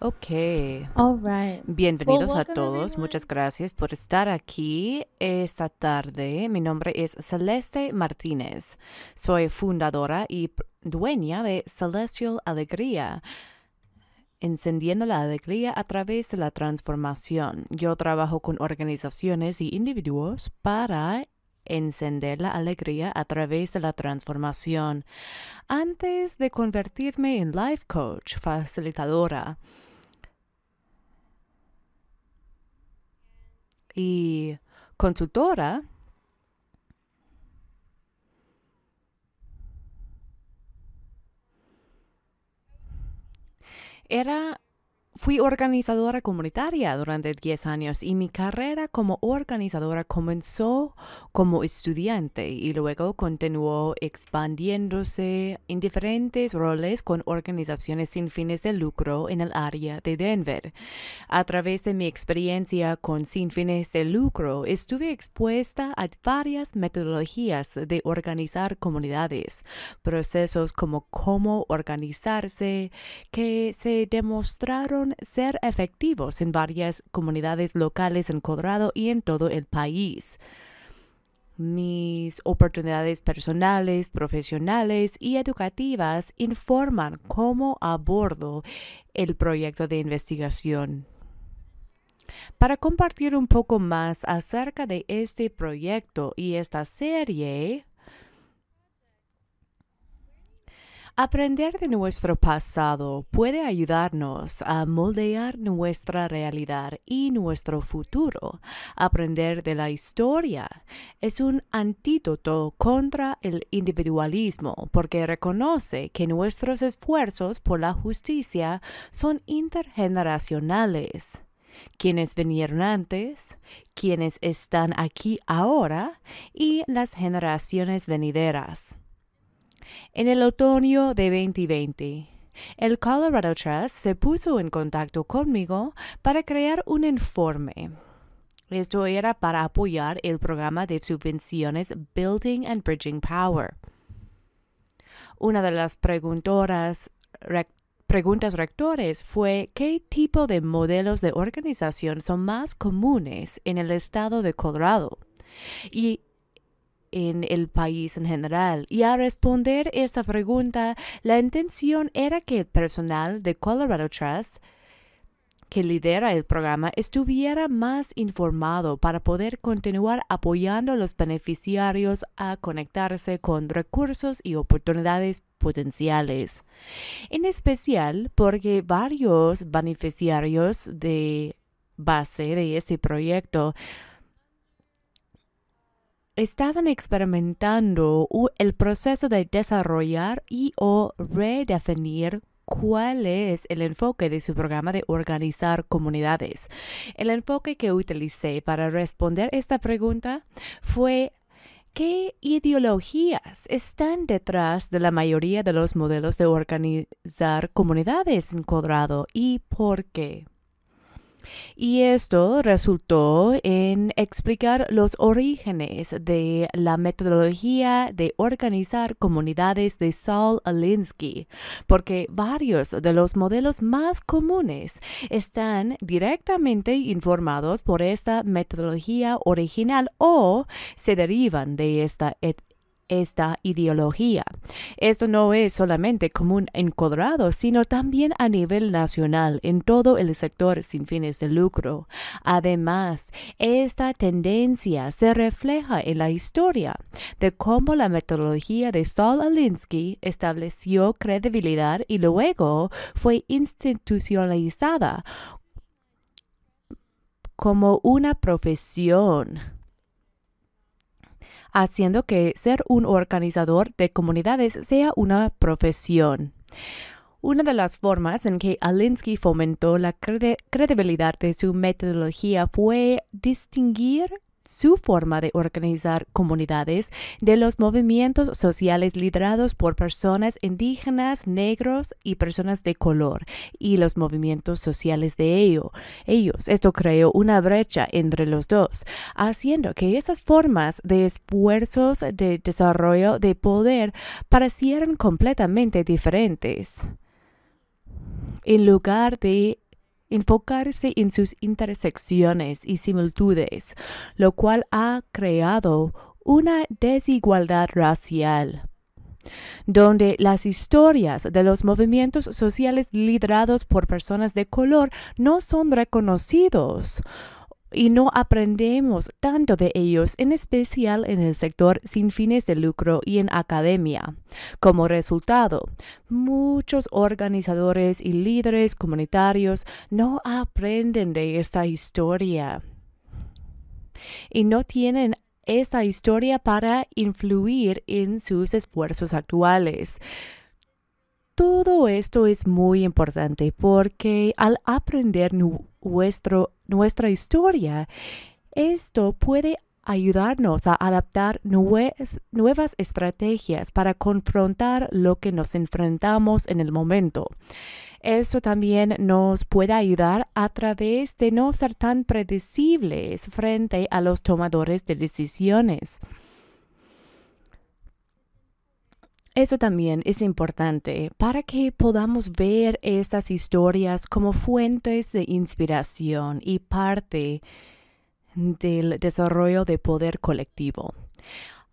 Ok. All right. Bienvenidos a todos. Muchas gracias por estar aquí esta tarde. Mi nombre es Celeste Martínez. Soy fundadora y dueña de Celestial Alegría encendiendo la alegría a través de la transformación. Yo trabajo con organizaciones y individuos para encender la alegría a través de la transformación. Antes de convertirme en life coach, facilitadora, y consultora, era Fui organizadora comunitaria durante 10 años y mi carrera como organizadora comenzó como estudiante y luego continuó expandiéndose en diferentes roles con organizaciones sin fines de lucro en el área de Denver. A través de mi experiencia con sin fines de lucro, estuve expuesta a varias metodologías de organizar comunidades, procesos como cómo organizarse, que se demostraron ser efectivos en varias comunidades locales en Colorado y en todo el país. Mis oportunidades personales, profesionales y educativas informan cómo abordo el proyecto de investigación. Para compartir un poco más acerca de este proyecto y esta serie, Aprender de nuestro pasado puede ayudarnos a moldear nuestra realidad y nuestro futuro. Aprender de la historia es un antídoto contra el individualismo porque reconoce que nuestros esfuerzos por la justicia son intergeneracionales quienes vinieron antes, quienes están aquí ahora y las generaciones venideras. En el otoño de 2020, el Colorado Trust se puso en contacto conmigo para crear un informe. Esto era para apoyar el programa de subvenciones Building and Bridging Power. Una de las preguntas rectores fue qué tipo de modelos de organización son más comunes en el estado de Colorado. Y en el país en general. Y A responder esta pregunta, la intención era que el personal de Colorado Trust que lidera el programa estuviera más informado para poder continuar apoyando a los beneficiarios a conectarse con recursos y oportunidades potenciales. En especial porque varios beneficiarios de base de este proyecto estaban experimentando el proceso de desarrollar y o redefinir cuál es el enfoque de su programa de organizar comunidades. El enfoque que utilicé para responder esta pregunta fue ¿Qué ideologías están detrás de la mayoría de los modelos de organizar comunidades en cuadrado y por qué? Y esto resultó en explicar los orígenes de la metodología de organizar comunidades de Saul Alinsky, porque varios de los modelos más comunes están directamente informados por esta metodología original o se derivan de esta esta ideología. Esto no es solamente común en Colorado, sino también a nivel nacional en todo el sector sin fines de lucro. Además, esta tendencia se refleja en la historia de cómo la metodología de Saul Alinsky estableció credibilidad y luego fue institucionalizada como una profesión haciendo que ser un organizador de comunidades sea una profesión. Una de las formas en que Alinsky fomentó la credibilidad de su metodología fue distinguir su forma de organizar comunidades de los movimientos sociales liderados por personas indígenas, negros y personas de color y los movimientos sociales de ellos. Esto creó una brecha entre los dos, haciendo que esas formas de esfuerzos de desarrollo de poder parecieran completamente diferentes en lugar de enfocarse en sus intersecciones y similitudes, lo cual ha creado una desigualdad racial donde las historias de los movimientos sociales liderados por personas de color no son reconocidos, y no aprendemos tanto de ellos, en especial en el sector sin fines de lucro y en academia. Como resultado, muchos organizadores y líderes comunitarios no aprenden de esta historia y no tienen esa historia para influir en sus esfuerzos actuales. Todo esto es muy importante porque al aprender nuestra historia, esto puede ayudarnos a adaptar nuevas estrategias para confrontar lo que nos enfrentamos en el momento. Eso también nos puede ayudar a través de no ser tan predecibles frente a los tomadores de decisiones. Eso también es importante para que podamos ver estas historias como fuentes de inspiración y parte del desarrollo de poder colectivo.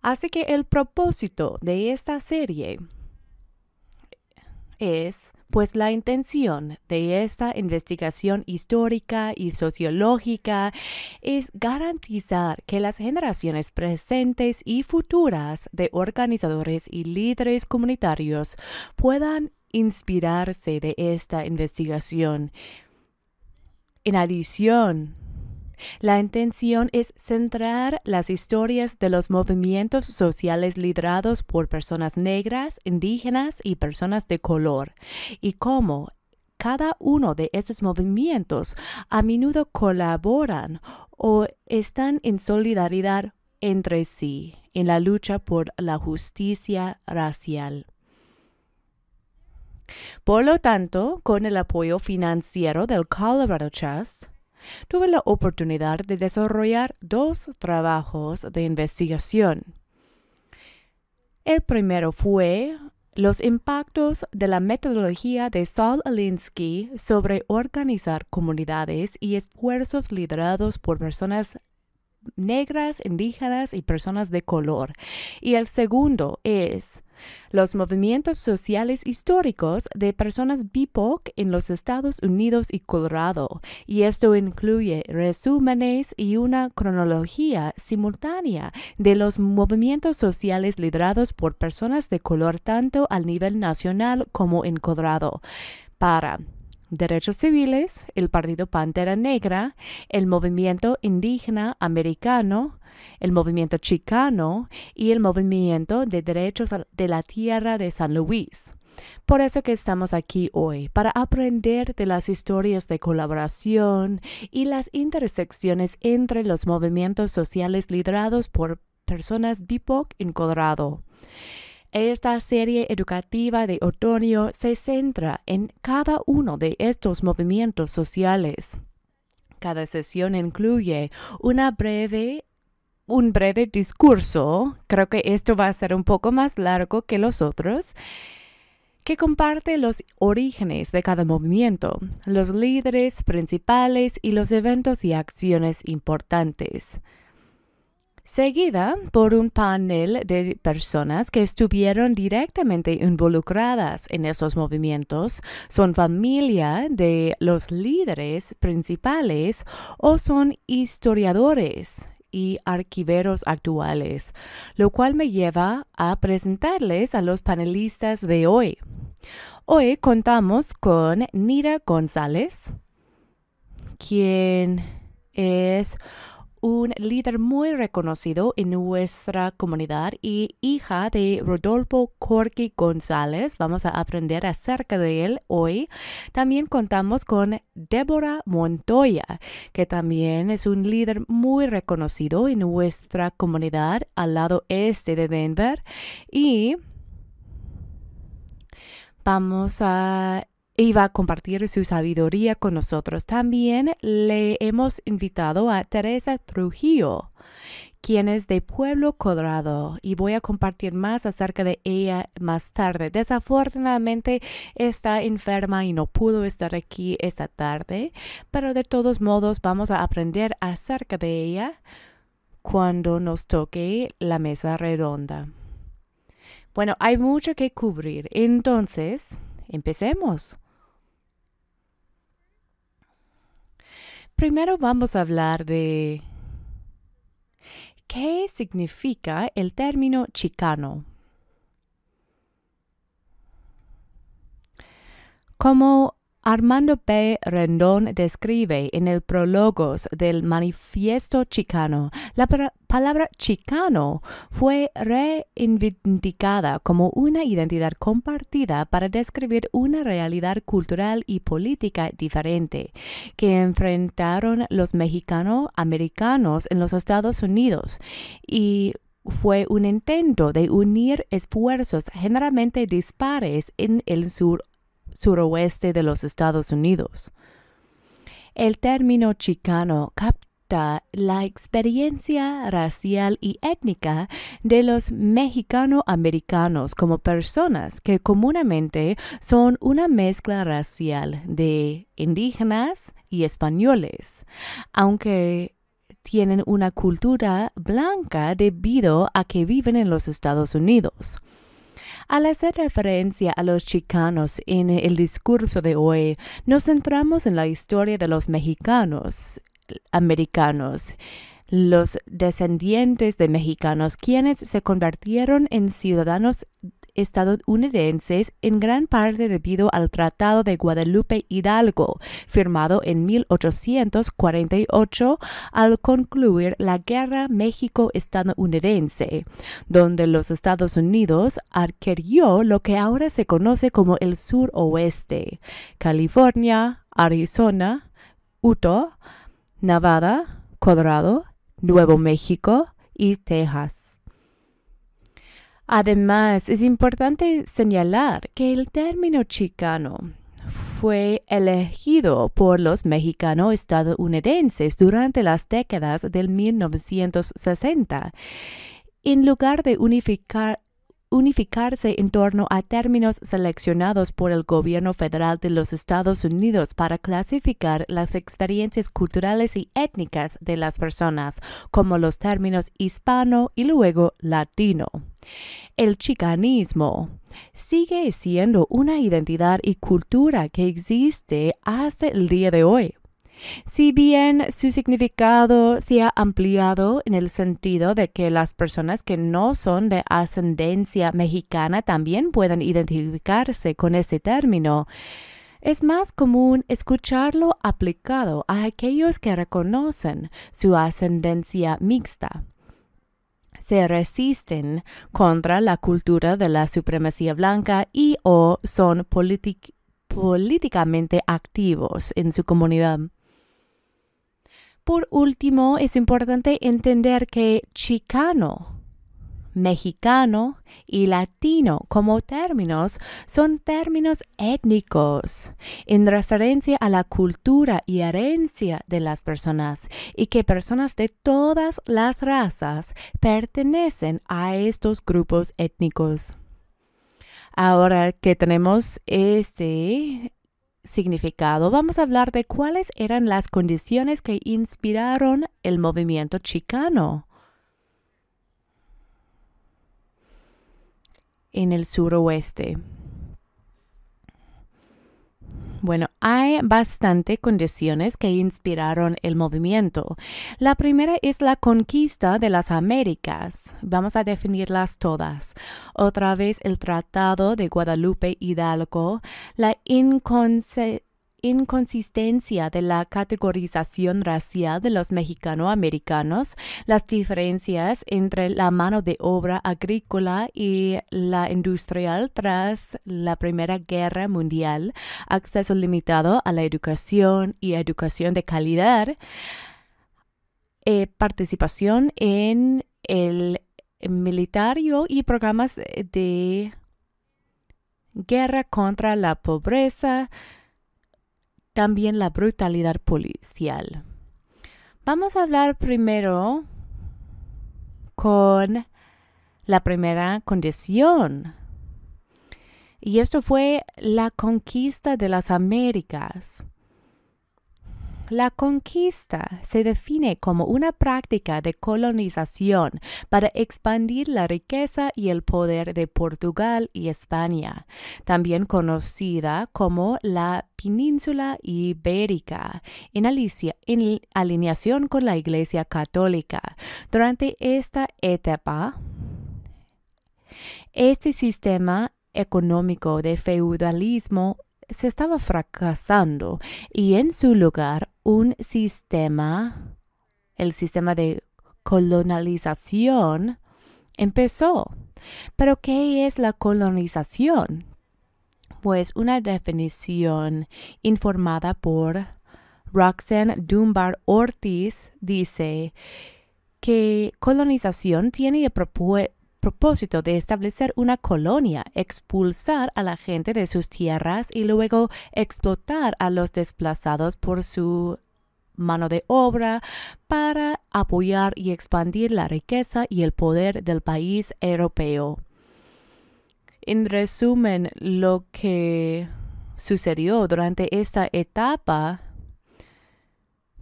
Así que el propósito de esta serie es, pues, la intención de esta investigación histórica y sociológica es garantizar que las generaciones presentes y futuras de organizadores y líderes comunitarios puedan inspirarse de esta investigación. En adición, la intención es centrar las historias de los movimientos sociales liderados por personas negras, indígenas y personas de color, y cómo cada uno de estos movimientos a menudo colaboran o están en solidaridad entre sí en la lucha por la justicia racial. Por lo tanto, con el apoyo financiero del Colorado Trust, tuve la oportunidad de desarrollar dos trabajos de investigación. El primero fue los impactos de la metodología de Saul Alinsky sobre organizar comunidades y esfuerzos liderados por personas negras, indígenas y personas de color. Y el segundo es los movimientos sociales históricos de personas BIPOC en los Estados Unidos y Colorado, y esto incluye resúmenes y una cronología simultánea de los movimientos sociales liderados por personas de color tanto al nivel nacional como en Colorado para derechos civiles, el Partido Pantera Negra, el movimiento indígena americano, el movimiento chicano y el movimiento de derechos de la tierra de San Luis. Por eso que estamos aquí hoy, para aprender de las historias de colaboración y las intersecciones entre los movimientos sociales liderados por personas BIPOC en Colorado. Esta serie educativa de otoño se centra en cada uno de estos movimientos sociales. Cada sesión incluye un breve discurso, creo que esto va a ser un poco más largo que los otros, que comparte los orígenes de cada movimiento, los líderes principales y los eventos y acciones importantes seguida por un panel de personas que estuvieron directamente involucradas en esos movimientos, son familia de los líderes principales o son historiadores y arquiveros actuales, lo cual me lleva a presentarles a los panelistas de hoy. Hoy contamos con Nira González, quien es un líder muy reconocido en nuestra comunidad y hija de Rodolfo Corky González. Vamos a aprender acerca de él hoy. También contamos con Débora Montoya, que también es un líder muy reconocido en nuestra comunidad al lado este de Denver. Y vamos a iba a compartir su sabiduría con nosotros. También le hemos invitado a Teresa Trujillo, quien es de Pueblo Colorado y voy a compartir más acerca de ella más tarde. Desafortunadamente está enferma y no pudo estar aquí esta tarde, pero de todos modos vamos a aprender acerca de ella cuando nos toque la mesa redonda. Bueno, hay mucho que cubrir, entonces empecemos. Primero vamos a hablar de qué significa el término chicano. Como Armando P. Rendón describe en el prólogos del Manifiesto Chicano la palabra chicano fue reivindicada como una identidad compartida para describir una realidad cultural y política diferente que enfrentaron los mexicano-americanos en los Estados Unidos y fue un intento de unir esfuerzos generalmente dispares en el sur suroeste de los Estados Unidos. El término chicano capta la experiencia racial y étnica de los mexicano-americanos como personas que comúnmente son una mezcla racial de indígenas y españoles, aunque tienen una cultura blanca debido a que viven en los Estados Unidos. Al hacer referencia a los chicanos en el discurso de hoy, nos centramos en la historia de los mexicanos, americanos, los descendientes de mexicanos quienes se convirtieron en ciudadanos estadounidenses en gran parte debido al Tratado de Guadalupe Hidalgo, firmado en 1848 al concluir la Guerra México-estadounidense, donde los Estados Unidos adquirió lo que ahora se conoce como el suroeste, California, Arizona, Utah, Nevada, Colorado, Nuevo México y Texas. Además, es importante señalar que el término chicano fue elegido por los mexicano-estadounidenses durante las décadas del 1960 en lugar de unificar unificarse en torno a términos seleccionados por el gobierno federal de los Estados Unidos para clasificar las experiencias culturales y étnicas de las personas, como los términos hispano y luego latino. El chicanismo sigue siendo una identidad y cultura que existe hasta el día de hoy si bien su significado se ha ampliado en el sentido de que las personas que no son de ascendencia mexicana también pueden identificarse con ese término, es más común escucharlo aplicado a aquellos que reconocen su ascendencia mixta se resisten contra la cultura de la supremacía blanca y o son políticamente activos en su comunidad. Por último, es importante entender que chicano, mexicano y latino como términos son términos étnicos en referencia a la cultura y herencia de las personas y que personas de todas las razas pertenecen a estos grupos étnicos. Ahora que tenemos este significado, vamos a hablar de cuáles eran las condiciones que inspiraron el movimiento chicano. en el suroeste. Bueno, hay bastante condiciones que inspiraron el movimiento. La primera es la conquista de las Américas. Vamos a definirlas todas. Otra vez el Tratado de Guadalupe Hidalgo, la inconsistencia de la categorización racial de los mexicano-americanos, las diferencias entre la mano de obra agrícola y la industrial tras la Primera Guerra Mundial, acceso limitado a la educación y educación de calidad, eh, participación en el militario y programas de guerra contra la pobreza, también la brutalidad policial. Vamos a hablar primero con la primera condición. Y esto fue la conquista de las Américas. La conquista se define como una práctica de colonización para expandir la riqueza y el poder de Portugal y España, también conocida como la península ibérica, en, alicia, en alineación con la Iglesia Católica. Durante esta etapa, este sistema económico de feudalismo se estaba fracasando y en su lugar un sistema, el sistema de colonización, empezó. Pero ¿qué es la colonización? Pues una definición informada por Roxanne Dunbar Ortiz dice que colonización tiene el propósito propósito de establecer una colonia, expulsar a la gente de sus tierras y luego explotar a los desplazados por su mano de obra para apoyar y expandir la riqueza y el poder del país europeo. En resumen, lo que sucedió durante esta etapa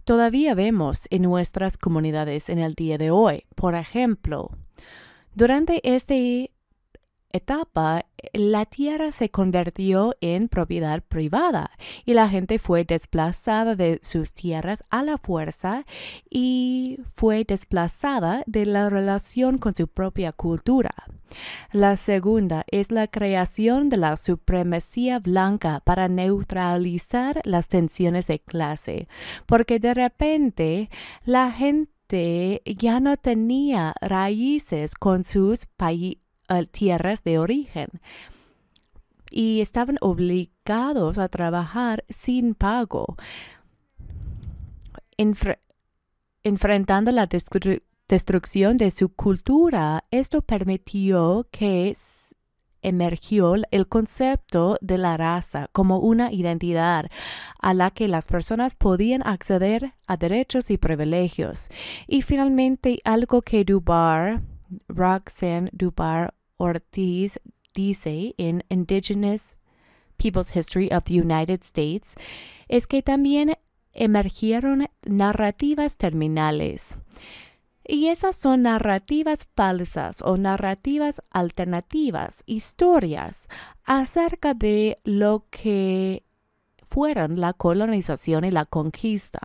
todavía vemos en nuestras comunidades en el día de hoy. Por ejemplo, durante esta etapa, la tierra se convirtió en propiedad privada y la gente fue desplazada de sus tierras a la fuerza y fue desplazada de la relación con su propia cultura. La segunda es la creación de la supremacía blanca para neutralizar las tensiones de clase, porque de repente la gente ya no tenía raíces con sus tierras de origen y estaban obligados a trabajar sin pago, enfrentando la destrucción de su cultura. Esto permitió que emergió el concepto de la raza como una identidad a la que las personas podían acceder a derechos y privilegios. Y finalmente, algo que Dubar, Roxanne Dubar Ortiz, dice en Indigenous People's History of the United States es que también emergieron narrativas terminales. Y esas son narrativas falsas o narrativas alternativas, historias acerca de lo que fueron la colonización y la conquista.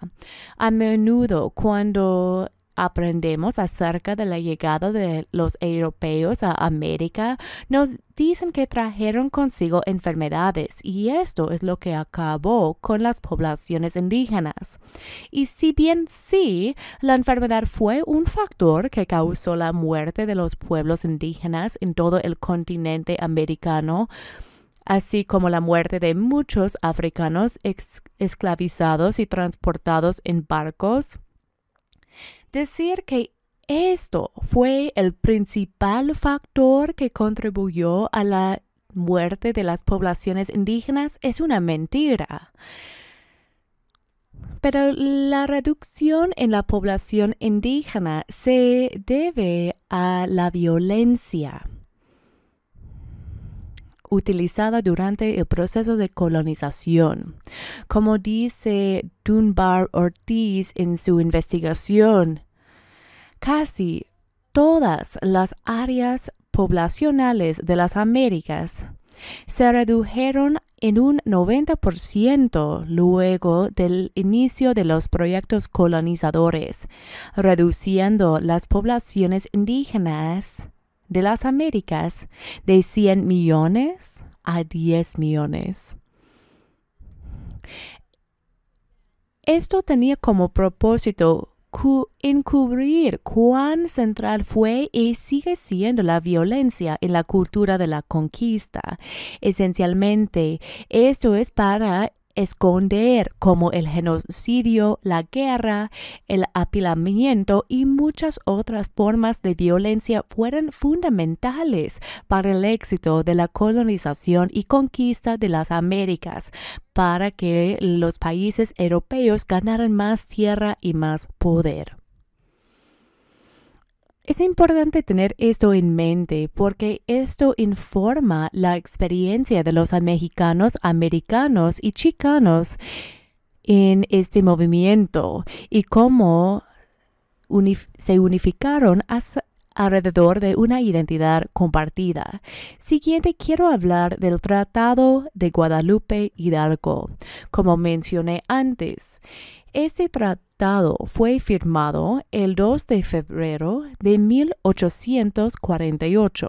A menudo cuando aprendemos acerca de la llegada de los europeos a América, nos dicen que trajeron consigo enfermedades y esto es lo que acabó con las poblaciones indígenas. Y si bien sí, la enfermedad fue un factor que causó la muerte de los pueblos indígenas en todo el continente americano, así como la muerte de muchos africanos esclavizados y transportados en barcos, Decir que esto fue el principal factor que contribuyó a la muerte de las poblaciones indígenas es una mentira. Pero la reducción en la población indígena se debe a la violencia utilizada durante el proceso de colonización. Como dice Dunbar Ortiz en su investigación, casi todas las áreas poblacionales de las Américas se redujeron en un 90% luego del inicio de los proyectos colonizadores, reduciendo las poblaciones indígenas de las Américas de 100 millones a 10 millones. Esto tenía como propósito encubrir cuán central fue y sigue siendo la violencia en la cultura de la conquista. Esencialmente, esto es para esconder, como el genocidio, la guerra, el apilamiento y muchas otras formas de violencia fueron fundamentales para el éxito de la colonización y conquista de las Américas, para que los países europeos ganaran más tierra y más poder. Es importante tener esto en mente porque esto informa la experiencia de los mexicanos, americanos y chicanos en este movimiento y cómo se unificaron alrededor de una identidad compartida. Siguiente quiero hablar del Tratado de Guadalupe Hidalgo. Como mencioné antes, este tratado fue firmado el 2 de febrero de 1848.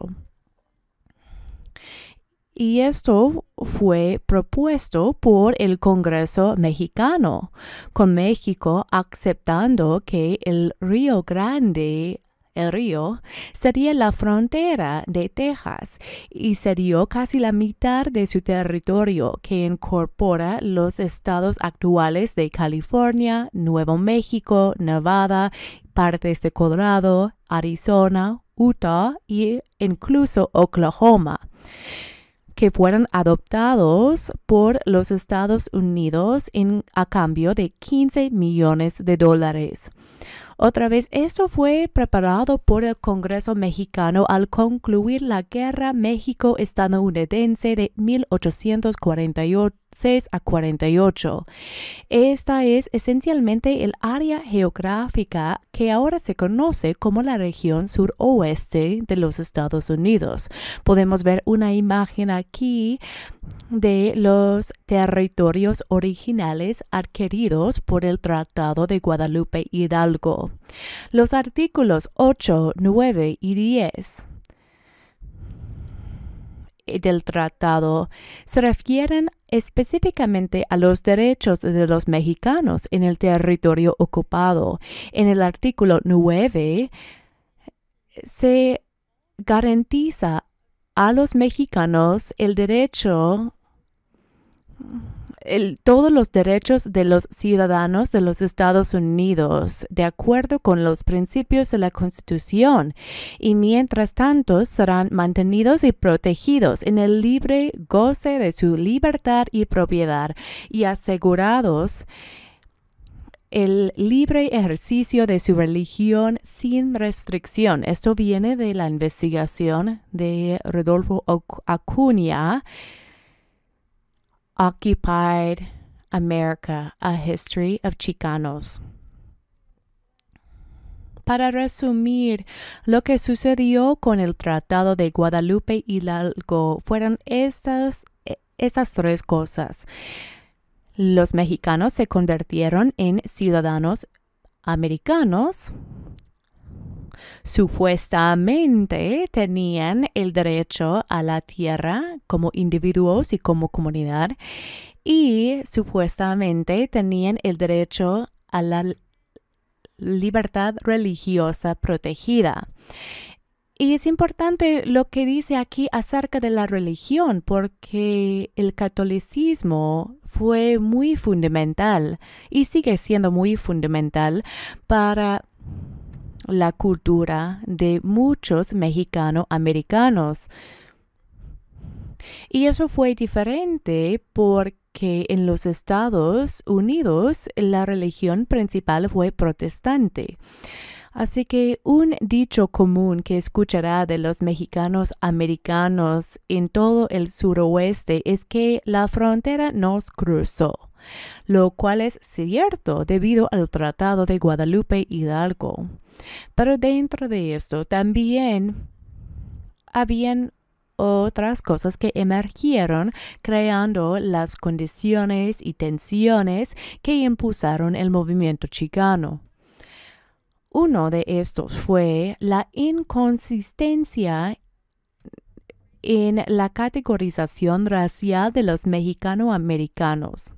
Y esto fue propuesto por el Congreso mexicano, con México aceptando que el Río Grande el río, sería la frontera de Texas y cedió casi la mitad de su territorio que incorpora los estados actuales de California, Nuevo México, Nevada, partes de Colorado, Arizona, Utah e incluso Oklahoma que fueron adoptados por los Estados Unidos en, a cambio de 15 millones de dólares. Otra vez, esto fue preparado por el Congreso mexicano al concluir la Guerra México-Estadounidense de 1848 6 a 48. Esta es esencialmente el área geográfica que ahora se conoce como la región suroeste de los Estados Unidos. Podemos ver una imagen aquí de los territorios originales adquiridos por el Tratado de Guadalupe Hidalgo. Los artículos 8, 9 y 10 del tratado se refieren específicamente a los derechos de los mexicanos en el territorio ocupado. En el artículo 9 se garantiza a los mexicanos el derecho todos los derechos de los ciudadanos de los Estados Unidos de acuerdo con los principios de la Constitución y mientras tanto serán mantenidos y protegidos en el libre goce de su libertad y propiedad y asegurados el libre ejercicio de su religión sin restricción. Esto viene de la investigación de Rodolfo Acuña Occupied America, a History of Chicanos. Para resumir, lo que sucedió con el Tratado de Guadalupe Hidalgo fueron estas, e, estas tres cosas. Los mexicanos se convirtieron en ciudadanos americanos, Supuestamente tenían el derecho a la tierra como individuos y como comunidad y supuestamente tenían el derecho a la libertad religiosa protegida. Y es importante lo que dice aquí acerca de la religión, porque el catolicismo fue muy fundamental y sigue siendo muy fundamental para la cultura de muchos mexicano-americanos. Y eso fue diferente porque en los Estados Unidos la religión principal fue protestante. Así que un dicho común que escuchará de los mexicanos americanos en todo el suroeste es que la frontera nos cruzó lo cual es cierto debido al Tratado de Guadalupe Hidalgo. Pero dentro de esto también habían otras cosas que emergieron creando las condiciones y tensiones que impulsaron el movimiento chicano. Uno de estos fue la inconsistencia en la categorización racial de los mexicanoamericanos.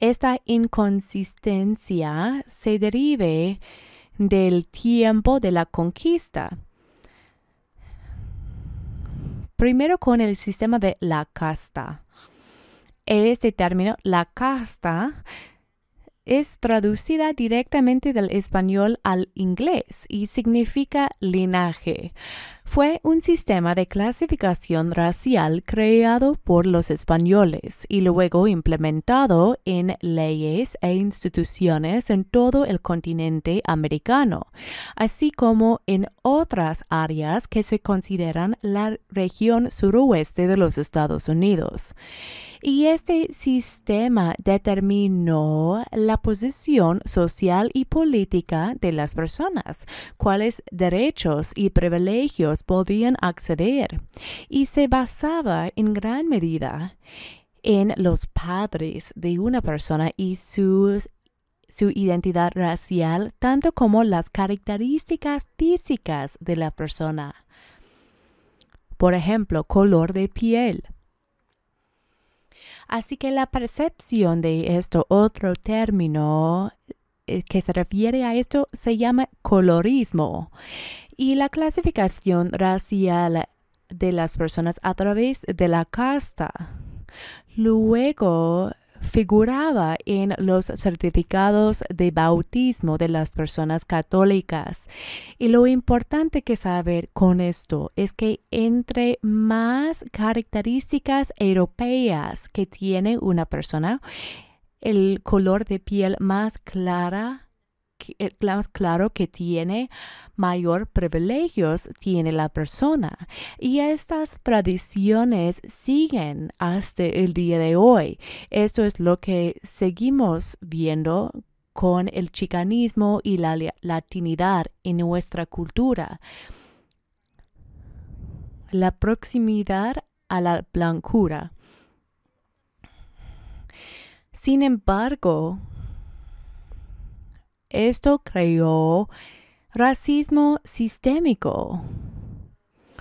Esta inconsistencia se derive del tiempo de la conquista. Primero con el sistema de la casta. Este término, la casta, es traducida directamente del español al inglés y significa linaje fue un sistema de clasificación racial creado por los españoles y luego implementado en leyes e instituciones en todo el continente americano, así como en otras áreas que se consideran la región suroeste de los Estados Unidos. Y este sistema determinó la posición social y política de las personas, cuáles derechos y privilegios podían acceder y se basaba en gran medida en los padres de una persona y sus su identidad racial, tanto como las características físicas de la persona. Por ejemplo, color de piel. Así que la percepción de esto, otro término eh, que se refiere a esto, se llama colorismo y la clasificación racial de las personas a través de la casta. Luego figuraba en los certificados de bautismo de las personas católicas. Y lo importante que saber con esto es que entre más características europeas que tiene una persona, el color de piel más clara eh, claro que tiene, mayor privilegios tiene la persona. Y estas tradiciones siguen hasta el día de hoy. eso es lo que seguimos viendo con el chicanismo y la latinidad en nuestra cultura. La proximidad a la blancura. Sin embargo, esto creó racismo sistémico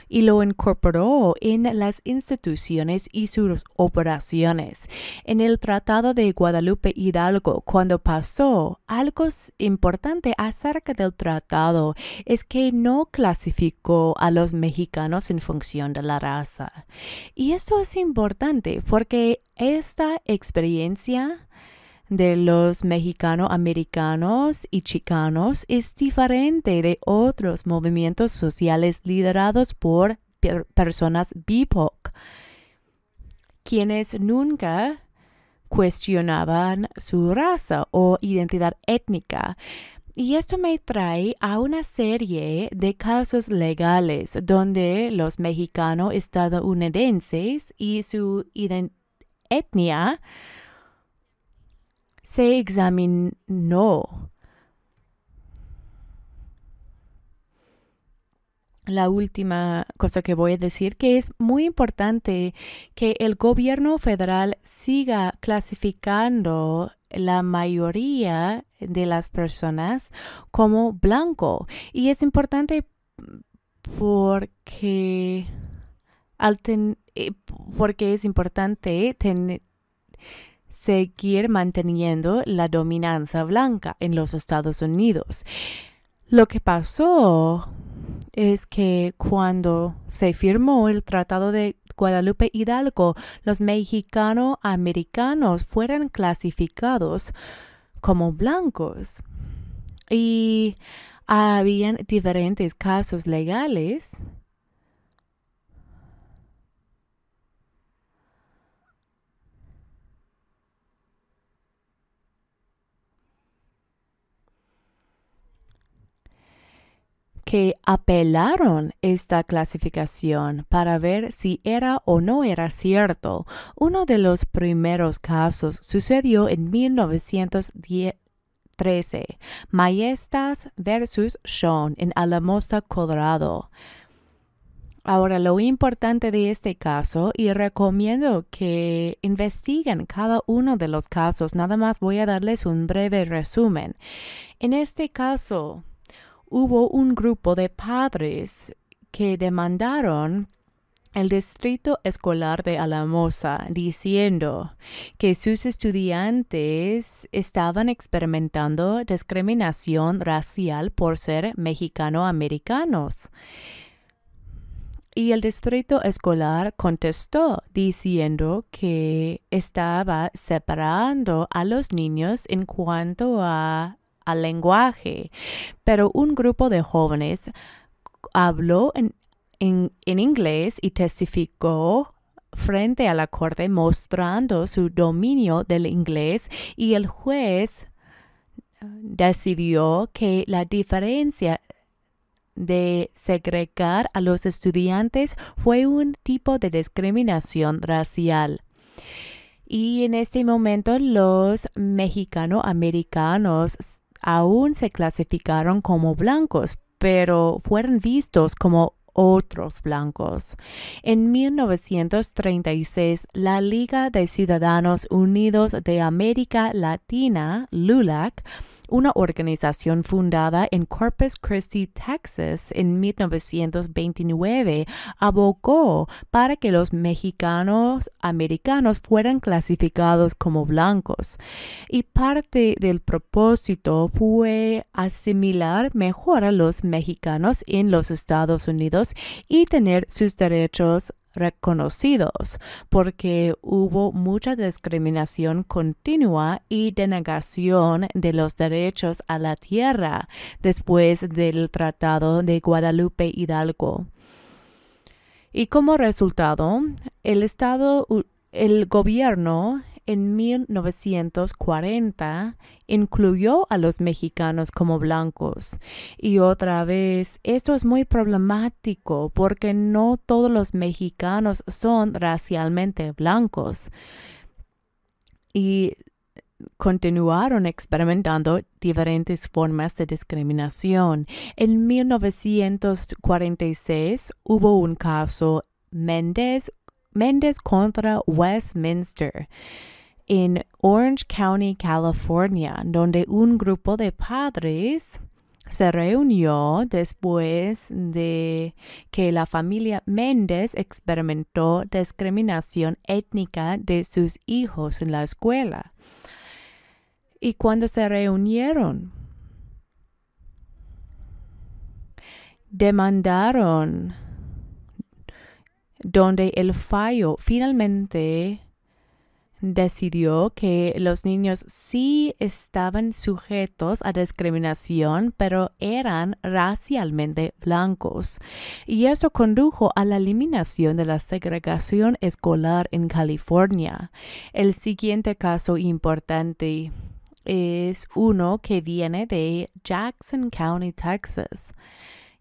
y lo incorporó en las instituciones y sus operaciones. En el Tratado de Guadalupe Hidalgo, cuando pasó, algo importante acerca del tratado es que no clasificó a los mexicanos en función de la raza. Y eso es importante porque esta experiencia de los mexicano-americanos y chicanos es diferente de otros movimientos sociales liderados por personas BIPOC, quienes nunca cuestionaban su raza o identidad étnica. Y esto me trae a una serie de casos legales donde los mexicano estadounidenses y su etnia se examinó. la última cosa que voy a decir, que es muy importante que el gobierno federal siga clasificando la mayoría de las personas como blanco. Y es importante porque, eh, porque es importante tener, seguir manteniendo la dominancia blanca en los Estados Unidos. Lo que pasó es que cuando se firmó el Tratado de Guadalupe Hidalgo, los mexicano-americanos fueron clasificados como blancos. Y habían diferentes casos legales que apelaron esta clasificación para ver si era o no era cierto. Uno de los primeros casos sucedió en 1913 Mayestas Maestas versus Sean en Alamosa, Colorado. Ahora, lo importante de este caso, y recomiendo que investiguen cada uno de los casos, nada más voy a darles un breve resumen. En este caso, hubo un grupo de padres que demandaron el Distrito Escolar de Alamosa, diciendo que sus estudiantes estaban experimentando discriminación racial por ser mexicano-americanos. Y el distrito escolar contestó diciendo que estaba separando a los niños en cuanto a al lenguaje, pero un grupo de jóvenes habló en, inglés y testificó frente a la corte mostrando su dominio del inglés y el juez eh, decidió que la diferencia de segregar a los estudiantes fue un tipo de discriminación racial. Y en este momento los mexicano-americanos aún se clasificaron como blancos, pero fueron vistos como otros blancos. En 1936, la Liga de Ciudadanos Unidos de América Latina, LULAC, una organización fundada en Corpus Christi, Texas, en 1929, abogó para que los mexicanos americanos fueran clasificados como blancos. Y parte del propósito fue asimilar mejor a los mexicanos en los Estados Unidos y tener sus derechos reconocidos porque hubo mucha discriminación continua y denegación de los derechos a la tierra después del Tratado de Guadalupe Hidalgo. Y como resultado, el Estado, el gobierno en 1940 incluyó a los mexicanos como blancos. Y otra vez, esto es muy problemático porque no todos los mexicanos son racialmente blancos. Y continuaron experimentando diferentes formas de discriminación. En 1946 hubo un caso Méndez contra Westminster en Orange County, California, donde un grupo de padres se reunió después de que la familia Méndez experimentó discriminación étnica de sus hijos en la escuela. Y cuando se reunieron, demandaron donde el fallo finalmente decidió que los niños sí estaban sujetos a discriminación, pero eran racialmente blancos. Y eso condujo a la eliminación de la segregación escolar en California. El siguiente caso importante es uno que viene de Jackson County, Texas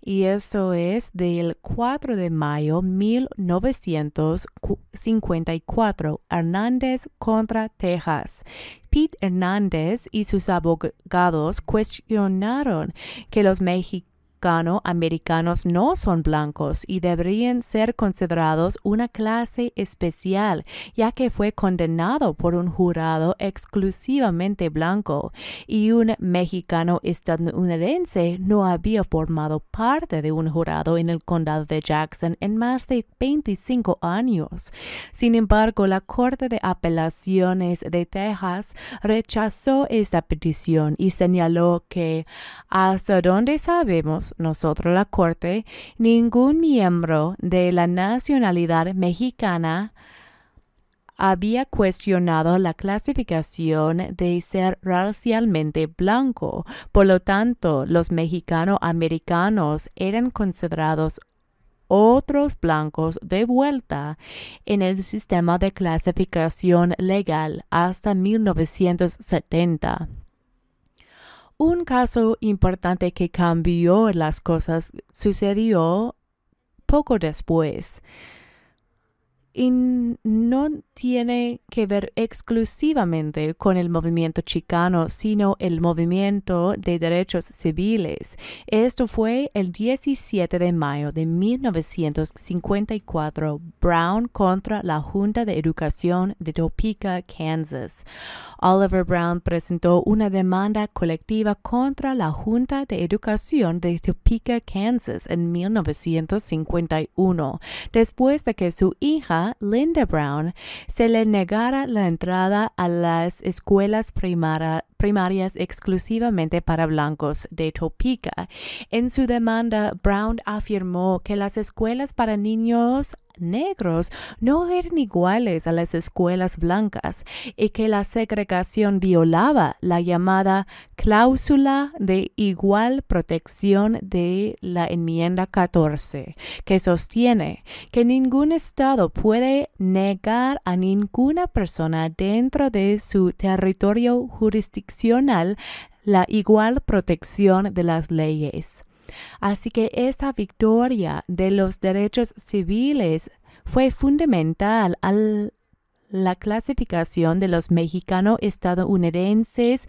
y eso es del 4 de mayo 1954, Hernández contra Texas. Pete Hernández y sus abogados cuestionaron que los mexicanos americanos no son blancos y deberían ser considerados una clase especial, ya que fue condenado por un jurado exclusivamente blanco y un mexicano estadounidense no había formado parte de un jurado en el condado de Jackson en más de 25 años. Sin embargo, la Corte de Apelaciones de Texas rechazó esta petición y señaló que hasta donde sabemos, nosotros la Corte, ningún miembro de la nacionalidad mexicana había cuestionado la clasificación de ser racialmente blanco. Por lo tanto, los mexicano-americanos eran considerados otros blancos de vuelta en el sistema de clasificación legal hasta 1970. Un caso importante que cambió las cosas sucedió poco después y no tiene que ver exclusivamente con el movimiento chicano, sino el movimiento de derechos civiles. Esto fue el 17 de mayo de 1954, Brown contra la Junta de Educación de Topeka, Kansas. Oliver Brown presentó una demanda colectiva contra la Junta de Educación de Topeka, Kansas en 1951, después de que su hija Linda Brown, se le negara la entrada a las escuelas primarias exclusivamente para blancos de Topeka. En su demanda, Brown afirmó que las escuelas para niños negros no eran iguales a las escuelas blancas y que la segregación violaba la llamada cláusula de igual protección de la enmienda 14, que sostiene que ningún Estado puede negar a ninguna persona dentro de su territorio jurisdiccional la igual protección de las leyes. Así que esta victoria de los derechos civiles fue fundamental a la clasificación de los mexicano-estadounidenses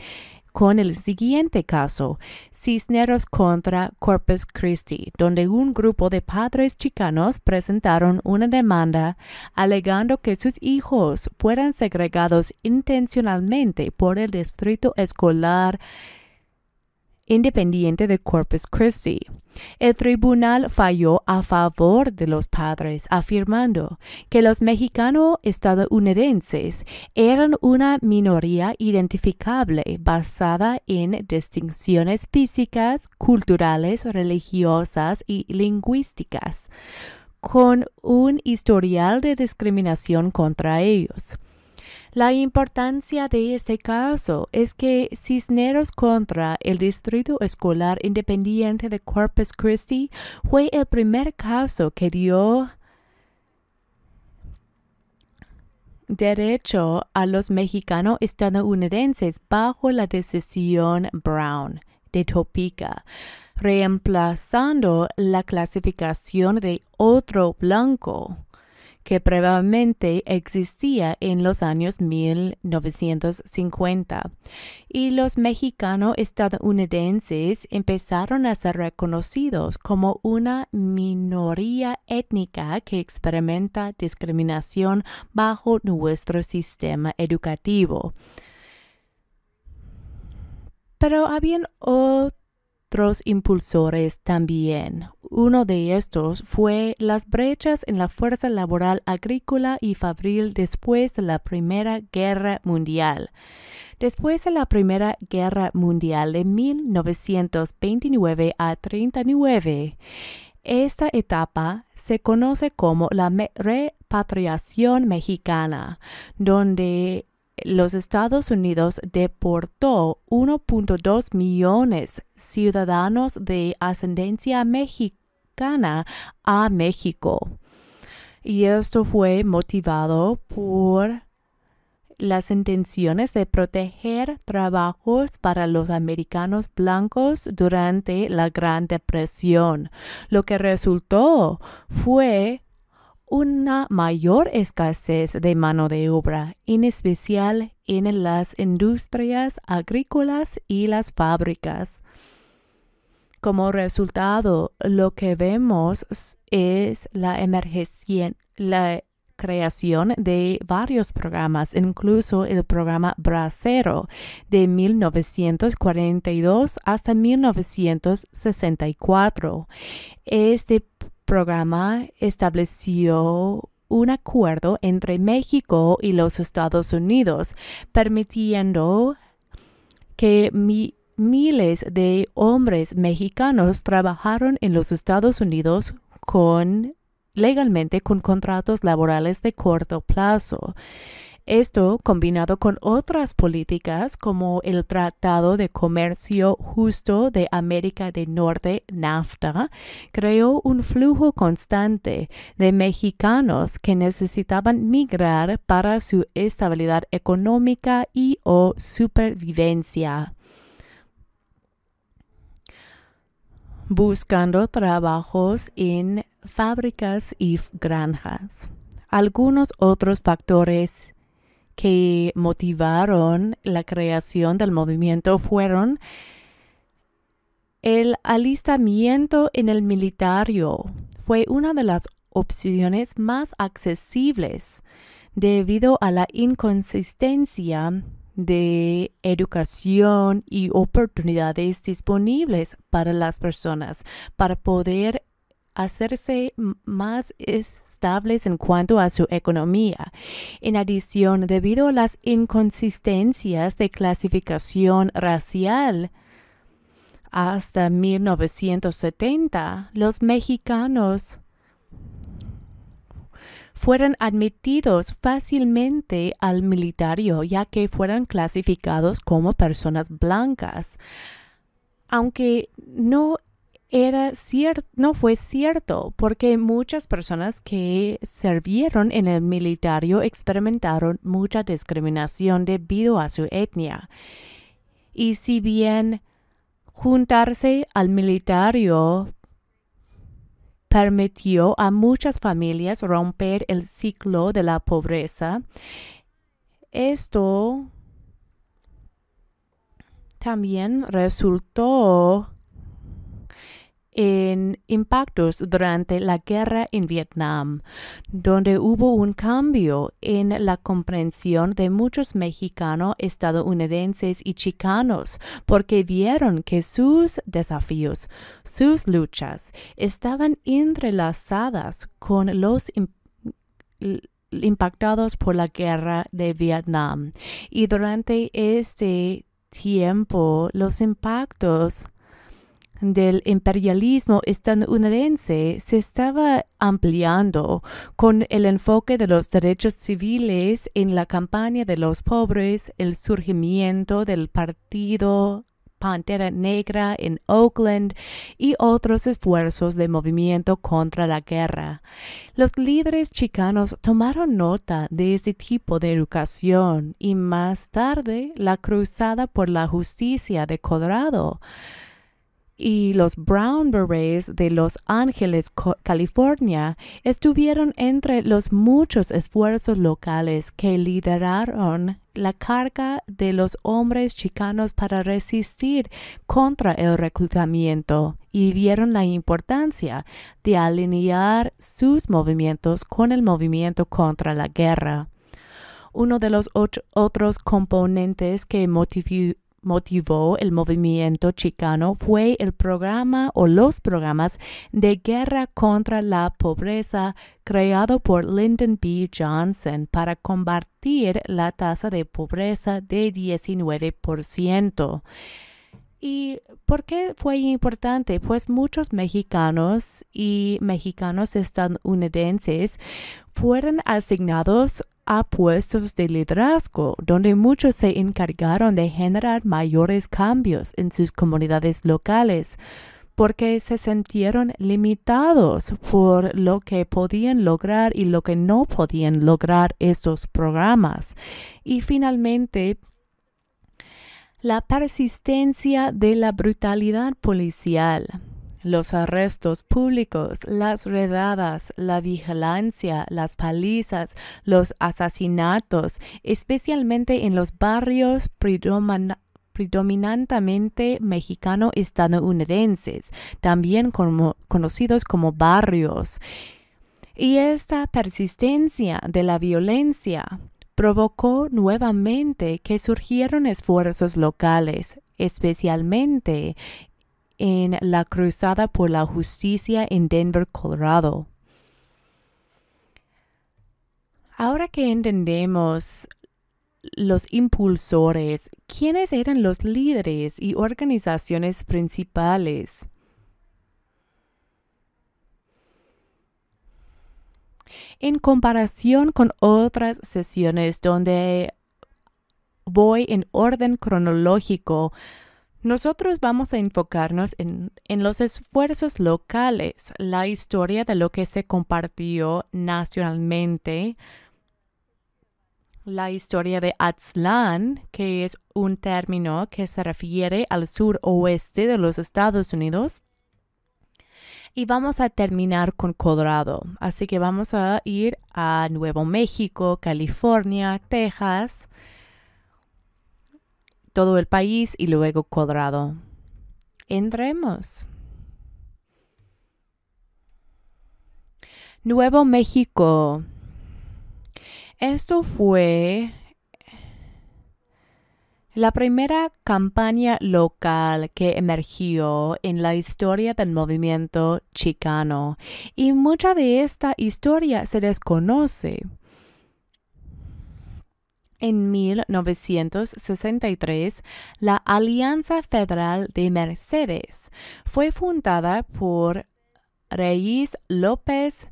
con el siguiente caso, Cisneros contra Corpus Christi, donde un grupo de padres chicanos presentaron una demanda alegando que sus hijos fueran segregados intencionalmente por el distrito escolar independiente de Corpus Christi. El tribunal falló a favor de los padres, afirmando que los mexicano-estadounidenses eran una minoría identificable basada en distinciones físicas, culturales, religiosas y lingüísticas, con un historial de discriminación contra ellos. La importancia de este caso es que Cisneros contra el Distrito Escolar Independiente de Corpus Christi fue el primer caso que dio derecho a los mexicanos estadounidenses bajo la decisión Brown de Topeka, reemplazando la clasificación de otro blanco que probablemente existía en los años 1950, y los mexicano-estadounidenses empezaron a ser reconocidos como una minoría étnica que experimenta discriminación bajo nuestro sistema educativo. Pero habían otros impulsores también. Uno de estos fue las brechas en la fuerza laboral agrícola y fabril después de la Primera Guerra Mundial. Después de la Primera Guerra Mundial de 1929 a 1939, esta etapa se conoce como la repatriación mexicana, donde los Estados Unidos deportó 1.2 millones de ciudadanos de ascendencia mexicana a México. Y esto fue motivado por las intenciones de proteger trabajos para los americanos blancos durante la Gran Depresión. Lo que resultó fue una mayor escasez de mano de obra, en especial en las industrias agrícolas y las fábricas. Como resultado, lo que vemos es la emergencia, la creación de varios programas, incluso el programa Bracero de 1942 hasta 1964. Este programa estableció un acuerdo entre México y los Estados Unidos, permitiendo que mi miles de hombres mexicanos trabajaron en los Estados Unidos con legalmente con contratos laborales de corto plazo. Esto combinado con otras políticas como el Tratado de Comercio Justo de América del Norte, NAFTA, creó un flujo constante de mexicanos que necesitaban migrar para su estabilidad económica y o supervivencia. buscando trabajos en fábricas y granjas. Algunos otros factores que motivaron la creación del movimiento fueron el alistamiento en el militario fue una de las opciones más accesibles debido a la inconsistencia de educación y oportunidades disponibles para las personas para poder hacerse más estables en cuanto a su economía. En adición, debido a las inconsistencias de clasificación racial, hasta 1970, los mexicanos fueran admitidos fácilmente al militario ya que fueran clasificados como personas blancas. Aunque no era cierto, no fue cierto, porque muchas personas que sirvieron en el militario experimentaron mucha discriminación debido a su etnia. Y si bien juntarse al militario permitió a muchas familias romper el ciclo de la pobreza. Esto también resultó en impactos durante la guerra en Vietnam, donde hubo un cambio en la comprensión de muchos mexicanos, estadounidenses y chicanos, porque vieron que sus desafíos, sus luchas, estaban entrelazadas con los impactados por la guerra de Vietnam. Y durante este tiempo, los impactos del imperialismo estadounidense se estaba ampliando con el enfoque de los derechos civiles en la campaña de los pobres, el surgimiento del partido Pantera Negra en Oakland y otros esfuerzos de movimiento contra la guerra. Los líderes chicanos tomaron nota de ese tipo de educación y más tarde la Cruzada por la Justicia de Colorado y los Brown Berets de Los Ángeles, California, estuvieron entre los muchos esfuerzos locales que lideraron la carga de los hombres chicanos para resistir contra el reclutamiento y vieron la importancia de alinear sus movimientos con el movimiento contra la guerra uno de los otros componentes que motivó, motivó el movimiento chicano fue el programa o los programas de guerra contra la pobreza creado por Lyndon B. Johnson para combatir la tasa de pobreza de 19%. ¿Y por qué fue importante? Pues muchos mexicanos y mexicanos estadounidenses fueron asignados puestos de liderazgo, donde muchos se encargaron de generar mayores cambios en sus comunidades locales, porque se sintieron limitados por lo que podían lograr y lo que no podían lograr estos programas. Y finalmente, la persistencia de la brutalidad policial los arrestos públicos, las redadas, la vigilancia, las palizas, los asesinatos, especialmente en los barrios predominantemente mexicano-estadounidenses, también conocidos como barrios. Y esta persistencia de la violencia provocó nuevamente que surgieron esfuerzos locales, especialmente en la Cruzada por la Justicia en Denver, Colorado. Ahora que entendemos los impulsores, quiénes eran los líderes y organizaciones principales. En comparación con otras sesiones donde voy en orden cronológico, nosotros vamos a enfocarnos en, en, los esfuerzos locales, la historia de lo que se compartió nacionalmente, la historia de Aztlán, que es un término que se refiere al suroeste de los Estados Unidos. Y vamos a terminar con Colorado. Así que vamos a ir a Nuevo México, California, Texas, todo el país y luego cuadrado. Entremos. Nuevo México. Esto fue la primera campaña local que emergió en la historia del movimiento chicano y mucha de esta historia se desconoce. En 1963, la Alianza Federal de Mercedes fue fundada por Reyes López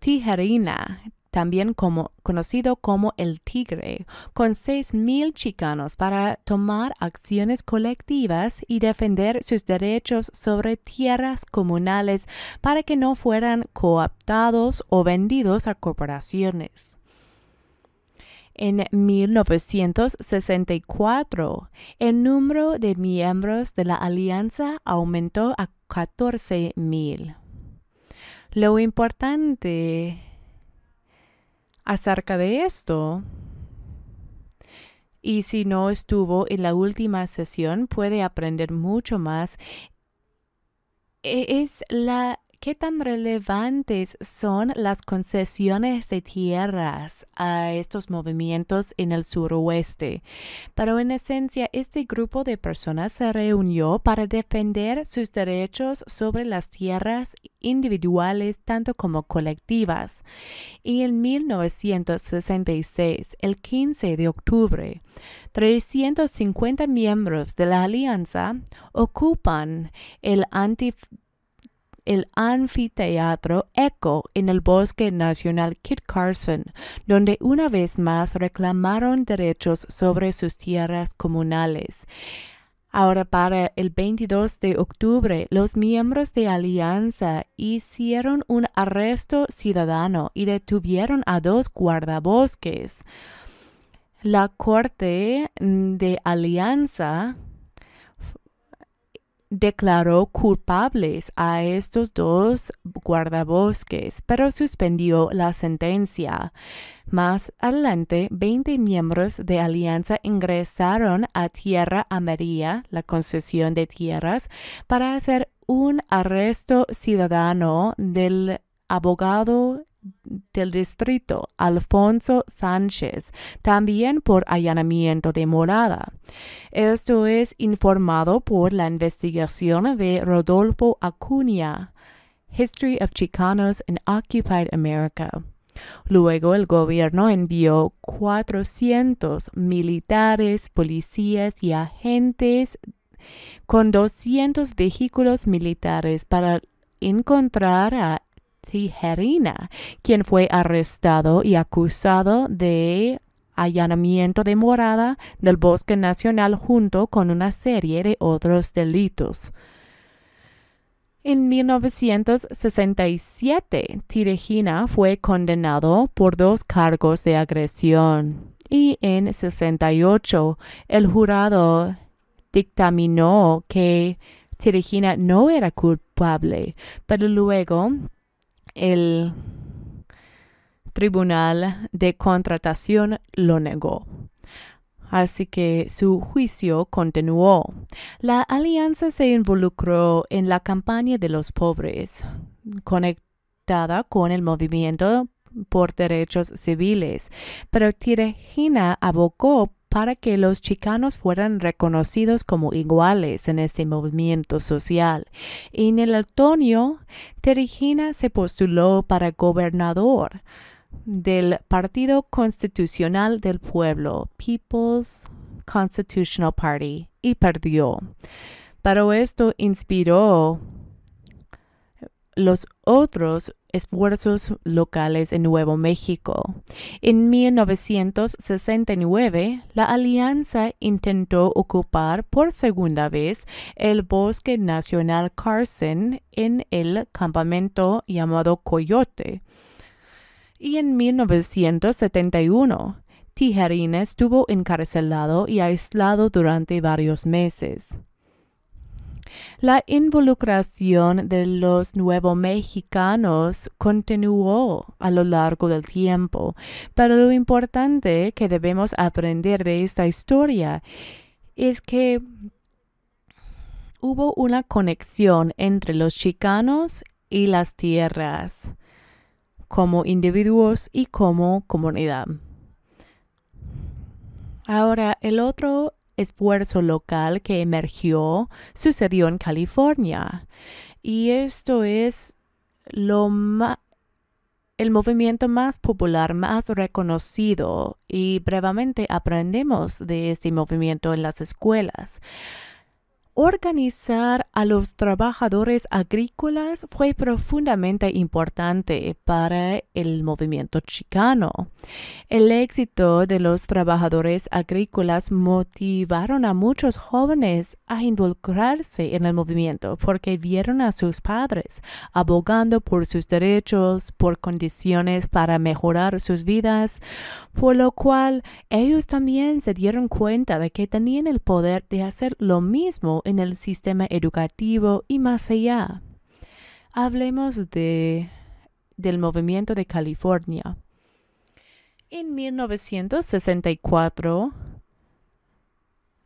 Tijerina, también conocido como el Tigre, con 6.000 chicanos para tomar acciones colectivas y defender sus derechos sobre tierras comunales para que no fueran cooptados o vendidos a corporaciones. En 1964, el número de miembros de la alianza aumentó a 14.000. Lo importante acerca de esto y si no estuvo en la última sesión, puede aprender mucho más. E-, es la ¿Qué tan relevantes son las concesiones de tierras a estos movimientos en el suroeste? Pero en esencia, este grupo de personas se reunió para defender sus derechos sobre las tierras individuales tanto como colectivas. Y en 1966, el 15 de octubre, 350 miembros de la alianza ocupan el anti el anfiteatro Echo en el Bosque Nacional Kit Carson, donde una vez más reclamaron derechos sobre sus tierras comunales. Ahora para el 22 de octubre, los miembros de Alianza hicieron un arresto ciudadano y detuvieron a dos guardabosques. La Corte de Alianza declaró culpables a estos dos guardabosques, pero suspendió la sentencia. Más adelante, 20 miembros de Alianza ingresaron a Tierra Amarilla, la concesión de tierras, para hacer un arresto ciudadano del abogado del distrito, Alfonso Sánchez, también por allanamiento de morada. Esto es informado por la investigación de Rodolfo Acuña, History of Chicanos in Occupied America. Luego el gobierno envió 400 militares, policías y agentes con 200 vehículos militares para encontrar a Tijerina, quien fue arrestado y acusado de allanamiento de morada del Bosque Nacional junto con una serie de otros delitos. En 1967, Tijerina fue condenado por dos cargos de agresión y en 68 el jurado dictaminó que Tijerina no era culpable, pero luego el Tribunal de Contratación lo negó. Así que su juicio continuó. La alianza se involucró en la campaña de los pobres, conectada con el movimiento por derechos civiles, pero Tirejina abocó para que los chicanos fueran reconocidos como iguales en este movimiento social. En el otoño, Terijina se postuló para gobernador del Partido Constitucional del Pueblo, People's Constitutional Party, y perdió. Pero esto inspiró los otros esfuerzos locales en Nuevo México. En 1969, la alianza intentó ocupar por segunda vez el Bosque Nacional Carson en el campamento llamado Coyote. Y en 1971, tijerina estuvo encarcelado y aislado durante varios meses. La involucración de los nuevos mexicanos continuó a lo largo del tiempo, pero lo importante que debemos aprender de esta historia es que hubo una conexión entre los chicanos y las tierras como individuos y como comunidad. Ahora, el otro esfuerzo local que emergió sucedió en California. Y esto es lo el movimiento más popular, más reconocido y brevemente aprendemos de este movimiento en las escuelas organizar a los trabajadores agrícolas fue profundamente importante para el movimiento chicano. El éxito de los trabajadores agrícolas motivaron a muchos jóvenes a involucrarse en el movimiento porque vieron a sus padres abogando por sus derechos, por condiciones para mejorar sus vidas, por lo cual ellos también se dieron cuenta de que tenían el poder de hacer lo mismo en el sistema educativo y más allá. Hablemos de, del movimiento de California. En 1964,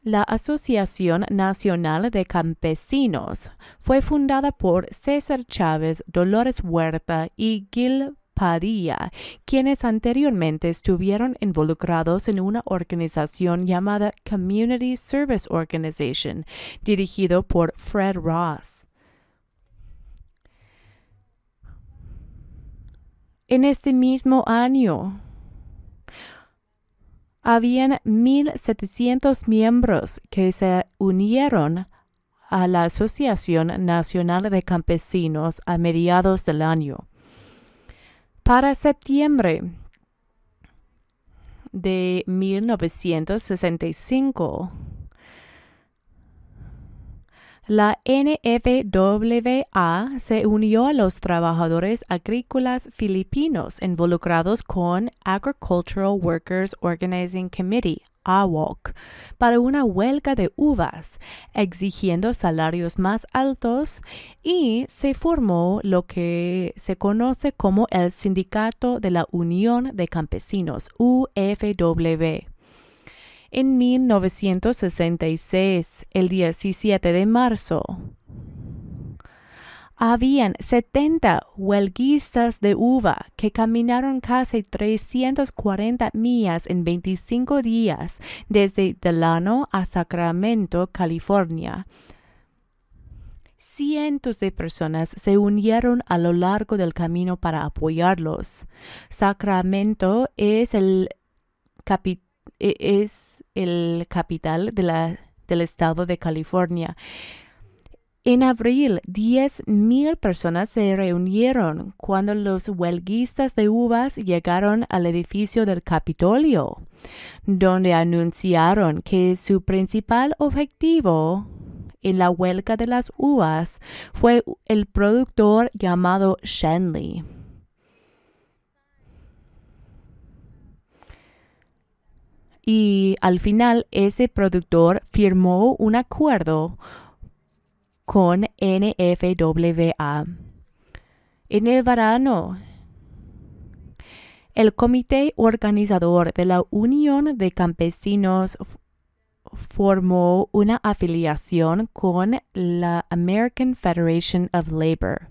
la Asociación Nacional de Campesinos fue fundada por César Chávez, Dolores Huerta y Gil Padilla, quienes anteriormente estuvieron involucrados en una organización llamada Community Service Organization, dirigido por Fred Ross. En este mismo año, habían 1.700 miembros que se unieron a la Asociación Nacional de Campesinos a mediados del año. Para septiembre de 1965, la NFWA se unió a los trabajadores agrícolas filipinos involucrados con Agricultural Workers Organizing Committee, AWOC, para una huelga de uvas, exigiendo salarios más altos y se formó lo que se conoce como el Sindicato de la Unión de Campesinos, UFW en 1966, el 17 de marzo. Habían 70 huelguistas de uva que caminaron casi 340 millas en 25 días desde Delano a Sacramento, California. Cientos de personas se unieron a lo largo del camino para apoyarlos. Sacramento es el capital e-, es el capital del estado de California. En abril, 10.000 personas se reunieron cuando los huelguistas de uvas llegaron al edificio del Capitolio, donde anunciaron que su principal objetivo en la huelga de las uvas fue el productor llamado Shenley. y al final ese productor firmó un acuerdo con NFWA. En el verano, el comité organizador de la Unión de Campesinos formó una afiliación con la American Federation of Labor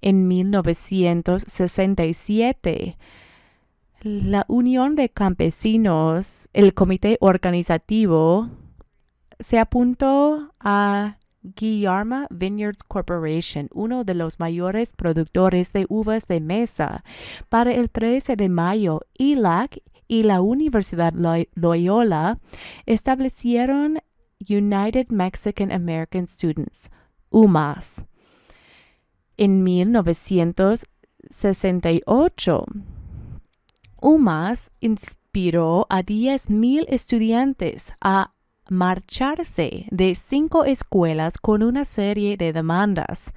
en 1967 la Unión de Campesinos, el comité organizativo, se apuntó a Guillermo Vineyards Corporation, uno de los mayores productores de uvas de mesa, para el 13 de mayo. ILAC y la Universidad Loyola establecieron United Mexican American Students, UMAS, en 1968 UMAS inspiró a 10.000 estudiantes a marcharse de cinco escuelas con una serie de demandas.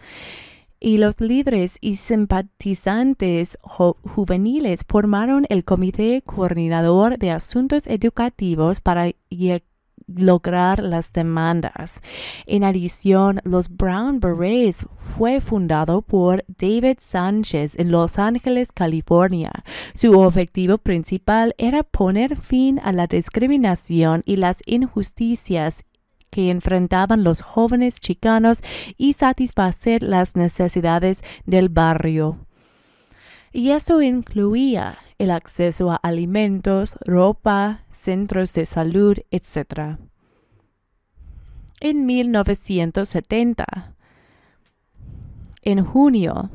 Y los líderes y simpatizantes juveniles formaron el Comité Coordinador de Asuntos Educativos para lograr las demandas. En adición, los Brown Berets fue fundado por David Sánchez en Los Ángeles, California. Su objetivo principal era poner fin a la discriminación y las injusticias que enfrentaban los jóvenes chicanos y satisfacer las necesidades del barrio y eso incluía el acceso a alimentos, ropa, centros de salud, etc. En 1970, en junio,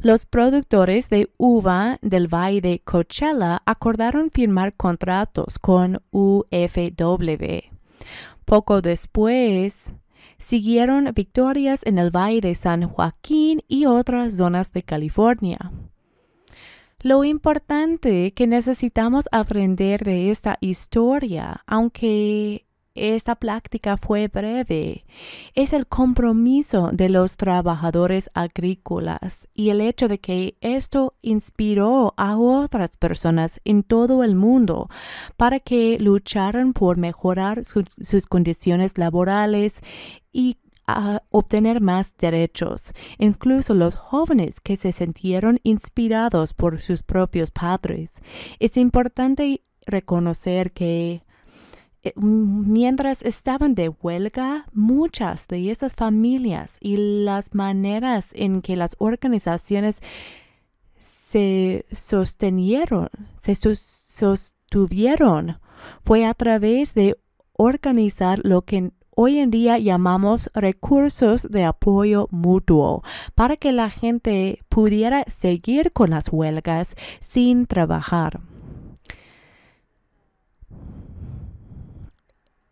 los productores de uva del Valle de Coachella acordaron firmar contratos con UFW. Poco después, Siguieron victorias en el Valle de San Joaquín y otras zonas de California. Lo importante que necesitamos aprender de esta historia, aunque esta práctica fue breve. Es el compromiso de los trabajadores agrícolas y el hecho de que esto inspiró a otras personas en todo el mundo para que lucharan por mejorar sus condiciones laborales y ah, obtener más derechos. Incluso los jóvenes que se sintieron inspirados por sus propios padres. Es importante reconocer que eh, mientras estaban de huelga, muchas de esas familias y las maneras en que las organizaciones se sostenieron, se sostuvieron, fue a través de organizar lo que hoy en día llamamos recursos de apoyo mutuo para que la gente pudiera seguir con las huelgas sin trabajar.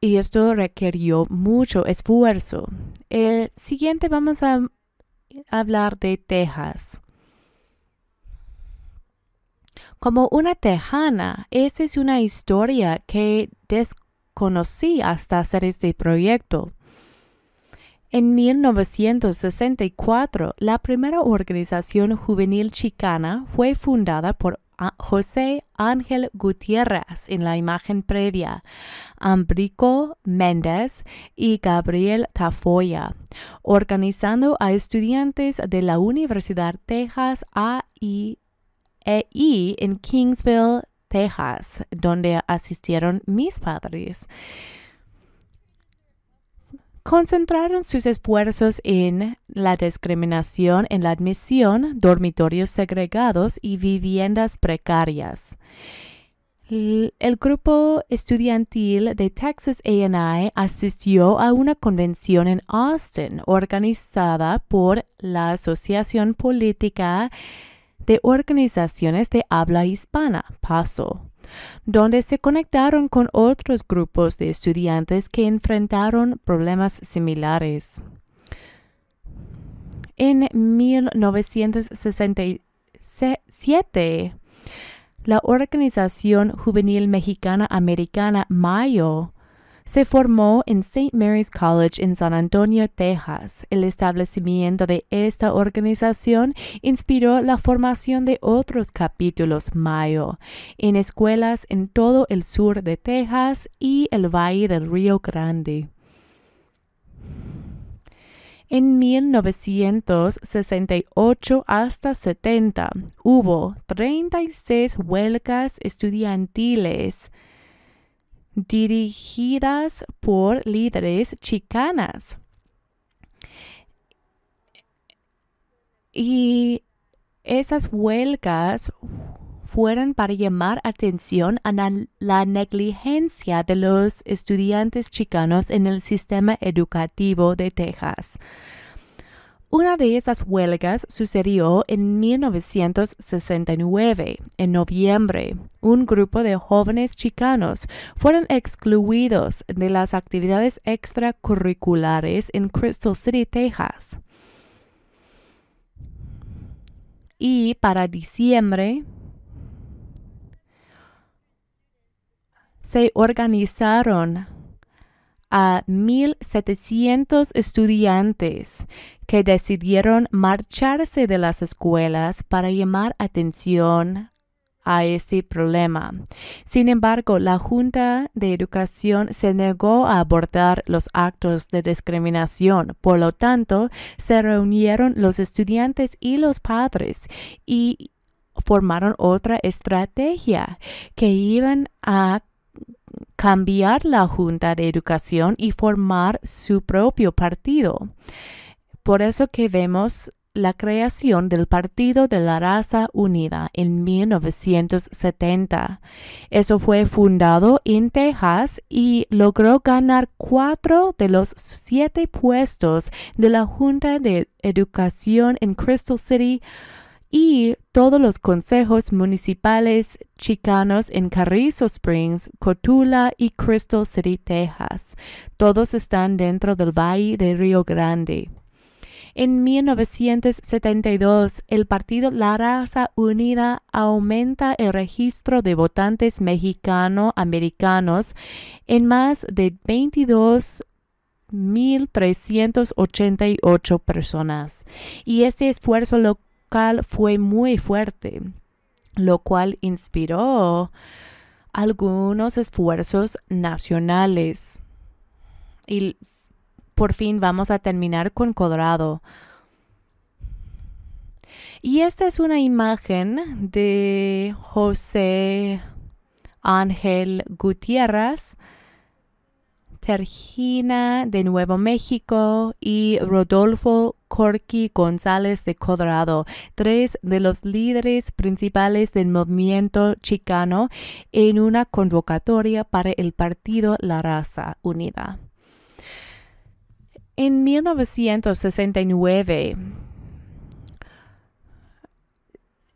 y esto requirió mucho esfuerzo. El siguiente vamos a hablar de Texas. Como una tejana, esa es una historia que desconocí hasta hacer este proyecto. En 1964, la primera organización juvenil chicana fue fundada por José Ángel Gutiérrez en la imagen previa, Ambrico Méndez y Gabriel Tafoya, organizando a estudiantes de la Universidad Texas AI e en Kingsville, Texas, donde asistieron mis padres concentraron sus esfuerzos en la discriminación en la admisión, dormitorios segregados y viviendas precarias. El grupo estudiantil de Texas A&I asistió a una convención en Austin organizada por la Asociación Política de Organizaciones de Habla Hispana, PASO, donde se conectaron con otros grupos de estudiantes que enfrentaron problemas similares. En 1967, la organización juvenil mexicana americana Mayo se formó en St. Mary's College en San Antonio, Texas. El establecimiento de esta organización inspiró la formación de otros capítulos Mayo en escuelas en todo el sur de Texas y el Valle del Río Grande. En 1968 hasta 70 hubo 36 huelgas estudiantiles dirigidas por líderes chicanas. Y esas huelgas fueron para llamar atención a la negligencia de los estudiantes chicanos en el sistema educativo de Texas. Una de esas huelgas sucedió en 1969. En noviembre, un grupo de jóvenes chicanos fueron excluidos de las actividades extracurriculares en Crystal City, Texas. Y para diciembre se organizaron a 1.700 estudiantes que decidieron marcharse de las escuelas para llamar atención a ese problema. Sin embargo, la Junta de Educación se negó a abordar los actos de discriminación. Por lo tanto, se reunieron los estudiantes y los padres y formaron otra estrategia que iban a cambiar la Junta de Educación y formar su propio partido. Por eso que vemos la creación del Partido de la Raza Unida en 1970. Eso fue fundado en Texas y logró ganar cuatro de los siete puestos de la Junta de Educación en Crystal City y todos los consejos municipales chicanos en Carrizo Springs, Cotula y Crystal City, Texas. Todos están dentro del Valle de Río Grande. En 1972, el partido La Raza Unida aumenta el registro de votantes mexicano-americanos en más de 22,388 personas. Y ese esfuerzo local fue muy fuerte, lo cual inspiró algunos esfuerzos nacionales. Y por fin vamos a terminar con Colorado. Y esta es una imagen de José Ángel Gutiérrez, Tergina de Nuevo México y Rodolfo Corky González de Colorado, tres de los líderes principales del movimiento chicano en una convocatoria para el partido La Raza Unida. En 1969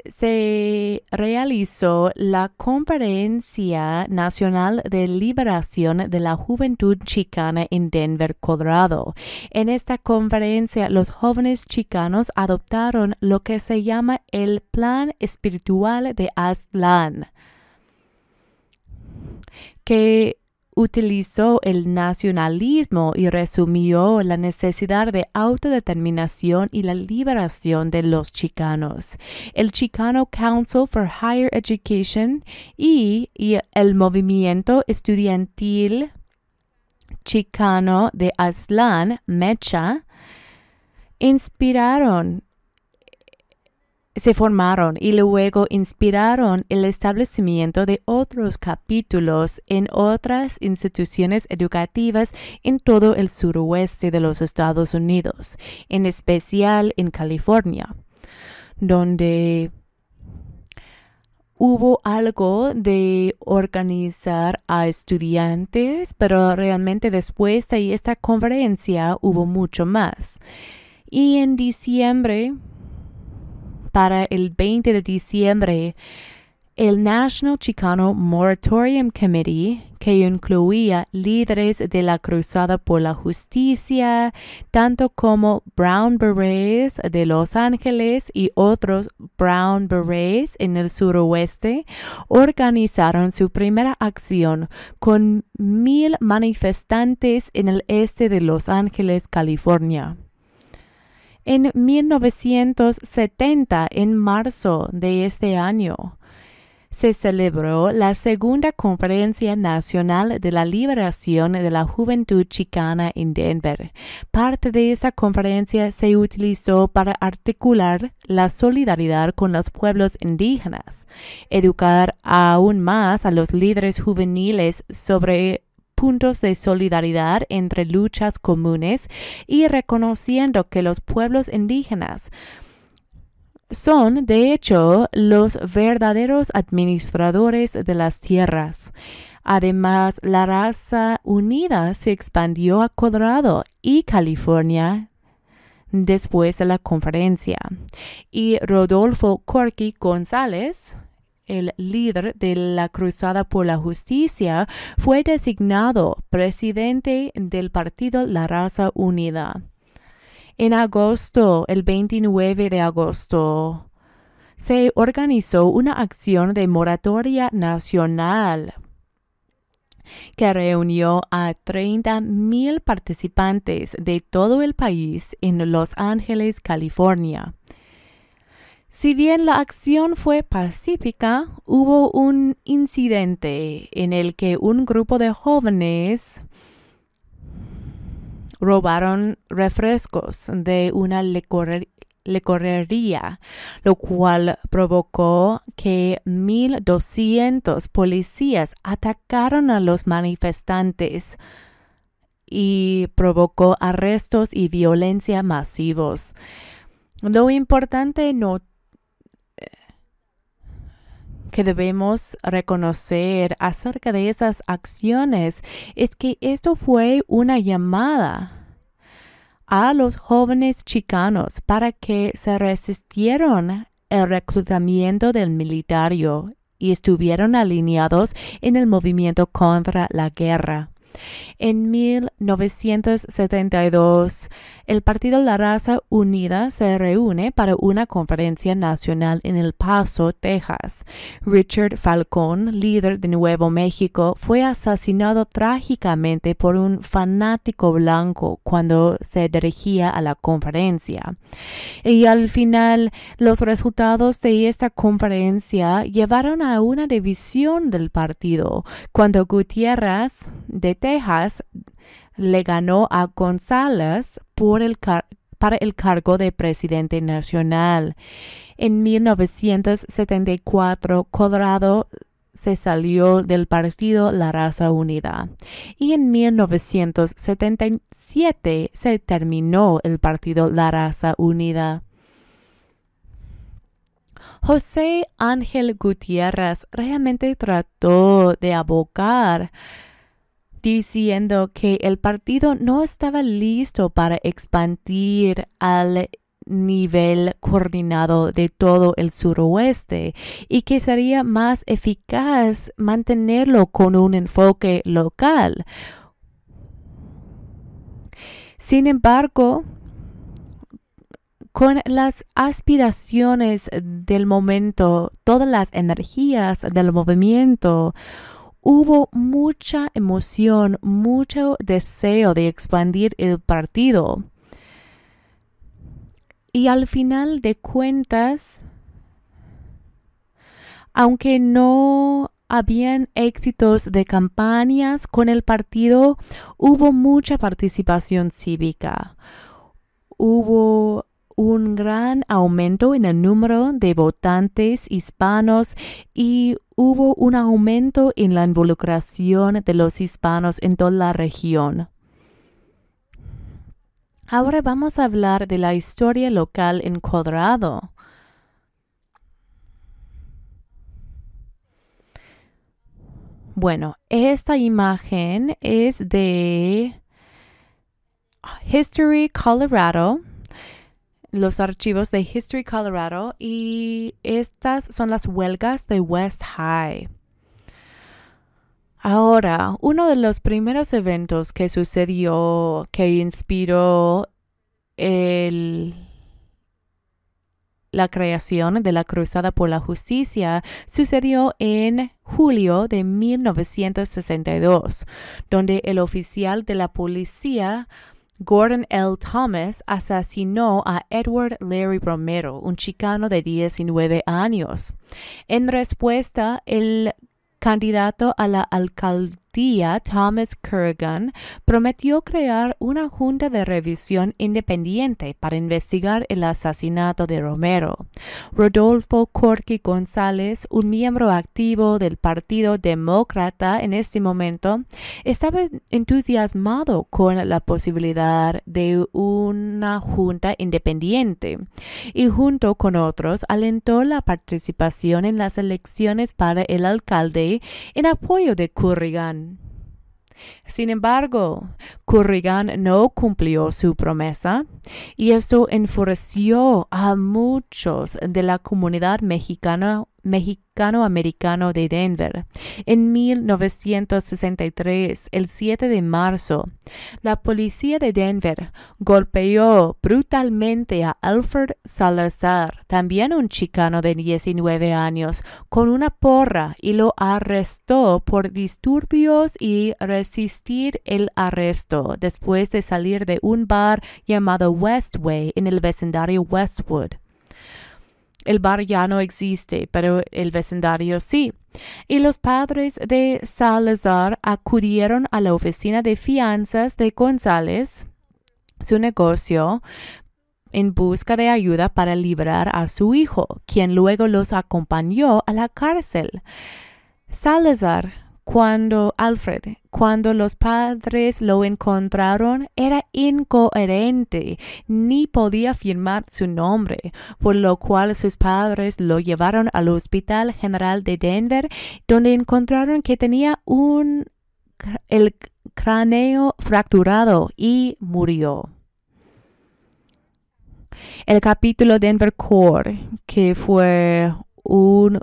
se realizó la Conferencia Nacional de Liberación de la Juventud Chicana en Denver, Colorado. En esta conferencia, los jóvenes chicanos adoptaron lo que se llama el Plan Espiritual de Aztlán, que utilizó el nacionalismo y resumió la necesidad de autodeterminación y la liberación de los chicanos. El Chicano Council for Higher Education y, el movimiento estudiantil chicano de Aslan Mecha inspiraron se formaron y luego inspiraron el establecimiento de otros capítulos en otras instituciones educativas en todo el suroeste de los Estados Unidos, en especial en California, donde hubo algo de organizar a estudiantes, pero realmente después de esta conferencia hubo mucho más. Y en diciembre para el 20 de diciembre, el National Chicano Moratorium Committee, que incluía líderes de la Cruzada por la Justicia, tanto como Brown Berets de Los Ángeles y otros Brown Berets en el suroeste, organizaron su primera acción con mil manifestantes en el este de Los Ángeles, California en 1970, en marzo de este año. Se celebró la segunda Conferencia Nacional de la Liberación de la Juventud Chicana en Denver. Parte de esa conferencia se utilizó para articular la solidaridad con los pueblos indígenas, educar aún más a los líderes juveniles sobre puntos de solidaridad entre luchas comunes y reconociendo que los pueblos indígenas son, de hecho, los verdaderos administradores de las tierras. Además, la raza unida se expandió a Colorado y California después de la conferencia. Y Rodolfo Corky González, el líder de la Cruzada por la Justicia, fue designado presidente del partido La Raza Unida. En agosto, el 29 de agosto, se organizó una acción de moratoria nacional que reunió a 30.000 participantes de todo el país en Los Ángeles, California. Si bien la acción fue pacífica, hubo un incidente en el que un grupo de jóvenes robaron refrescos de una lecorrería, lo cual provocó que 1.200 policías atacaron a los manifestantes y provocó arrestos y violencia masivos. Lo importante notar debemos reconocer acerca de esas acciones es que esto fue una llamada a los jóvenes chicanos para que se resistieron el reclutamiento del militario y estuvieron alineados en el movimiento contra la guerra. En 1972, el Partido La Raza Unida se reúne para una conferencia nacional en El Paso, Texas. Richard Falcón, líder de Nuevo México, fue asesinado trágicamente por un fanático blanco cuando se dirigía a la conferencia. Y al final, los resultados de esta conferencia llevaron a una división del partido cuando Gutiérrez de le ganó a González por el para el cargo de presidente nacional. En 1974, Cuadrado se salió del partido La Raza Unida y en 1977 se terminó el partido La Raza Unida. José Ángel Gutiérrez realmente trató de abocar diciendo que el partido no estaba listo para expandir al nivel coordinado de todo el suroeste y que sería más eficaz mantenerlo con un enfoque local. Sin embargo, con las aspiraciones del momento, todas las energías del movimiento, hubo mucha emoción, mucho deseo de expandir el partido. Y al final de cuentas, aunque no habían éxitos de campañas con el partido, hubo mucha participación cívica. Hubo un gran aumento en el número de votantes hispanos y hubo un aumento en la involucración de los hispanos en toda la región. Ahora vamos a hablar de la historia local en cuadrado. Bueno, esta imagen es de History Colorado los archivos de History Colorado y estas son las huelgas de West High. Ahora, uno de los primeros eventos que sucedió, que inspiró el, la creación de la Cruzada por la Justicia, sucedió en julio de 1962, donde el oficial de la policía Gordon L. Thomas asesinó a Edward Larry Romero, un chicano de 19 años. En respuesta, el candidato a la alcaldía día Thomas Currigan prometió crear una junta de revisión independiente para investigar el asesinato de Romero. Rodolfo Corky González, un miembro activo del Partido Demócrata en este momento, estaba entusiasmado con la posibilidad de una junta independiente y junto con otros alentó la participación en las elecciones para el alcalde en apoyo de Currigan. Sin embargo, Currigan no cumplió su promesa y eso enfureció a muchos de la comunidad mexicana mexicano-americano de Denver. En 1963, el 7 de marzo, la policía de Denver golpeó brutalmente a Alfred Salazar, también un chicano de 19 años, con una porra y lo arrestó por disturbios y resistir el arresto después de salir de un bar llamado Westway en el vecindario Westwood. El bar ya no existe, pero el vecindario sí. Y los padres de Salazar acudieron a la oficina de fianzas de González, su negocio, en busca de ayuda para liberar a su hijo, quien luego los acompañó a la cárcel. Salazar cuando Alfred, cuando los padres lo encontraron, era incoherente, ni podía firmar su nombre, por lo cual sus padres lo llevaron al Hospital General de Denver, donde encontraron que tenía un el cráneo fracturado y murió. El capítulo Denver Core, que fue un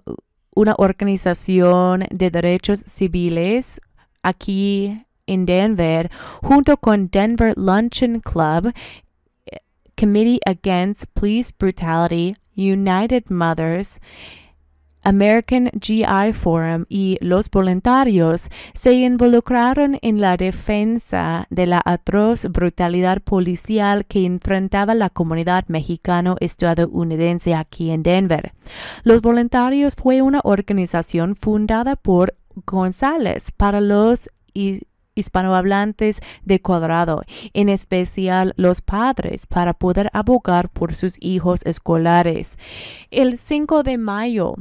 una organización de derechos civiles aquí en Denver, junto con Denver Luncheon Club, eh, Committee Against Police Brutality, United Mothers, American GI Forum y los voluntarios se involucraron en la defensa de la atroz brutalidad policial que enfrentaba la comunidad mexicano-estadounidense aquí en Denver. Los voluntarios fue una organización fundada por González para los hispanohablantes de Colorado, en especial los padres, para poder abogar por sus hijos escolares. El 5 de mayo,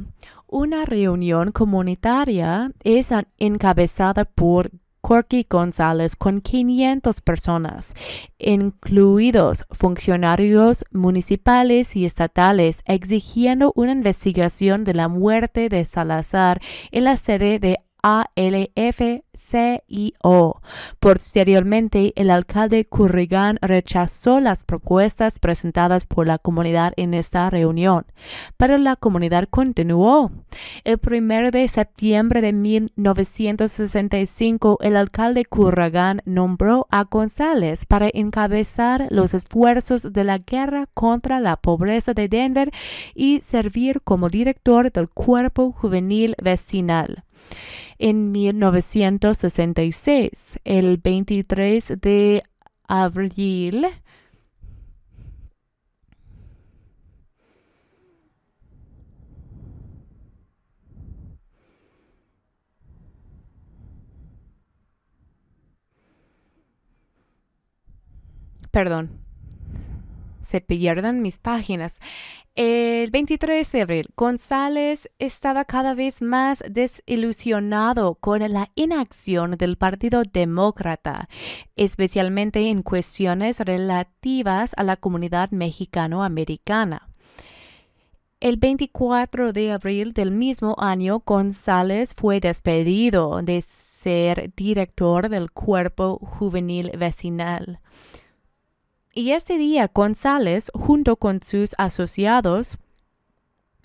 una reunión comunitaria es encabezada por Corky González con 500 personas, incluidos funcionarios municipales y estatales, exigiendo una investigación de la muerte de Salazar en la sede de ALF CIO. Posteriormente, el alcalde Currigan rechazó las propuestas presentadas por la comunidad en esta reunión, pero la comunidad continuó. El 1 de septiembre de 1965, el alcalde Currigan nombró a González para encabezar los esfuerzos de la guerra contra la pobreza de Denver y servir como director del cuerpo juvenil vecinal. En 1965, 1966, el 23 de abril, perdón, se pierdan mis páginas. El 23 de abril, González estaba cada vez más desilusionado con la inacción del Partido Demócrata, especialmente en cuestiones relativas a la comunidad mexicano-americana. El 24 de abril del mismo año, González fue despedido de ser director del Cuerpo Juvenil Vecinal. Y ese día González, junto con sus asociados,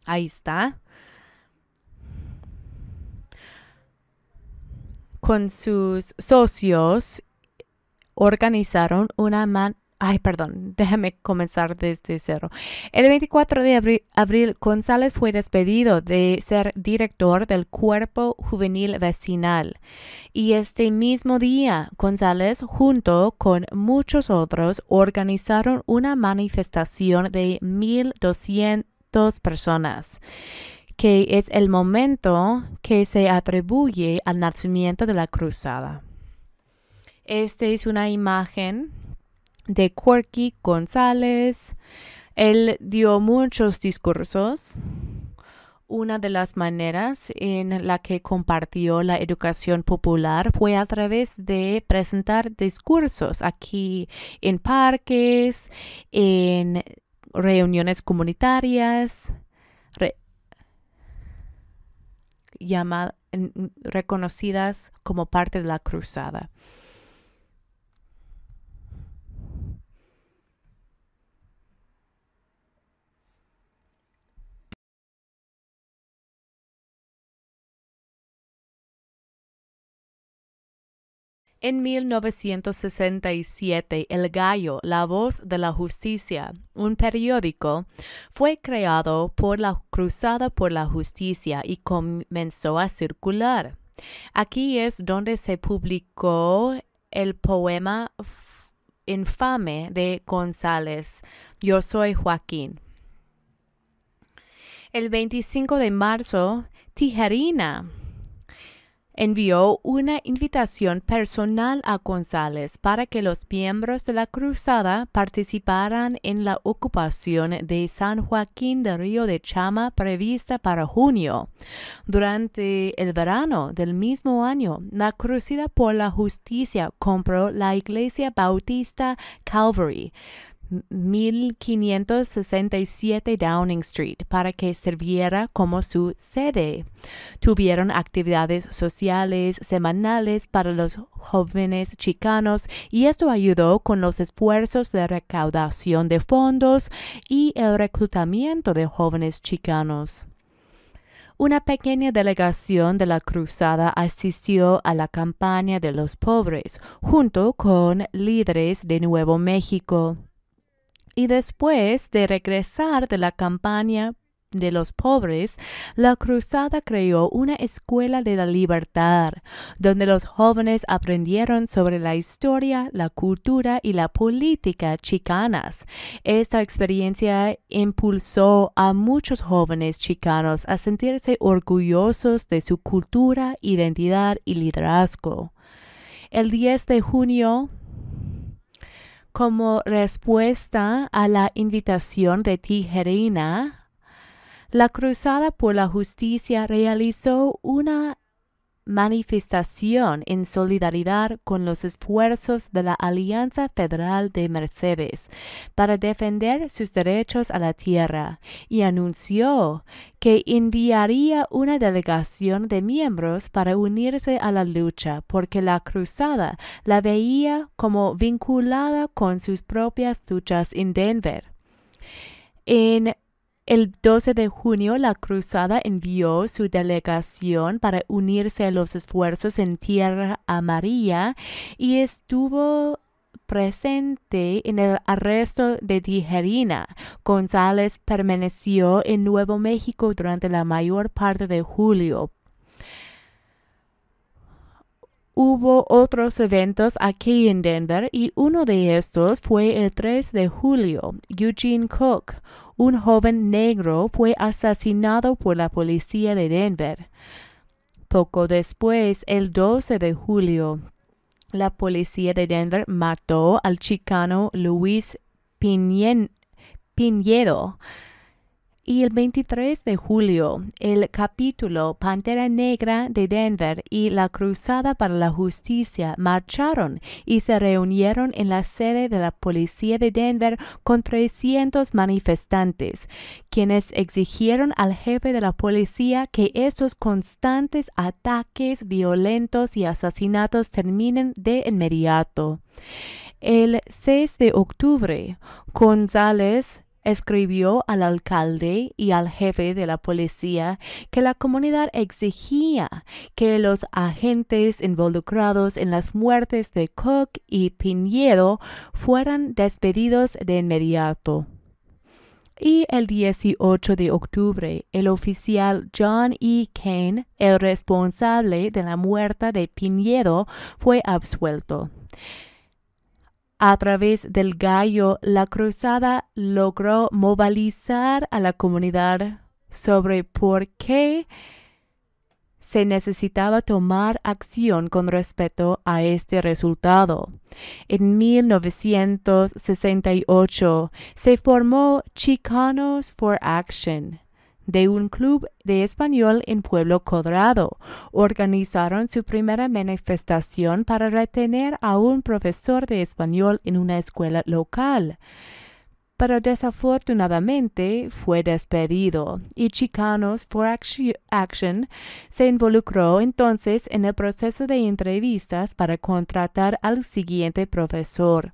ahí está, con sus socios, organizaron una man Ay, perdón, déjame comenzar desde cero. El 24 de abril, abril, González fue despedido de ser director del Cuerpo Juvenil Vecinal. Y este mismo día, González, junto con muchos otros, organizaron una manifestación de 1.200 personas que es el momento que se atribuye al nacimiento de la cruzada. Esta es una imagen de quirky González. Él dio muchos discursos. Una de las maneras en la que compartió la educación popular fue a través de presentar discursos aquí en parques, en reuniones comunitarias, reconocidas como parte de la cruzada. En 1967, El Gallo, La Voz de la Justicia, un periódico, fue creado por la Cruzada por la Justicia y comenzó a circular. Aquí es donde se publicó el poema infame de González, Yo soy Joaquín. El 25 de marzo, Tijerina envió una invitación personal a González para que los miembros de la cruzada participaran en la ocupación de San Joaquín de Río de Chama prevista para junio. Durante el verano del mismo año, la cruzada por la justicia compró la iglesia bautista Calvary 1567 Downing Street para que sirviera como su sede. Tuvieron actividades sociales semanales para los jóvenes chicanos y esto ayudó con los esfuerzos de recaudación de fondos y el reclutamiento de jóvenes chicanos una pequeña delegación de la cruzada asistió a la campaña de los pobres, junto con líderes de Nuevo México y después de regresar de la campaña de los pobres, la cruzada creó una escuela de la libertad, donde los jóvenes aprendieron sobre la historia, la cultura y la política chicanas. Esta experiencia impulsó a muchos jóvenes chicanos a sentirse orgullosos de su cultura, identidad y liderazgo. El 10 de junio como respuesta a la invitación de Tijerina, la Cruzada por la Justicia realizó una manifestación en solidaridad con los esfuerzos de la Alianza Federal de Mercedes para defender sus derechos a la tierra y anunció que enviaría una delegación de miembros para unirse a la lucha porque la cruzada la veía como vinculada con sus propias luchas en Denver. En el 12 de junio, la Cruzada envió su delegación para unirse a los esfuerzos en Tierra Amarilla y estuvo presente en el arresto de Tijerina. González permaneció en Nuevo México durante la mayor parte de julio. Hubo otros eventos aquí en Denver y uno de estos fue el 3 de julio. Eugene Cook, un joven negro fue asesinado por la policía de Denver. Poco después, el 12 de julio, la policía de Denver mató al chicano Luis Piñedo y el 23 de julio el capítulo Pantera Negra de Denver y la Cruzada para la Justicia marcharon y se reunieron en la sede de la Policía de Denver con 300 manifestantes, quienes exigieron al jefe de la policía que estos constantes ataques violentos y asesinatos terminen de inmediato. El 6 de octubre, González escribió al alcalde y al jefe de la policía que la comunidad exigía que los agentes involucrados en las muertes de Cook y Pinedo fueran despedidos de inmediato. Y el 18 de octubre, el oficial John E. Kane, el responsable de la muerte de Pinedo, fue absuelto. A través del gallo, la cruzada logró movilizar a la comunidad sobre por qué se necesitaba tomar acción con respecto a este resultado. En 1968 se formó Chicanos for Action de un club de español en Pueblo Colorado. Organizaron su primera manifestación para retener a un profesor de español en una escuela local pero desafortunadamente fue despedido y Chicanos for Action se involucró entonces en el proceso de entrevistas para contratar al siguiente profesor.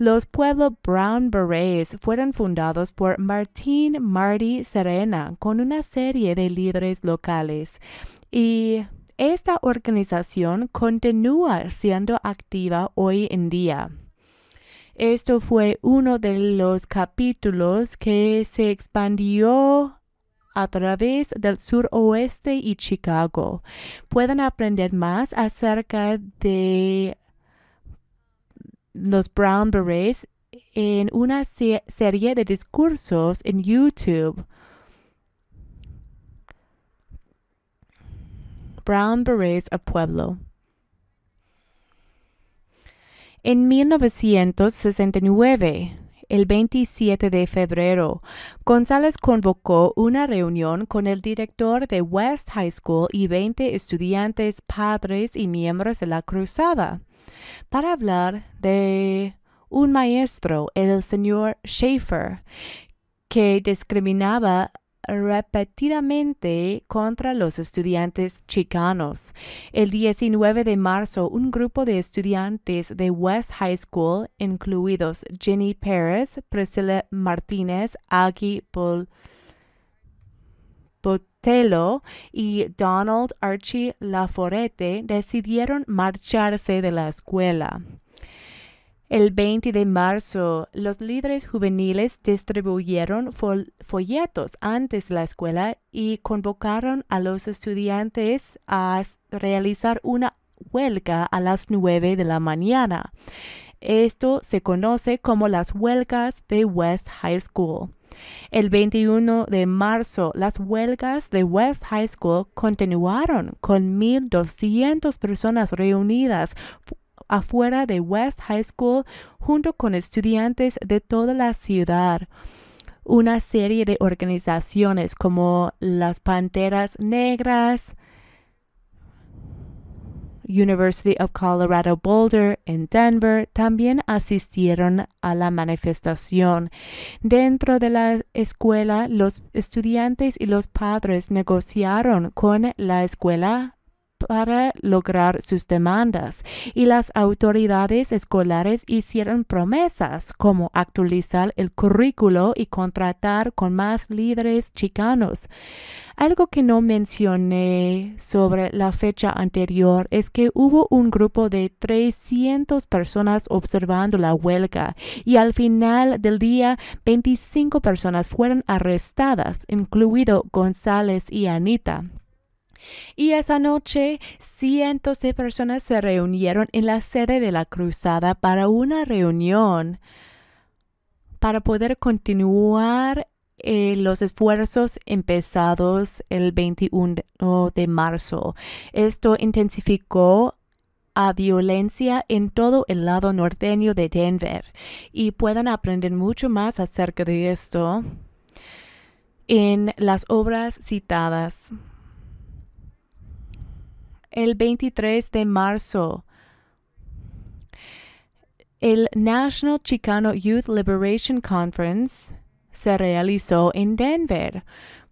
Los pueblos Brown Berets fueron fundados por Martín Marty Serena con una serie de líderes locales y esta organización continúa siendo activa hoy en día. Esto fue uno de los capítulos que se expandió a través del suroeste y Chicago. Pueden aprender más acerca de los Brown Berets en una serie de discursos en YouTube. Brown Berets a Pueblo. En 1969, el 27 de febrero, González convocó una reunión con el director de West High School y 20 estudiantes, padres y miembros de la cruzada para hablar de un maestro, el señor Schaefer, que discriminaba repetidamente contra los estudiantes chicanos. El 19 de marzo, un grupo de estudiantes de West High School, incluidos Jenny Perez, Priscilla Martínez, Aggie Paul, Telo y Donald Archie Laforete decidieron marcharse de la escuela. El 20 de marzo, los líderes juveniles distribuyeron folletos antes de la escuela y convocaron a los estudiantes a realizar una huelga a las 9 de la mañana. Esto se conoce como las huelgas de West High School. El 21 de marzo, las huelgas de West High School continuaron con 1.200 personas reunidas afuera de West High School junto con estudiantes de toda la ciudad. Una serie de organizaciones como las Panteras Negras, University of Colorado Boulder en Denver también asistieron a la manifestación. Dentro de la escuela, los estudiantes y los padres negociaron con la escuela para lograr sus demandas y las autoridades escolares hicieron promesas como actualizar el currículo y contratar con más líderes chicanos. Algo que no mencioné sobre la fecha anterior es que hubo un grupo de 300 personas observando la huelga y al final del día 25 personas fueron arrestadas, incluido González y Anita, y esa noche, cientos de personas se reunieron en la sede de la cruzada para una reunión para poder continuar eh, los esfuerzos empezados el 21 de marzo. Esto intensificó a violencia en todo el lado norteño de Denver y pueden aprender mucho más acerca de esto en las obras citadas el 23 de marzo. El National Chicano Youth Liberation Conference se realizó en Denver.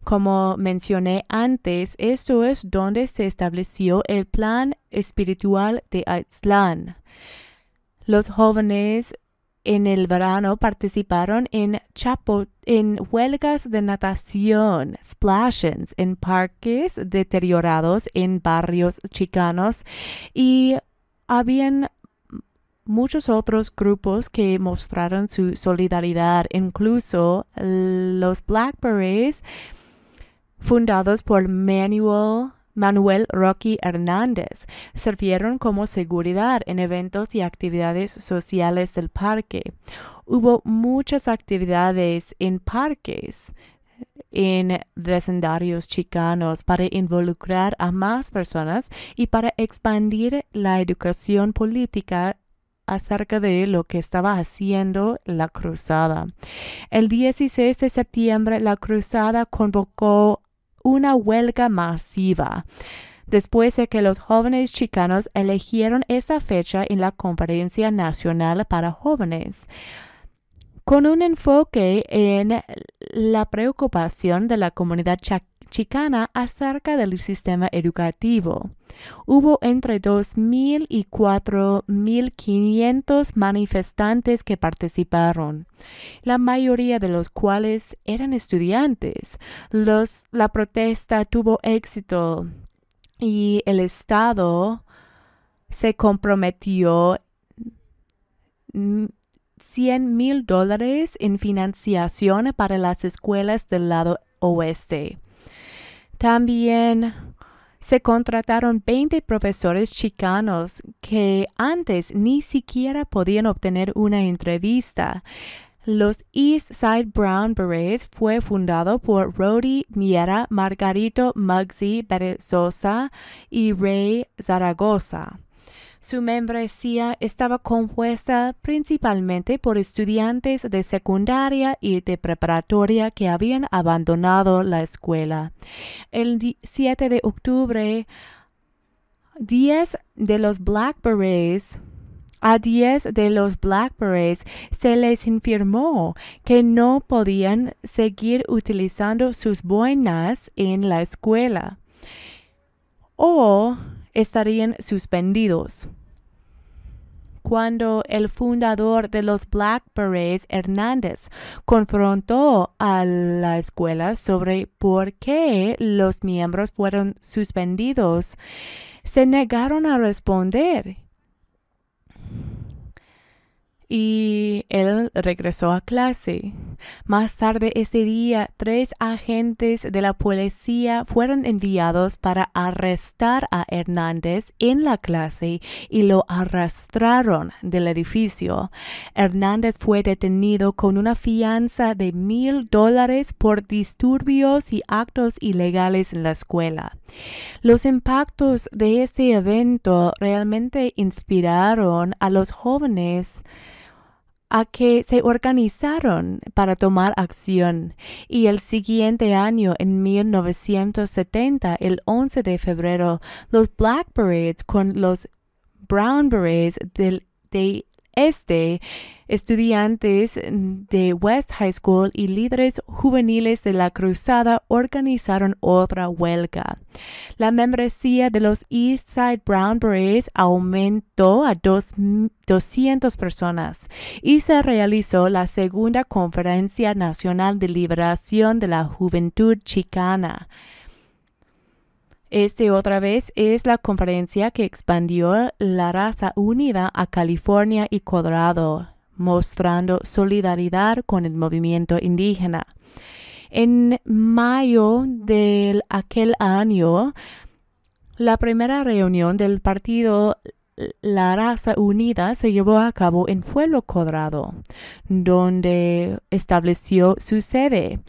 Como mencioné antes, esto es donde se estableció el plan espiritual de Aztlán. Los jóvenes en el verano participaron en, chapo, en huelgas de natación, splashings en parques deteriorados en barrios chicanos y habían muchos otros grupos que mostraron su solidaridad, incluso los Blackberries fundados por Manuel Manuel Rocky Hernández sirvieron como seguridad en eventos y actividades sociales del parque. Hubo muchas actividades en parques en vecindarios chicanos para involucrar a más personas y para expandir la educación política acerca de lo que estaba haciendo la cruzada. El 16 de septiembre la cruzada convocó una huelga masiva después de que los jóvenes chicanos eligieron esa fecha en la Conferencia Nacional para Jóvenes. Con un enfoque en la preocupación de la comunidad chicana acerca del sistema educativo. Hubo entre 2.000 y 4.500 manifestantes que participaron, la mayoría de los cuales eran estudiantes. la protesta tuvo éxito y el Estado se comprometió 100 mil dólares en financiación para las escuelas del lado oeste. También se contrataron 20 profesores chicanos que antes ni siquiera podían obtener una entrevista. Los East Side Brown Berets fue fundado por Rody Miera, Margarito Muggsy Berezosa y Ray Zaragoza. Su membresía estaba compuesta principalmente por estudiantes de secundaria y de preparatoria que habían abandonado la escuela. El 7 de octubre, 10 de los Blackberries, a 10 de los Blackberries se les informó que no podían seguir utilizando sus buenas en la escuela o estarían suspendidos. Cuando el fundador de los Black Berets, Hernández, confrontó a la escuela sobre por qué los miembros fueron suspendidos, se negaron a responder y él regresó a clase. Más tarde ese día, tres agentes de la policía fueron enviados para arrestar a Hernández en la clase y lo arrastraron del edificio. Hernández fue detenido con una fianza de mil dólares por disturbios y actos ilegales en la escuela. Los impactos de este evento realmente inspiraron a los jóvenes a que se organizaron para tomar acción y el siguiente año, en 1970, el 11 de febrero, los blackberries con los Brown del, de este Estudiantes de West High School y líderes juveniles de la cruzada organizaron otra huelga. La membresía de los Eastside Brown Berets aumentó a 200 personas y se realizó la segunda conferencia nacional de liberación de la juventud chicana. Esta otra vez es la conferencia que expandió la raza unida a California y Colorado mostrando solidaridad con el movimiento indígena. En mayo de aquel año, la primera reunión del partido La Raza Unida se llevó a cabo en Pueblo cuadrado donde estableció su sede.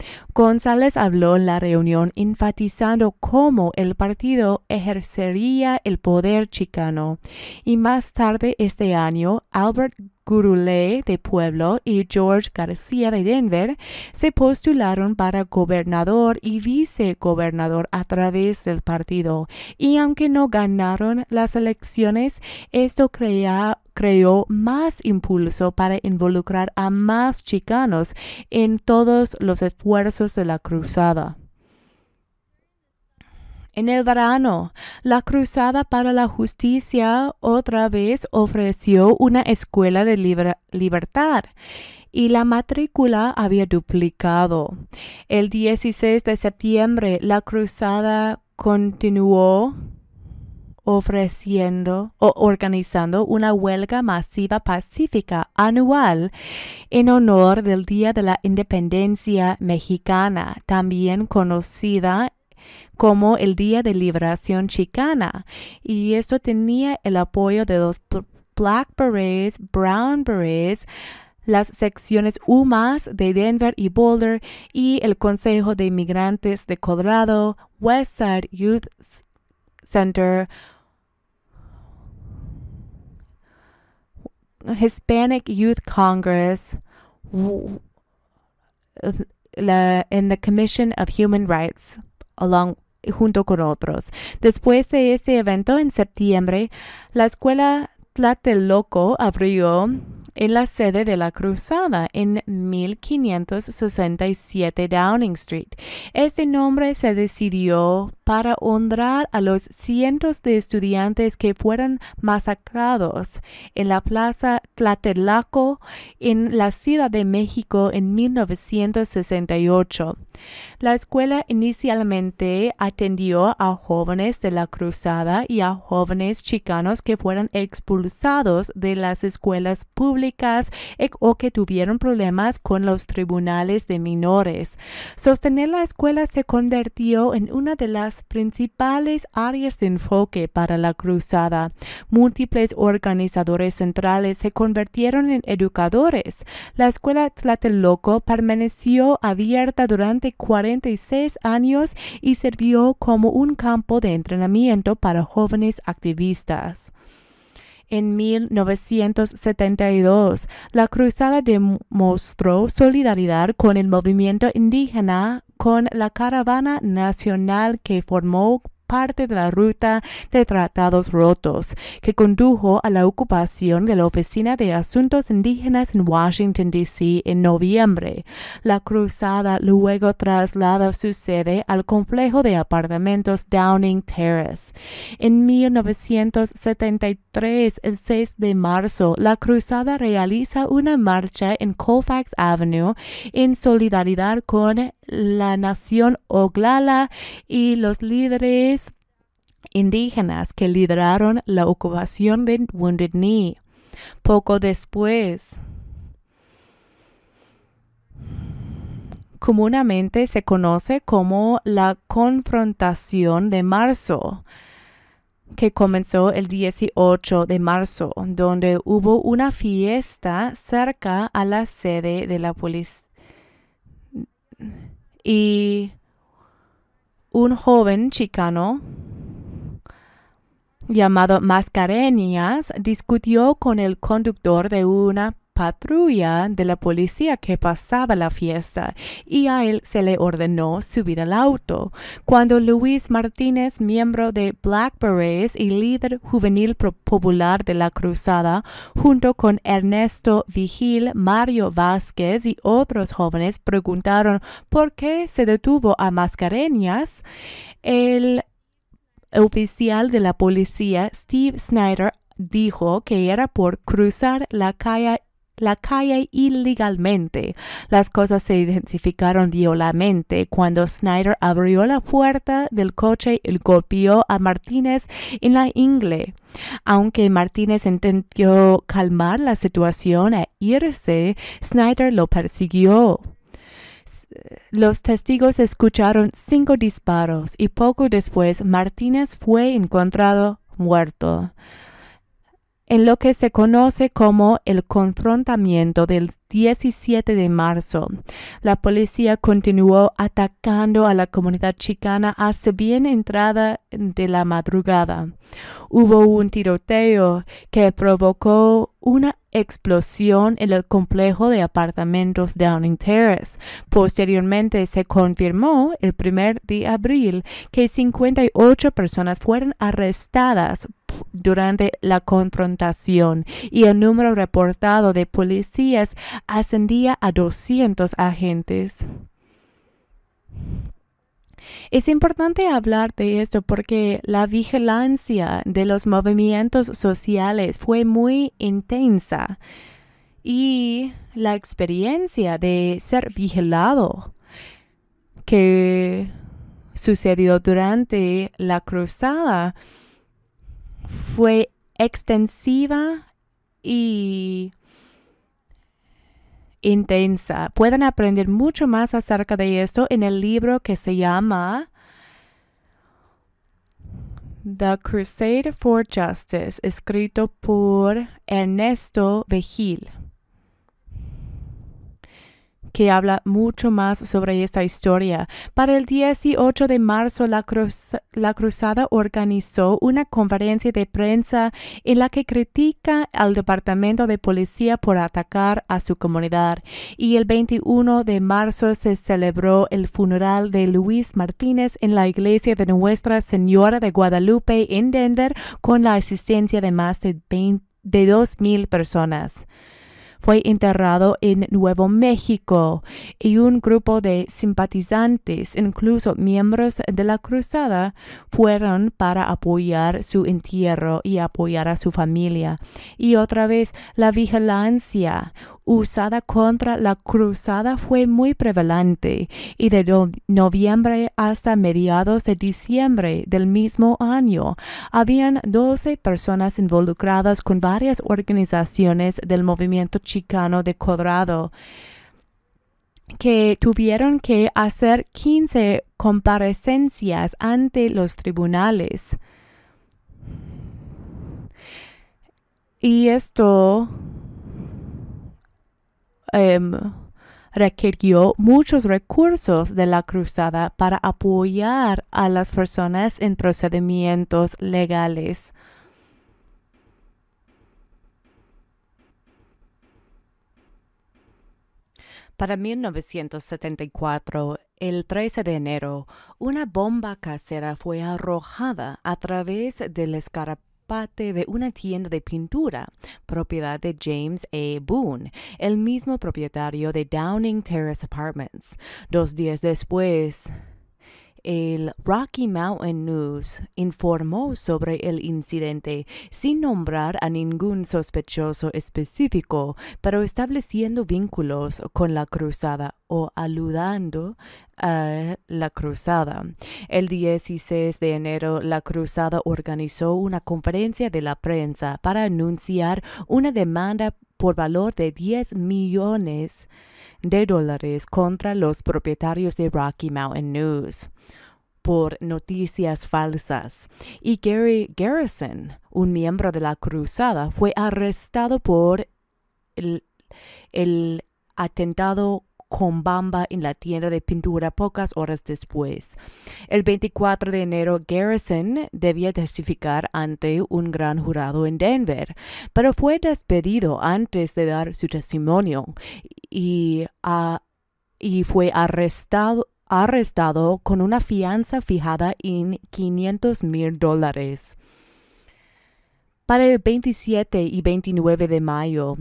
González habló en la reunión enfatizando cómo el partido ejercería el poder chicano y más tarde este año Albert Gurule de Pueblo y George García de Denver se postularon para gobernador y vicegobernador a través del partido y aunque no ganaron las elecciones, esto crea creó más impulso para involucrar a más chicanos en todos los esfuerzos de la cruzada. En el verano, la Cruzada para la Justicia otra vez ofreció una escuela de libertad y la matrícula había duplicado. El 16 de septiembre, la Cruzada continuó ofreciendo o organizando una huelga masiva pacífica anual en honor del Día de la Independencia Mexicana, también conocida como el Día de Liberación Chicana, y esto tenía el apoyo de los Black Berets, Brown Berets, las secciones UMAS de Denver y Boulder y el Consejo de Inmigrantes de Colorado, Westside Youth Center, Hispanic Youth Congress en la Commission of Human Rights junto con otros. Después de ese evento en septiembre, la escuela Tlateloco abrió en la sede de la Cruzada en 1567 Downing Street. Este nombre se decidió para honrar a los cientos de estudiantes que fueron masacrados en la Plaza Tlatelaco en la Ciudad de México en 1968. La escuela inicialmente atendió a jóvenes de la cruzada y a jóvenes chicanos que fueron expulsados de las escuelas públicas e- o que tuvieron problemas con los tribunales de menores. Sostener la escuela se convirtió en una de las principales áreas de enfoque para la cruzada. Múltiples organizadores centrales se convirtieron en educadores. La escuela Tlatelolco permaneció abierta durante 40 años y sirvió como un campo de entrenamiento para jóvenes activistas. En 1972, la cruzada demostró solidaridad con el movimiento indígena con la caravana nacional que formó parte de la ruta de tratados rotos que condujo a la ocupación de la Oficina de Asuntos Indígenas en Washington, D.C. en noviembre. La cruzada luego traslada su sede al complejo de apartamentos Downing Terrace. En 1973, el 6 de marzo, la cruzada realiza una marcha en Colfax Avenue en solidaridad con la nación Oglala y los líderes indígenas que lideraron la ocupación de Wounded Knee. Poco después, comúnmente se conoce como la confrontación de marzo, que comenzó el 18 de marzo, donde hubo una fiesta cerca a la sede de la policía y un joven chicano llamado Mascareñas discutió con el conductor de una patrulla de la policía que pasaba la fiesta y a él se le ordenó subir al auto. Cuando Luis Martínez, miembro de Black Berets y líder juvenil popular de la cruzada, junto con Ernesto Vigil, Mario Vázquez y otros jóvenes preguntaron por qué se detuvo a Mascareñas, el oficial de la policía Steve Snyder dijo que era por cruzar la calle la calle ilegalmente. Las cosas se identificaron violamente cuando Snyder abrió la puerta del coche y golpeó a Martínez en la ingle. Aunque Martínez intentó calmar la situación e irse, Snyder lo persiguió los testigos escucharon cinco disparos y poco después Martínez fue encontrado muerto en lo que se conoce como el confrontamiento del 17 de marzo. La policía continuó atacando a la comunidad chicana hasta bien entrada de la madrugada. Hubo un tiroteo que provocó una explosión en el complejo de apartamentos Downing Terrace. Posteriormente se confirmó el primer de abril que 58 personas fueron arrestadas durante la confrontación y el número reportado de policías ascendía a 200 agentes. Es importante hablar de esto porque la vigilancia de los movimientos sociales fue muy intensa y la experiencia de ser vigilado que sucedió durante la cruzada fue extensiva y intensa. Pueden aprender mucho más acerca de esto en el libro que se llama The Crusade for Justice, escrito por Ernesto Vigil que habla mucho más sobre esta historia. Para el 18 de marzo, la, cruz, la, Cruzada organizó una conferencia de prensa en la que critica al Departamento de Policía por atacar a su comunidad. Y el 21 de marzo se celebró el funeral de Luis Martínez en la iglesia de Nuestra Señora de Guadalupe en Denver con la asistencia de más de, 20, de 2.000 personas fue enterrado en Nuevo México y un grupo de simpatizantes, incluso miembros de la cruzada, fueron para apoyar su entierro y apoyar a su familia. Y otra vez, la vigilancia usada contra la cruzada fue muy prevalente y de noviembre hasta mediados de diciembre del mismo año habían 12 personas involucradas con varias organizaciones del movimiento chicano de Colorado que tuvieron que hacer 15 comparecencias ante los tribunales. Y esto Em, requirió muchos recursos de la cruzada para apoyar a las personas en procedimientos legales. Para 1974, el 13 de enero, una bomba casera fue arrojada a través del escarapé parte de una tienda de pintura, propiedad de James A. Boone, el mismo propietario de Downing Terrace Apartments. Dos días después, el Rocky Mountain News informó sobre el incidente sin nombrar a ningún sospechoso específico, pero estableciendo vínculos con la cruzada o aludando a la cruzada. El 16 de enero, la cruzada organizó una conferencia de la prensa para anunciar una demanda por valor de 10 millones de dólares contra los propietarios de Rocky Mountain News por noticias falsas y Gary Garrison, un miembro de la cruzada, fue arrestado por el, el atentado con Bamba en la tienda de pintura pocas horas después. El 24 de enero, Garrison debía testificar ante un gran jurado en Denver, pero fue despedido antes de dar su testimonio y, fue arrestado arrestado con una fianza fijada en 500 mil dólares. Para el 27 y 29 de mayo,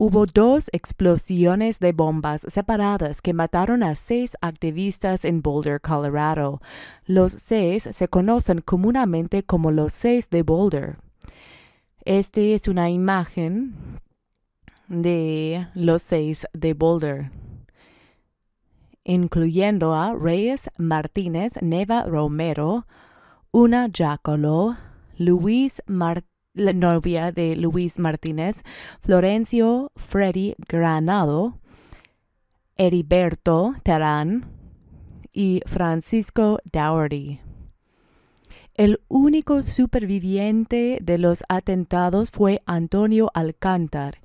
Hubo dos explosiones de bombas separadas que mataron a seis activistas en Boulder, Colorado. Los seis se conocen comúnmente como los seis de Boulder. Esta es una imagen de los seis de Boulder, incluyendo a Reyes Martínez Neva Romero, Una Jacolo, Luis Martínez, la novia de Luis Martínez, Florencio Freddy Granado, Heriberto Tarán y Francisco Dougherty. El único superviviente de los atentados fue Antonio Alcántar,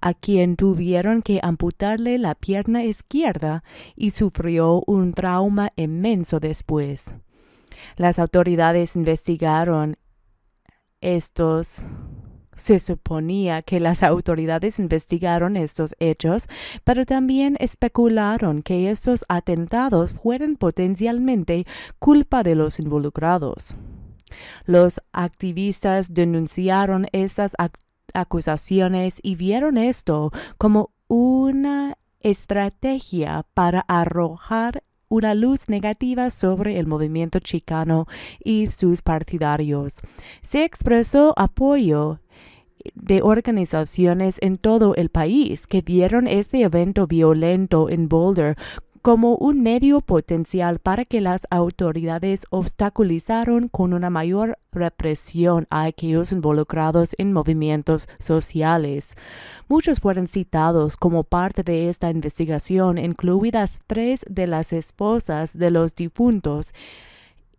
a quien tuvieron que amputarle la pierna izquierda y sufrió un trauma inmenso después. Las autoridades investigaron estos se suponía que las autoridades investigaron estos hechos, pero también especularon que estos atentados fueran potencialmente culpa de los involucrados. Los activistas denunciaron esas acusaciones y vieron esto como una estrategia para arrojar una luz negativa sobre el movimiento chicano y sus partidarios. Se expresó apoyo de organizaciones en todo el país que vieron este evento violento en Boulder como un medio potencial para que las autoridades obstaculizaron con una mayor represión a aquellos involucrados en movimientos sociales. Muchos fueron citados como parte de esta investigación, incluidas tres de las esposas de los difuntos,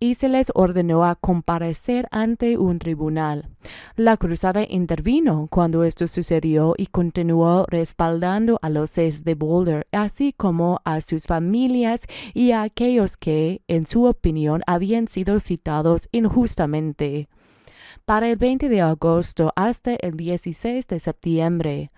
y se les ordenó a comparecer ante un tribunal. La cruzada intervino cuando esto sucedió y continuó respaldando a los seis de Boulder, así como a sus familias y a aquellos que, en su opinión, habían sido citados injustamente. Para el 20 de agosto hasta el 16 de septiembre,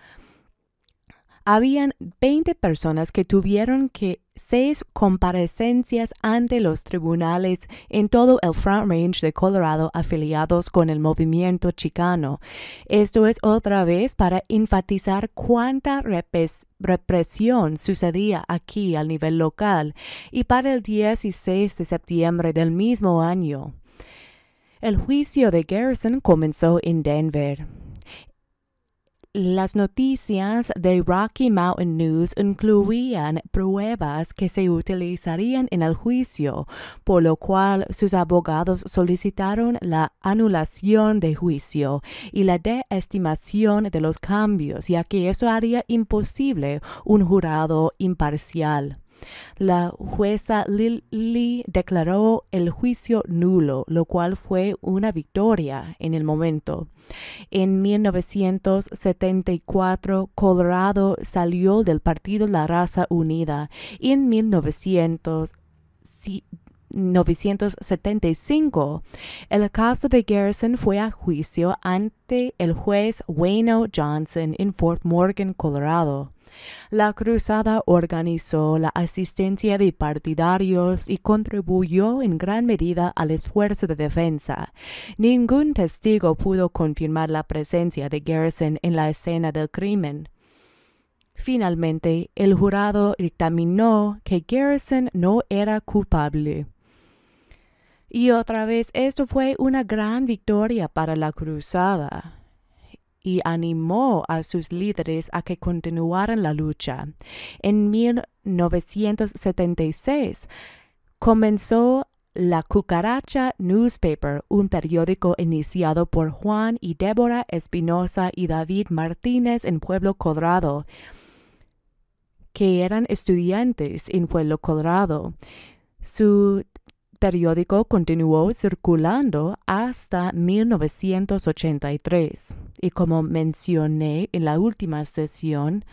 habían 20 personas que tuvieron que seis comparecencias ante los tribunales en todo el Front Range de Colorado afiliados con el movimiento chicano. Esto es otra vez para enfatizar cuánta represión sucedía aquí al nivel local y para el 16 de septiembre del mismo año. El juicio de Garrison comenzó en Denver. Las noticias de Rocky Mountain News incluían pruebas que se utilizarían en el juicio, por lo cual sus abogados solicitaron la anulación de juicio y la deestimación de los cambios, ya que eso haría imposible un jurado imparcial. La jueza Lilly declaró el juicio nulo, lo cual fue una victoria en el momento. En 1974, Colorado salió del Partido La Raza Unida y en 1900 1975, el caso de Garrison fue a juicio ante el juez Wayne Johnson en Fort Morgan, Colorado. La cruzada organizó la asistencia de partidarios y contribuyó en gran medida al esfuerzo de defensa. Ningún testigo pudo confirmar la presencia de Garrison en la escena del crimen. Finalmente, el jurado dictaminó que Garrison no era culpable. Y otra vez, esto fue una gran victoria para la cruzada y animó a sus líderes a que continuaran la lucha. En 1976 comenzó la Cucaracha Newspaper, un periódico iniciado por Juan y Débora Espinosa y David Martínez en Pueblo Colorado, que eran estudiantes en Pueblo Colorado. Su periódico continuó circulando hasta 1983 y como mencioné en la última sesión,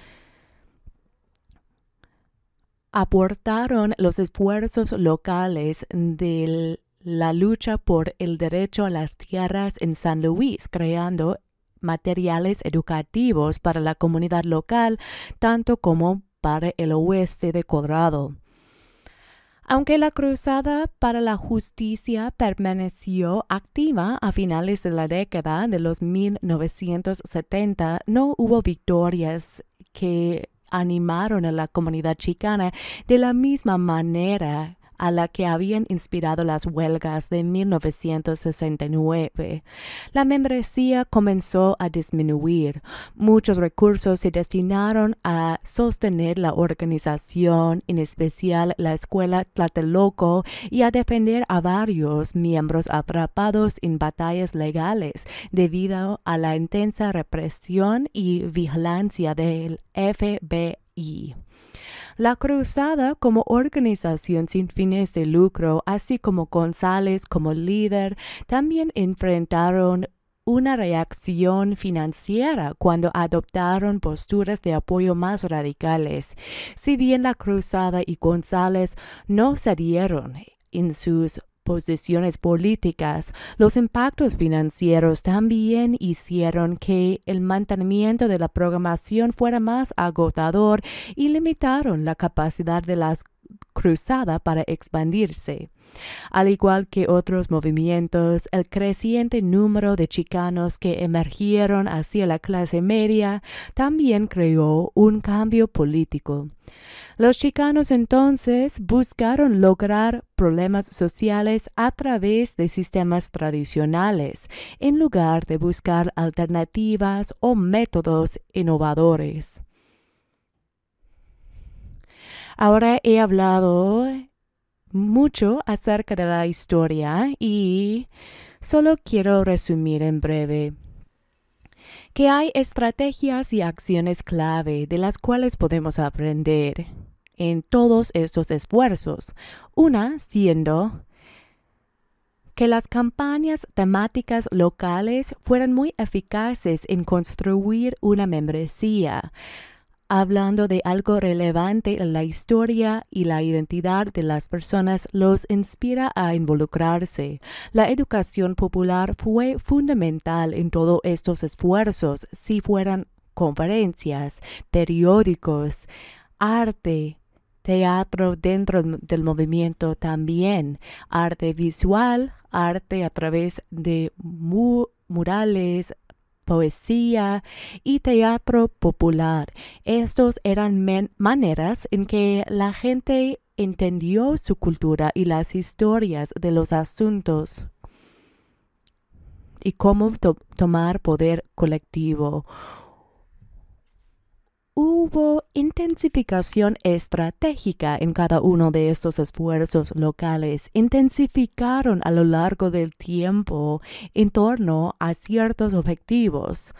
aportaron los esfuerzos locales de la lucha por el derecho a las tierras en San Luis, creando materiales educativos para la comunidad local, tanto como para el oeste de Colorado. Aunque la cruzada para la justicia permaneció activa a finales de la década de los 1970, no hubo victorias que animaron a la comunidad chicana de la misma manera a la que habían inspirado las huelgas de 1969. La membresía comenzó a disminuir. Muchos recursos se destinaron a sostener la organización, en especial la escuela Tlateloco, y a defender a varios miembros atrapados en batallas legales debido a la intensa represión y vigilancia del FBI. La Cruzada como organización sin fines de lucro, así como González como líder, también enfrentaron una reacción financiera cuando adoptaron posturas de apoyo más radicales. Si bien la Cruzada y González no cedieron en sus posiciones políticas, los impactos financieros también hicieron que el mantenimiento de la programación fuera más agotador y limitaron la capacidad de las cruzada para expandirse. Al igual que otros movimientos, el creciente número de chicanos que emergieron hacia la clase media también creó un cambio político. Los chicanos entonces buscaron lograr problemas sociales a través de sistemas tradicionales, en lugar de buscar alternativas o métodos innovadores. Ahora he hablado mucho acerca de la historia y solo quiero resumir en breve que hay estrategias y acciones clave de las cuales podemos aprender en todos estos esfuerzos. Una siendo que las campañas temáticas locales fueran muy eficaces en construir una membresía hablando de algo relevante en la historia y la identidad de las personas los inspira a involucrarse. La educación popular fue fundamental en todos estos esfuerzos, si fueran conferencias, periódicos, arte, teatro dentro del movimiento también, arte visual, arte a través de murales, poesía y teatro popular. Estos eran maneras en que la gente entendió su cultura y las historias de los asuntos y cómo tomar poder colectivo hubo intensificación estratégica en cada uno de estos esfuerzos locales. Intensificaron a lo largo del tiempo en torno a ciertos objetivos,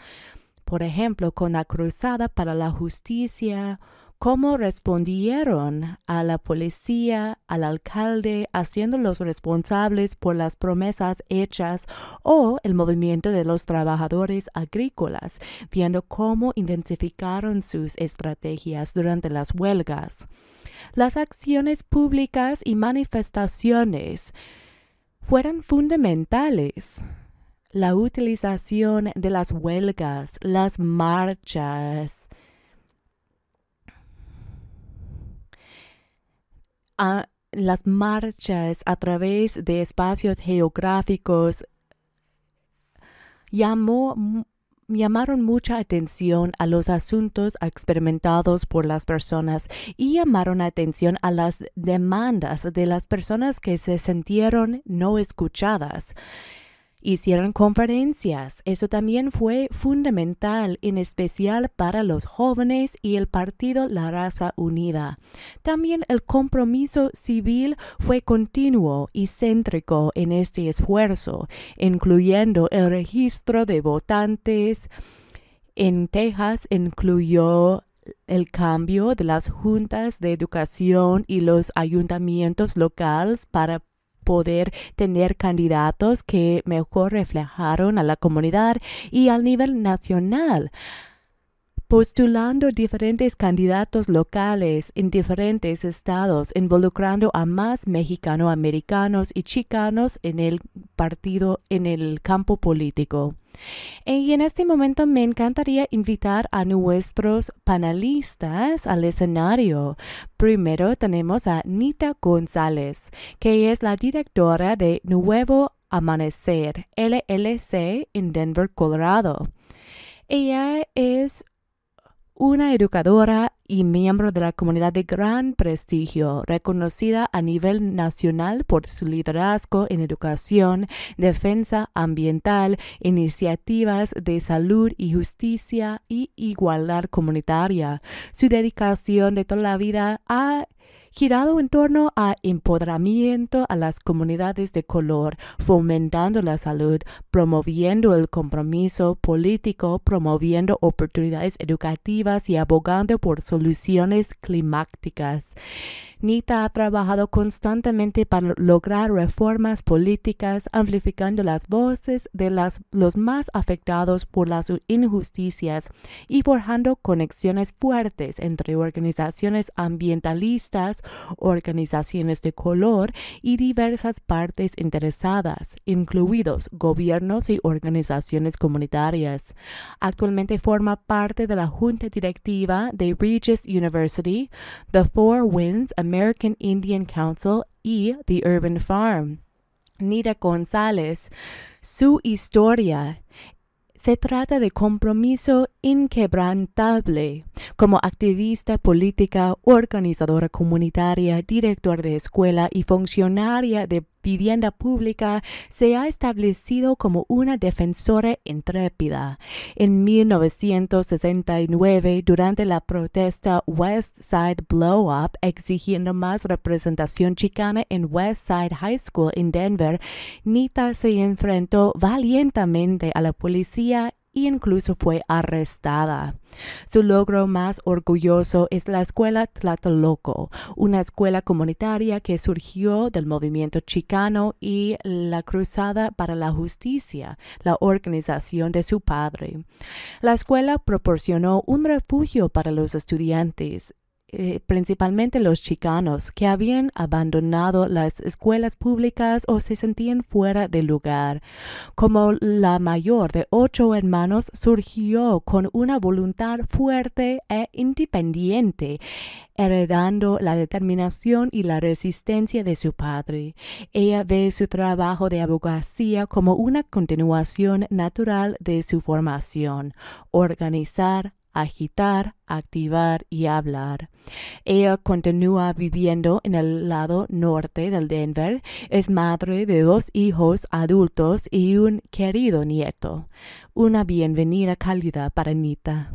por ejemplo, con la Cruzada para la Justicia cómo respondieron a la policía, al alcalde, haciéndolos responsables por las promesas hechas o el movimiento de los trabajadores agrícolas, viendo cómo intensificaron sus estrategias durante las huelgas. Las acciones públicas y manifestaciones fueron fundamentales la utilización de las huelgas, las marchas, a las marchas a través de espacios geográficos llamó, llamaron mucha atención a los asuntos experimentados por las personas y llamaron atención a las demandas de las personas que se sintieron no escuchadas. Hicieron conferencias, eso también fue fundamental, en especial para los jóvenes y el partido La Raza Unida. También el compromiso civil fue continuo y céntrico en este esfuerzo, incluyendo el registro de votantes. En Texas incluyó el cambio de las juntas de educación y los ayuntamientos locales para poder tener candidatos que mejor reflejaron a la comunidad y al nivel nacional postulando diferentes candidatos locales en diferentes estados, involucrando a más mexicanoamericanos y chicanos en el partido, en el campo político. Eh, y en este momento me encantaría invitar a nuestros panelistas al escenario. Primero tenemos a Nita González, que es la directora de Nuevo Amanecer LLC en Denver, Colorado. Ella es una educadora y miembro de la comunidad de gran prestigio, reconocida a nivel nacional por su liderazgo en educación, defensa ambiental, iniciativas de salud y justicia y igualdad comunitaria. Su dedicación de toda la vida ha girado en torno a empoderamiento a las comunidades de color, fomentando la salud, promoviendo el compromiso político, promoviendo oportunidades educativas y abogando por soluciones climáticas. Nita ha trabajado constantemente para lograr reformas políticas, amplificando las voces de los más afectados por las injusticias y forjando conexiones fuertes entre organizaciones ambientalistas, organizaciones de color y diversas partes interesadas, incluidos gobiernos y organizaciones comunitarias. Actualmente forma parte de la junta directiva de Regis University, The Four Winds American Indian Council y The Urban Farm. Nida González, su historia se trata de compromiso inquebrantable. Como activista política, organizadora comunitaria, director de escuela y funcionaria de vivienda pública, se ha establecido como una defensora intrépida. En 1969, durante la protesta West Side Blow Up, exigiendo más representación chicana en West Side High School en Denver, Nita se enfrentó valientemente a la policía incluso fue arrestada. Su logro más orgulloso es la Escuela Tlatelolco, una escuela comunitaria que surgió del movimiento chicano y la Cruzada para la Justicia, la organización de su padre. La escuela proporcionó un refugio para los estudiantes eh, principalmente los chicanos, que habían abandonado las escuelas públicas o se sentían fuera de lugar. Como la mayor de ocho hermanos, surgió con una voluntad fuerte e independiente, heredando la determinación y la resistencia de su padre. Ella ve su trabajo de abogacía como una continuación natural de su formación, organizar, agitar, activar y hablar. Ella continúa viviendo en el lado norte del Denver, es madre de dos hijos adultos y un querido nieto. Una bienvenida cálida para Anita.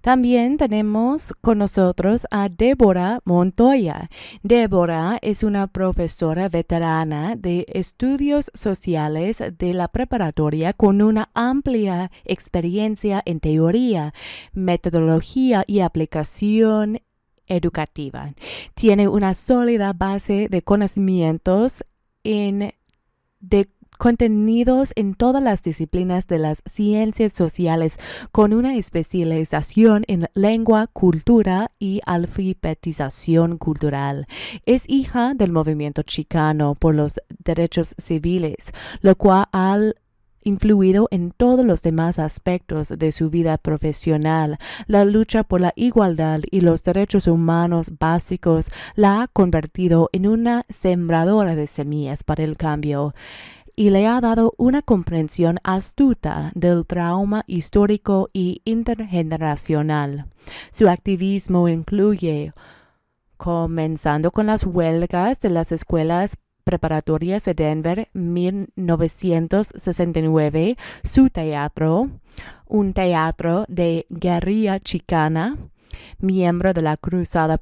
También tenemos con nosotros a Débora Montoya. Débora es una profesora veterana de estudios sociales de la preparatoria con una amplia experiencia en teoría, metodología y aplicación educativa. Tiene una sólida base de conocimientos en de contenidos en todas las disciplinas de las ciencias sociales, con una especialización en lengua, cultura y alfabetización cultural. Es hija del movimiento chicano por los derechos civiles, lo cual ha influido en todos los demás aspectos de su vida profesional. La lucha por la igualdad y los derechos humanos básicos la ha convertido en una sembradora de semillas para el cambio y le ha dado una comprensión astuta del trauma histórico y intergeneracional. Su activismo incluye comenzando con las huelgas de las escuelas preparatorias de Denver 1969, su teatro, un teatro de guerrilla chicana, miembro de la Cruzada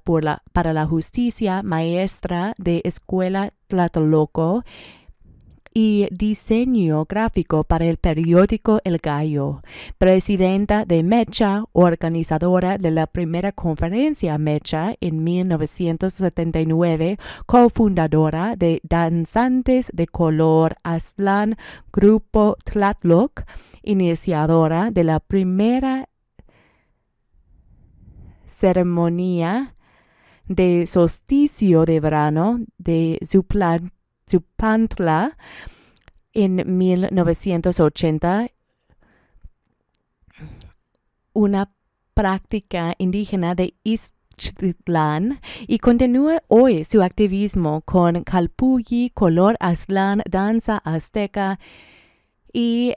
para la Justicia, maestra de Escuela Tlatelolco y diseño gráfico para el periódico El Gallo, presidenta de Mecha, organizadora de la primera conferencia Mecha en 1979, cofundadora de Danzantes de Color Aslan Grupo Tlatloc, iniciadora de la primera ceremonia de solsticio de verano de plan pantla en 1980. Una práctica indígena de Ixtlán y continúa hoy su activismo con calpulli, color azlán, danza azteca y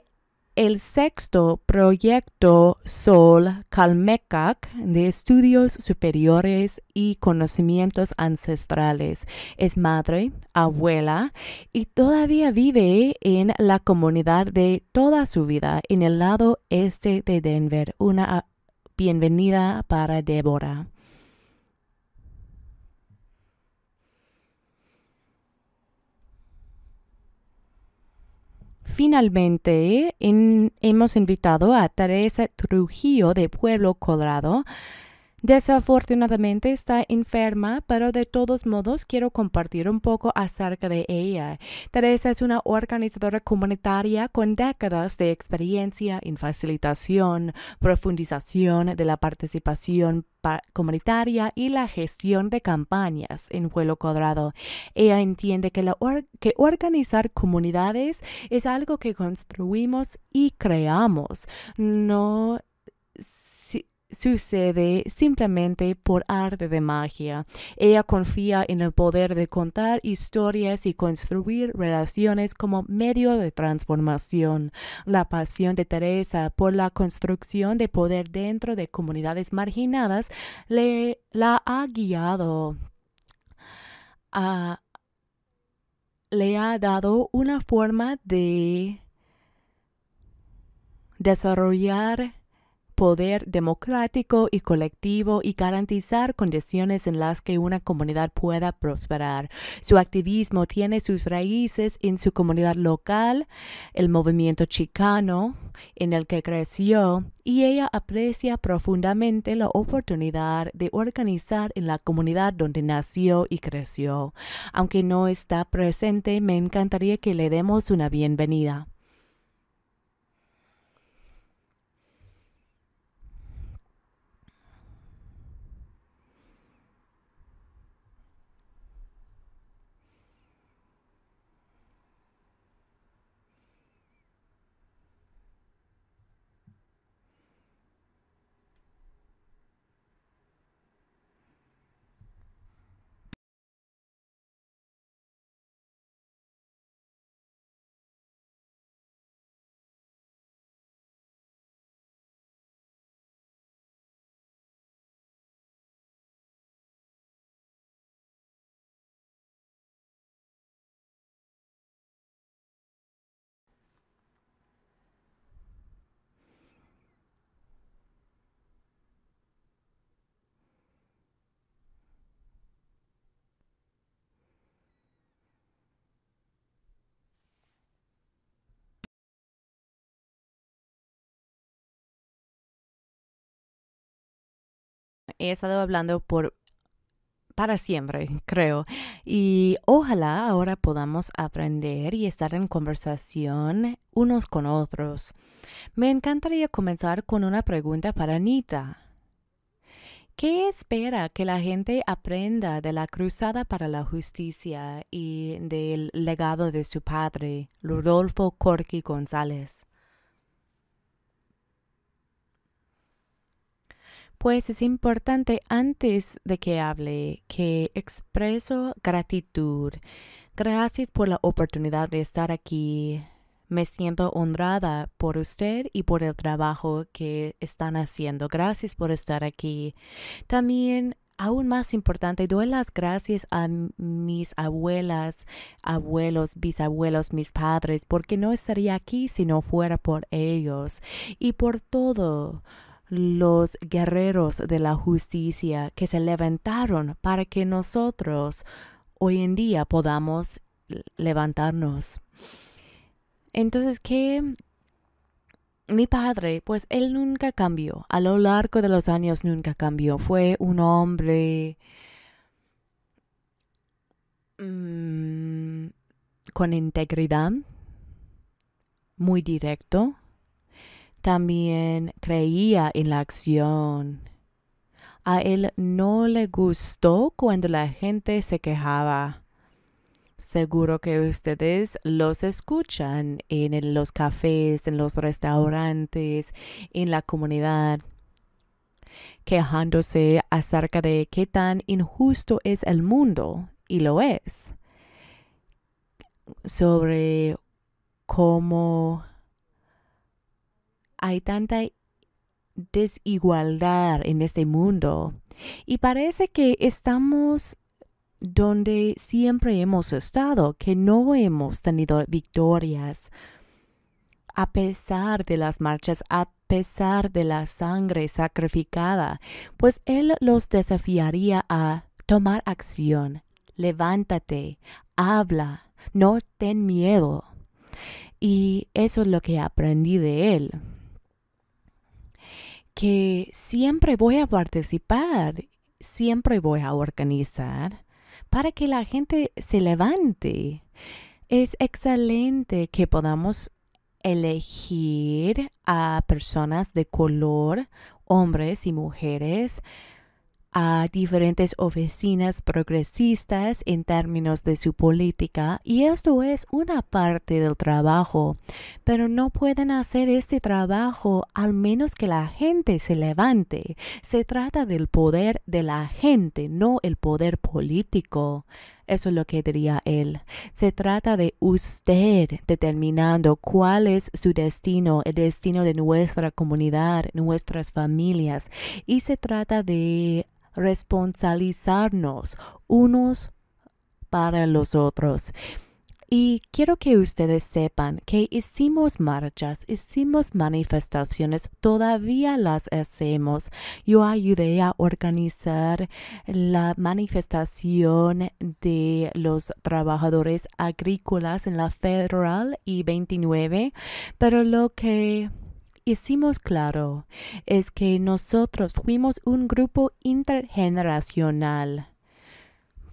el sexto proyecto Sol Calmecac de estudios superiores y conocimientos ancestrales es madre, abuela y todavía vive en la comunidad de toda su vida en el lado este de Denver. Una bienvenida para Débora. Finalmente, hemos invitado a Teresa Trujillo de Pueblo Colorado Desafortunadamente está enferma, pero de todos modos quiero compartir un poco acerca de ella. Teresa es una organizadora comunitaria con décadas de experiencia en facilitación, profundización de la participación comunitaria y la gestión de campañas en Vuelo Cuadrado. Ella entiende que, la que organizar comunidades es algo que construimos y creamos, no sucede simplemente por arte de magia. Ella confía en el poder de contar historias y construir relaciones como medio de transformación. La pasión de Teresa por la construcción de poder dentro de comunidades marginadas le la ha guiado a, le ha dado una forma de desarrollar poder democrático y colectivo y garantizar condiciones en las que una comunidad pueda prosperar. Su activismo tiene sus raíces en su comunidad local, el movimiento chicano en el que creció, y ella aprecia profundamente la oportunidad de organizar en la comunidad donde nació y creció. Aunque no está presente, me encantaría que le demos una bienvenida. he estado hablando por para siempre, creo. Y ojalá ahora podamos aprender y estar en conversación unos con otros. Me encantaría comenzar con una pregunta para Anita. ¿Qué espera que la gente aprenda de la Cruzada para la Justicia y del legado de su padre, Rodolfo Corky González? pues es importante antes de que hable que expreso gratitud. Gracias por la oportunidad de estar aquí. Me siento honrada por usted y por el trabajo que están haciendo. Gracias por estar aquí. También aún más importante, doy las gracias a mis abuelas, abuelos, bisabuelos, mis padres, porque no estaría aquí si no fuera por ellos y por todo los guerreros de la justicia que se levantaron para que nosotros hoy en día podamos levantarnos. Entonces, ¿qué? Mi padre, pues él nunca cambió, a lo largo de los años nunca cambió, fue un hombre mm, con integridad, muy directo, también creía en la acción. A él no le gustó cuando la gente se quejaba. Seguro que ustedes los escuchan en los cafés, en los restaurantes, en la comunidad, quejándose acerca de qué tan injusto es el mundo, y lo es, sobre cómo hay tanta desigualdad en este mundo y parece que estamos donde siempre hemos estado, que no hemos tenido victorias a pesar de las marchas, a pesar de la sangre sacrificada, pues Él los desafiaría a tomar acción. Levántate, habla, no ten miedo. Y eso es lo que aprendí de Él que siempre voy a participar, siempre voy a organizar para que la gente se levante. Es excelente que podamos elegir a personas de color, hombres y mujeres, a diferentes oficinas progresistas en términos de su política y esto es una parte del trabajo, pero no pueden hacer este trabajo al menos que la gente se levante. Se trata del poder de la gente, no el poder político. Eso es lo que diría él. Se trata de usted determinando cuál es su destino, el destino de nuestra comunidad, nuestras familias. Y se trata de responsabilizarnos unos para los otros. Y quiero que ustedes sepan que hicimos marchas, hicimos manifestaciones, todavía las hacemos. Yo ayudé a organizar la manifestación de los trabajadores agrícolas en la Federal y 29, pero lo que hicimos claro es que nosotros fuimos un grupo intergeneracional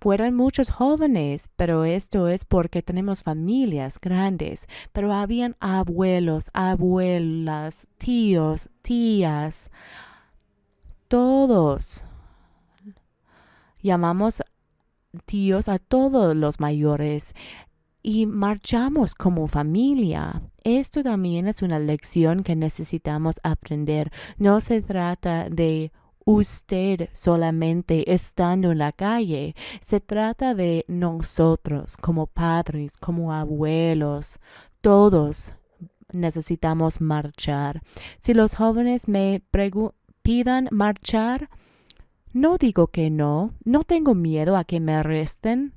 Fueran muchos jóvenes, pero esto es porque tenemos familias grandes, pero habían abuelos, abuelas, tíos, tías, todos. Llamamos tíos a todos los mayores y marchamos como familia. Esto también es una lección que necesitamos aprender. No se trata de usted solamente estando en la calle. Se trata de nosotros como padres, como abuelos. Todos necesitamos marchar. Si los jóvenes me pidan marchar, no digo que no, no tengo miedo a que me arresten.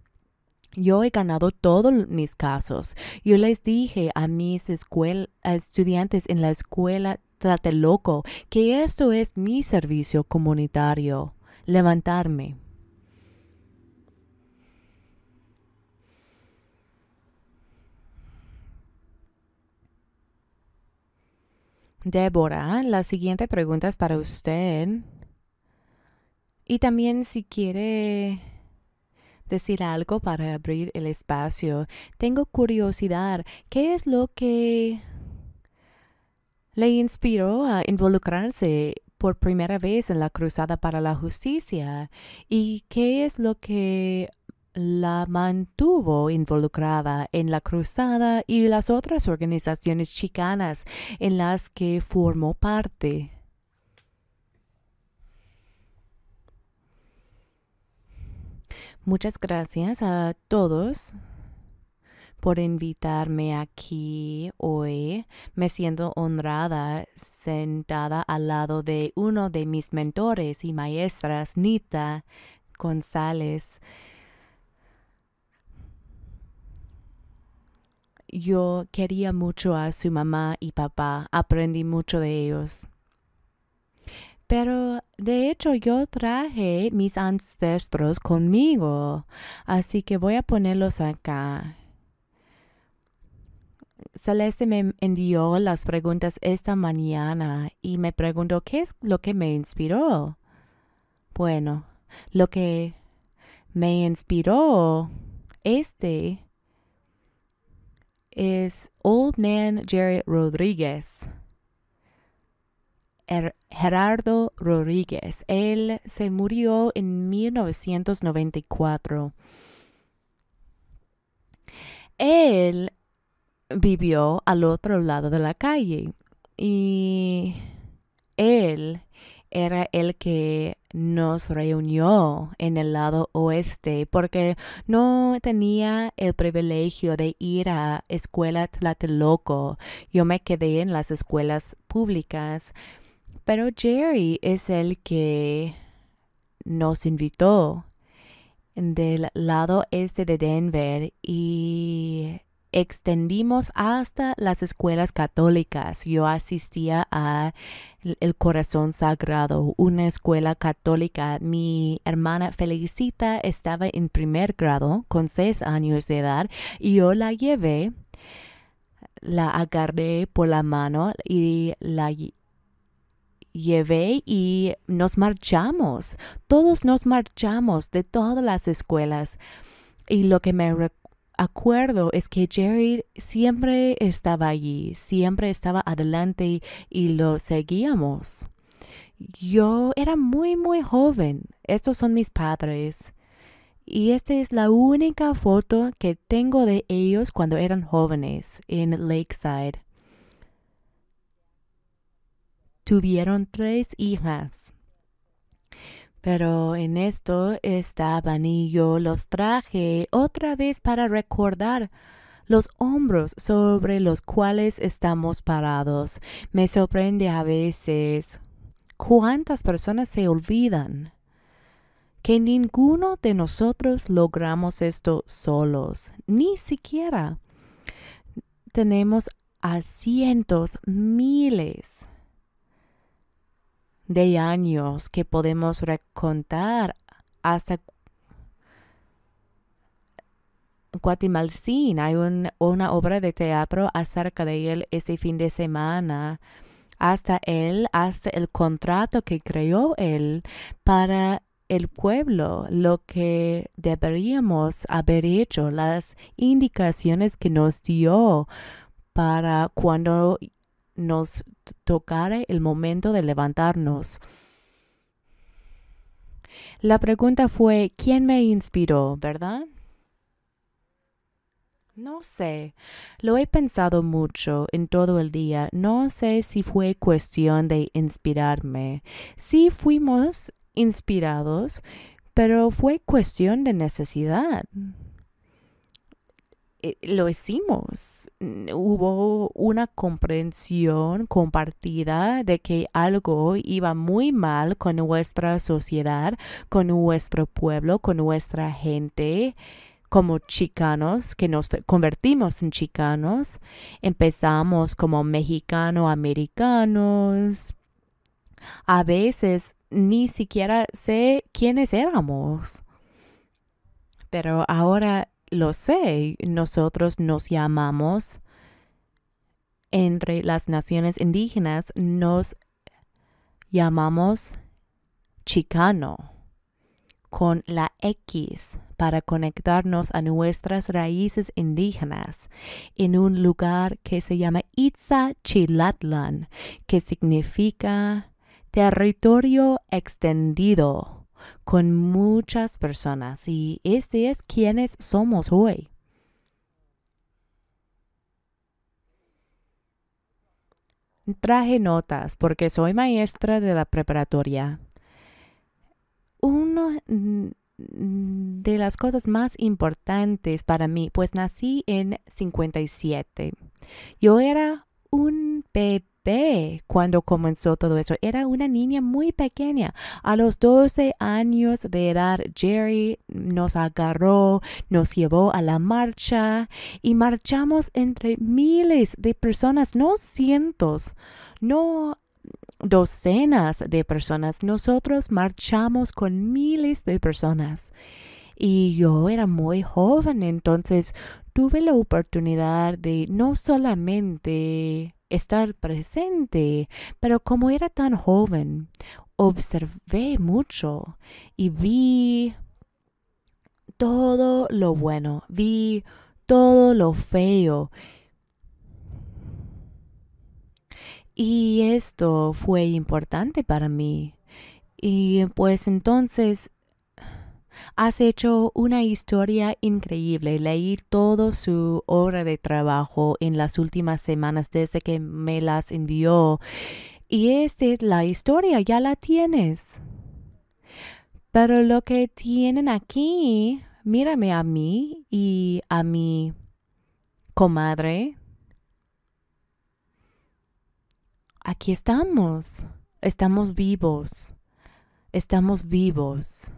Yo he ganado todos mis casos. Yo les dije a mis estudiantes en la escuela trate loco, que esto es mi servicio comunitario, levantarme. Débora, la siguiente pregunta es para usted. Y también si quiere decir algo para abrir el espacio, tengo curiosidad, ¿qué es lo que le inspiró a involucrarse por primera vez en la Cruzada para la Justicia y qué es lo que la mantuvo involucrada en la Cruzada y las otras organizaciones chicanas en las que formó parte. Muchas gracias a todos por invitarme aquí hoy. Me siento honrada sentada al lado de uno de mis mentores y maestras, Nita González. Yo quería mucho a su mamá y papá, aprendí mucho de ellos. Pero de hecho yo traje mis ancestros conmigo, así que voy a ponerlos acá Celeste me envió las preguntas esta mañana y me preguntó qué es lo que me inspiró. Bueno, lo que me inspiró este es Old Man Jerry Rodríguez. Er, Gerardo Rodríguez. Él se murió en 1994. Él vivió al otro lado de la calle y él era el que nos reunió en el lado oeste porque no tenía el privilegio de ir a escuela Tlateloco. Yo me quedé en las escuelas públicas, pero Jerry es el que nos invitó del lado este de Denver y extendimos hasta las escuelas católicas. Yo asistía a El Corazón Sagrado, una escuela católica. Mi hermana Felicita estaba en primer grado con seis años de edad y yo la llevé, la agarré por la mano y la llevé y nos marchamos. Todos nos marchamos de todas las escuelas. Y lo que me acuerdo es que Jerry siempre estaba allí, siempre estaba adelante y lo seguíamos. Yo era muy, muy joven. Estos son mis padres. Y esta es la única foto que tengo de ellos cuando eran jóvenes en Lakeside. Tuvieron tres hijas. Pero en esto estaban y yo los traje otra vez para recordar los hombros sobre los cuales estamos parados. Me sorprende a veces cuántas personas se olvidan que ninguno de nosotros logramos esto solos, ni siquiera tenemos a cientos, miles de años que podemos recontar hasta Guatemalcín. Hay una obra de teatro acerca de él ese fin de semana. Hasta él, hasta el contrato que creó él para el pueblo, lo que deberíamos haber hecho, las indicaciones que nos dio para cuando nos tocara el momento de levantarnos. La pregunta fue, ¿quién me inspiró, verdad? No sé, lo he pensado mucho en todo el día. No sé si fue cuestión de inspirarme. Sí fuimos inspirados, pero fue cuestión de necesidad. Eh, lo hicimos. Hubo una comprensión compartida de que algo iba muy mal con nuestra sociedad, con nuestro pueblo, con nuestra gente. Como chicanos, que nos convertimos en chicanos, empezamos como mexicano-americanos. A veces ni siquiera sé quiénes éramos. Pero ahora lo sé, nosotros nos llamamos entre las naciones indígenas, nos llamamos chicano con la X para conectarnos a nuestras raíces indígenas en un lugar que se llama itza Itzachilatlan, que significa territorio extendido con muchas personas y ese es quienes somos hoy. Traje notas porque soy maestra de la preparatoria. Una de las cosas más importantes para mí, pues nací en 57. Yo era un bebé cuando comenzó todo eso. Era una niña muy pequeña. A los 12 años de edad, Jerry nos agarró, nos llevó a la marcha y marchamos entre miles de personas, no cientos, no docenas de personas. Nosotros marchamos con miles de personas. Y yo era muy joven, entonces tuve la oportunidad de no solamente estar presente, pero como era tan joven, observé mucho y vi todo lo bueno, vi todo lo feo. Y esto fue importante para mí. Y pues entonces Has hecho una historia increíble. Leí toda su obra de trabajo en las últimas semanas desde que me las envió. Y esta es la historia, ya la tienes. Pero lo que tienen aquí, mírame a mí y a mi comadre. Aquí estamos, estamos vivos, estamos vivos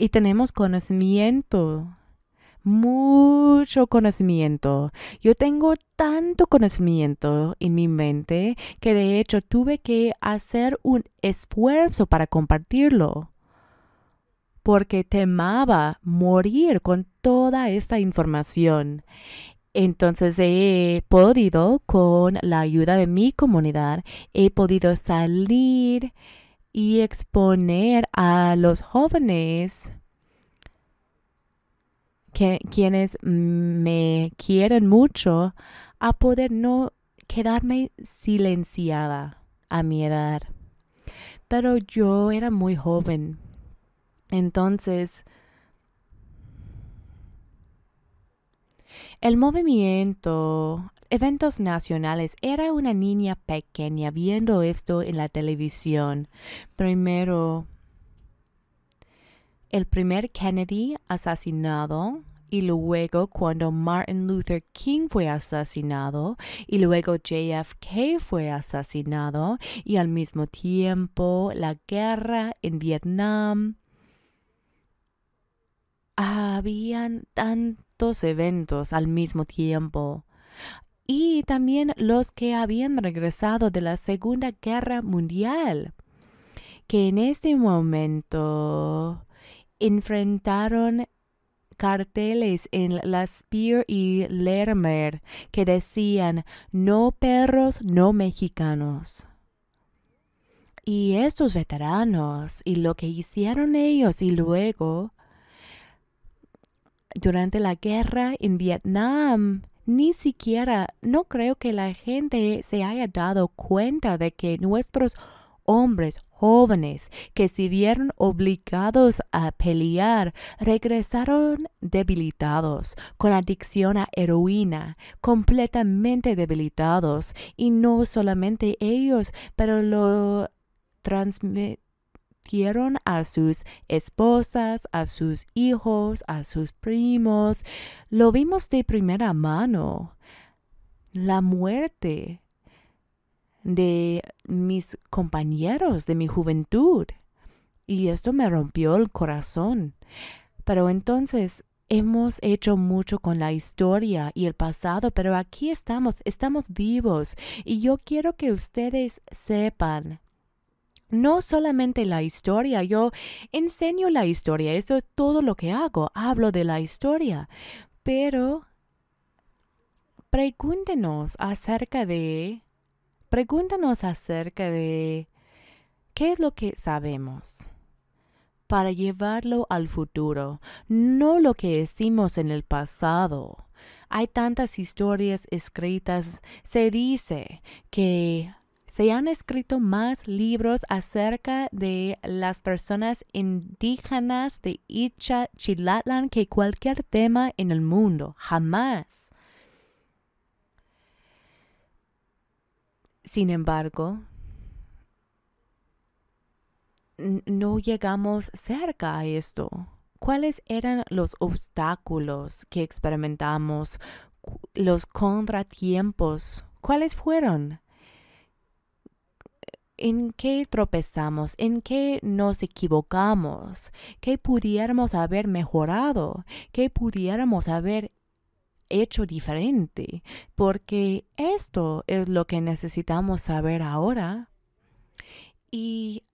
y tenemos conocimiento, mucho conocimiento. Yo tengo tanto conocimiento en mi mente que de hecho tuve que hacer un esfuerzo para compartirlo porque temaba morir con toda esta información. Entonces he podido, con la ayuda de mi comunidad, he podido salir y exponer a los jóvenes que, quienes me quieren mucho a poder no quedarme silenciada a mi edad. Pero yo era muy joven. Entonces, el movimiento eventos nacionales era una niña pequeña viendo esto en la televisión. Primero, el primer Kennedy asesinado y luego cuando Martin Luther King fue asesinado y luego JFK fue asesinado y al mismo tiempo la guerra en Vietnam. Habían tantos eventos al mismo tiempo y también los que habían regresado de la Segunda Guerra Mundial, que en ese momento enfrentaron carteles en Las Spear y Lermer que decían no perros, no mexicanos. Y estos veteranos y lo que hicieron ellos y luego durante la guerra en Vietnam ni siquiera, no creo que la gente se haya dado cuenta de que nuestros hombres jóvenes que se vieron obligados a pelear regresaron debilitados, con adicción a heroína, completamente debilitados, y no solamente ellos, pero lo transmitieron a sus esposas, a sus hijos, a sus primos. Lo vimos de primera mano. La muerte de mis compañeros de mi juventud. Y esto me rompió el corazón. Pero entonces hemos hecho mucho con la historia y el pasado, pero aquí estamos, estamos vivos. Y yo quiero que ustedes sepan no solamente la historia, yo enseño la historia, eso es todo lo que hago, hablo de la historia, pero pregúntenos acerca de, pregúntenos acerca de qué es lo que sabemos para llevarlo al futuro, no lo que hicimos en el pasado. Hay tantas historias escritas, se dice que se han escrito más libros acerca de las personas indígenas de Icha que cualquier tema en el mundo, jamás. Sin embargo, no llegamos cerca a esto. ¿Cuáles eran los obstáculos que experimentamos? ¿Los contratiempos? ¿Cuáles fueron? en qué tropezamos, en qué nos equivocamos, qué pudiéramos haber mejorado, qué pudiéramos haber hecho diferente, porque esto es lo que necesitamos saber ahora. Y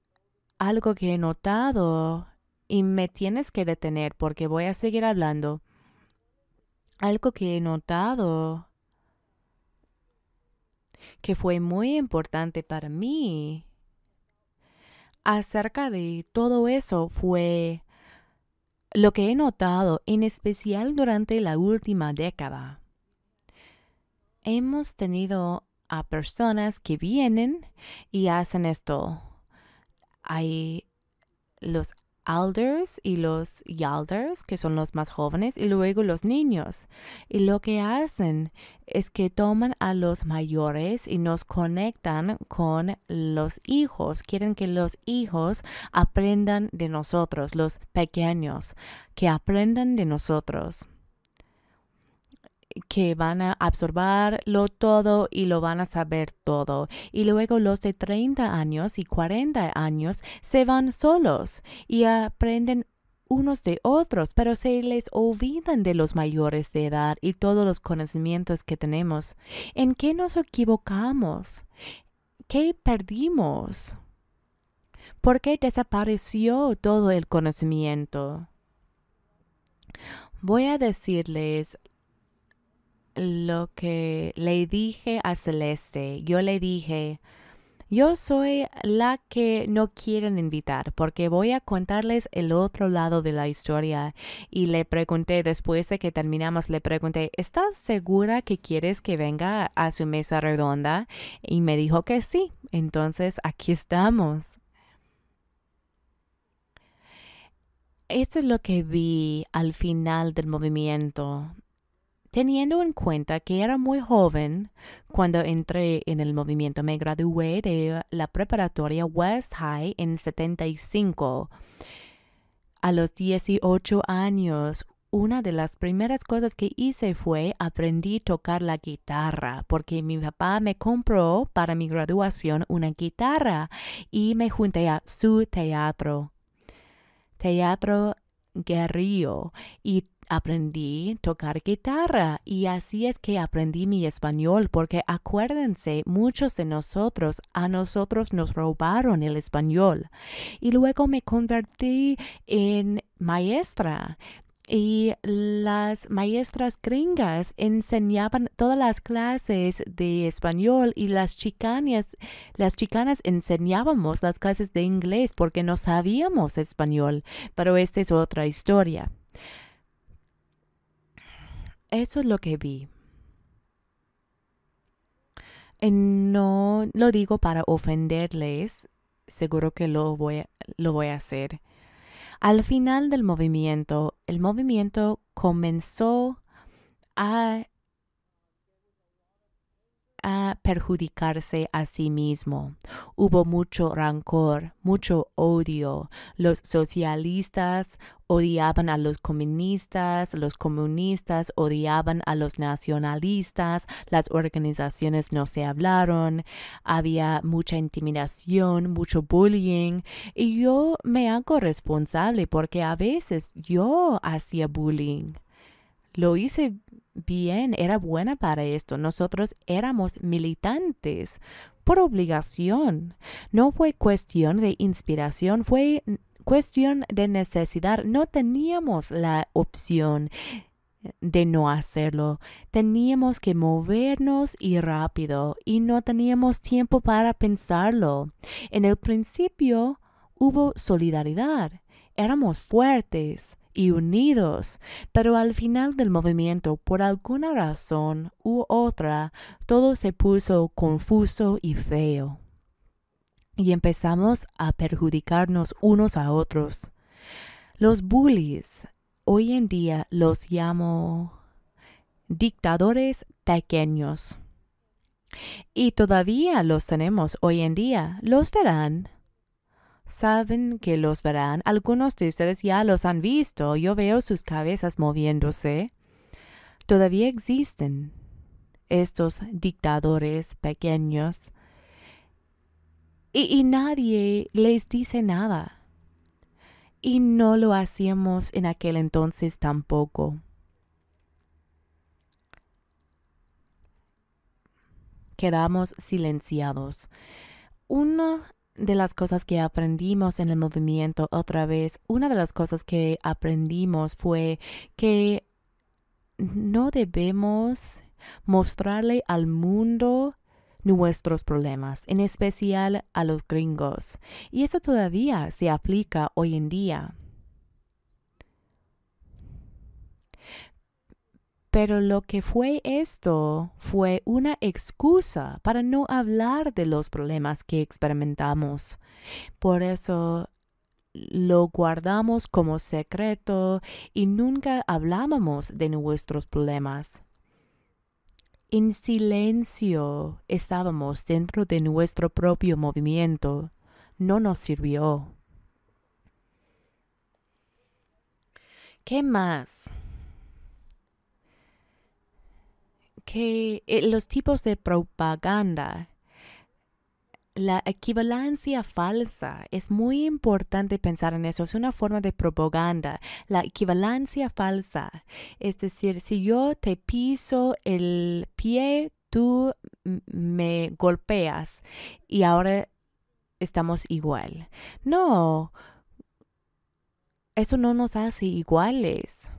algo que he notado, y me tienes que detener porque voy a seguir hablando, algo que he notado que fue muy importante para mí acerca de todo eso fue lo que he notado, en especial durante la última década. Hemos tenido a personas que vienen y hacen esto. Hay los Alders y los yalders, que son los más jóvenes, y luego los niños. Y lo que hacen es que toman a los mayores y nos conectan con los hijos. Quieren que los hijos aprendan de nosotros, los pequeños, que aprendan de nosotros que van a absorberlo todo y lo van a saber todo. Y luego los de 30 años y 40 años se van solos y aprenden unos de otros, pero se les olvidan de los mayores de edad y todos los conocimientos que tenemos. ¿En qué nos equivocamos? ¿Qué perdimos? ¿Por qué desapareció todo el conocimiento? Voy a decirles lo que le dije a Celeste. Yo le dije, yo soy la que no quieren invitar porque voy a contarles el otro lado de la historia. Y le pregunté, después de que terminamos, le pregunté, ¿estás segura que quieres que venga a su mesa redonda? Y me dijo que sí. Entonces, aquí estamos. Esto es lo que vi al final del movimiento Teniendo en cuenta que era muy joven cuando entré en el movimiento, me gradué de la preparatoria West High en 75. A los 18 años, una de las primeras cosas que hice fue aprendí a tocar la guitarra, porque mi papá me compró para mi graduación una guitarra y me junté a su teatro. Teatro Guerrillo y aprendí a tocar guitarra y así es que aprendí mi español porque acuérdense, muchos de nosotros a nosotros nos robaron el español y luego me convertí en maestra y las maestras gringas enseñaban todas las clases de español y las chicanas, las chicanas enseñábamos las clases de inglés porque no sabíamos español, pero esta es otra historia. Eso es lo que vi. Eh, no lo digo para ofenderles, seguro que lo voy, lo voy a hacer. Al final del movimiento, el movimiento comenzó a perjudicarse a sí mismo. Hubo mucho rancor, mucho odio. Los socialistas odiaban a los comunistas, los comunistas odiaban a los nacionalistas, las organizaciones no se hablaron, había mucha intimidación, mucho bullying y yo me hago responsable porque a veces yo hacía bullying lo hice bien, era buena para esto. Nosotros éramos militantes por obligación. No fue cuestión de inspiración, fue cuestión de necesidad. No teníamos la opción de no hacerlo. Teníamos que movernos y rápido y no teníamos tiempo para pensarlo. En el principio hubo solidaridad. Éramos fuertes y unidos, pero al final del movimiento, por alguna razón u otra, todo se puso confuso y feo. Y empezamos a perjudicarnos unos a otros. Los bullies, hoy en día los llamo dictadores pequeños. Y todavía los tenemos hoy en día. Los verán saben que los verán. Algunos de ustedes ya los han visto. Yo veo sus cabezas moviéndose. Todavía existen estos dictadores pequeños y, nadie les dice nada. Y no lo hacíamos en aquel entonces tampoco. Quedamos silenciados. Uno de las cosas que aprendimos en el movimiento otra vez, una de las cosas que aprendimos fue que no debemos mostrarle al mundo nuestros problemas, en especial a los gringos. Y eso todavía se aplica hoy en día. Pero lo que fue esto fue una excusa para no hablar de los problemas que experimentamos. Por eso lo guardamos como secreto y nunca hablábamos de nuestros problemas. En silencio estábamos dentro de nuestro propio movimiento. No nos sirvió. ¿Qué más? que eh, los tipos de propaganda, la equivalencia falsa, es muy importante pensar en eso, es una forma de propaganda, la equivalencia falsa. Es decir, si yo te piso el pie, tú me golpeas y ahora estamos igual. No, eso no nos hace iguales.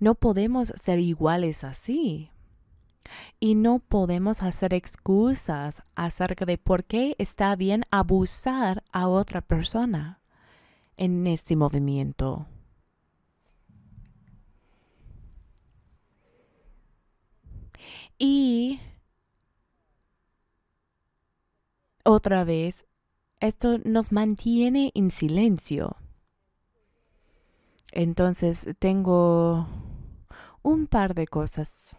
No podemos ser iguales así. Y no podemos hacer excusas acerca de por qué está bien abusar a otra persona en este movimiento. Y otra vez, esto nos mantiene en silencio. Entonces, tengo un par de cosas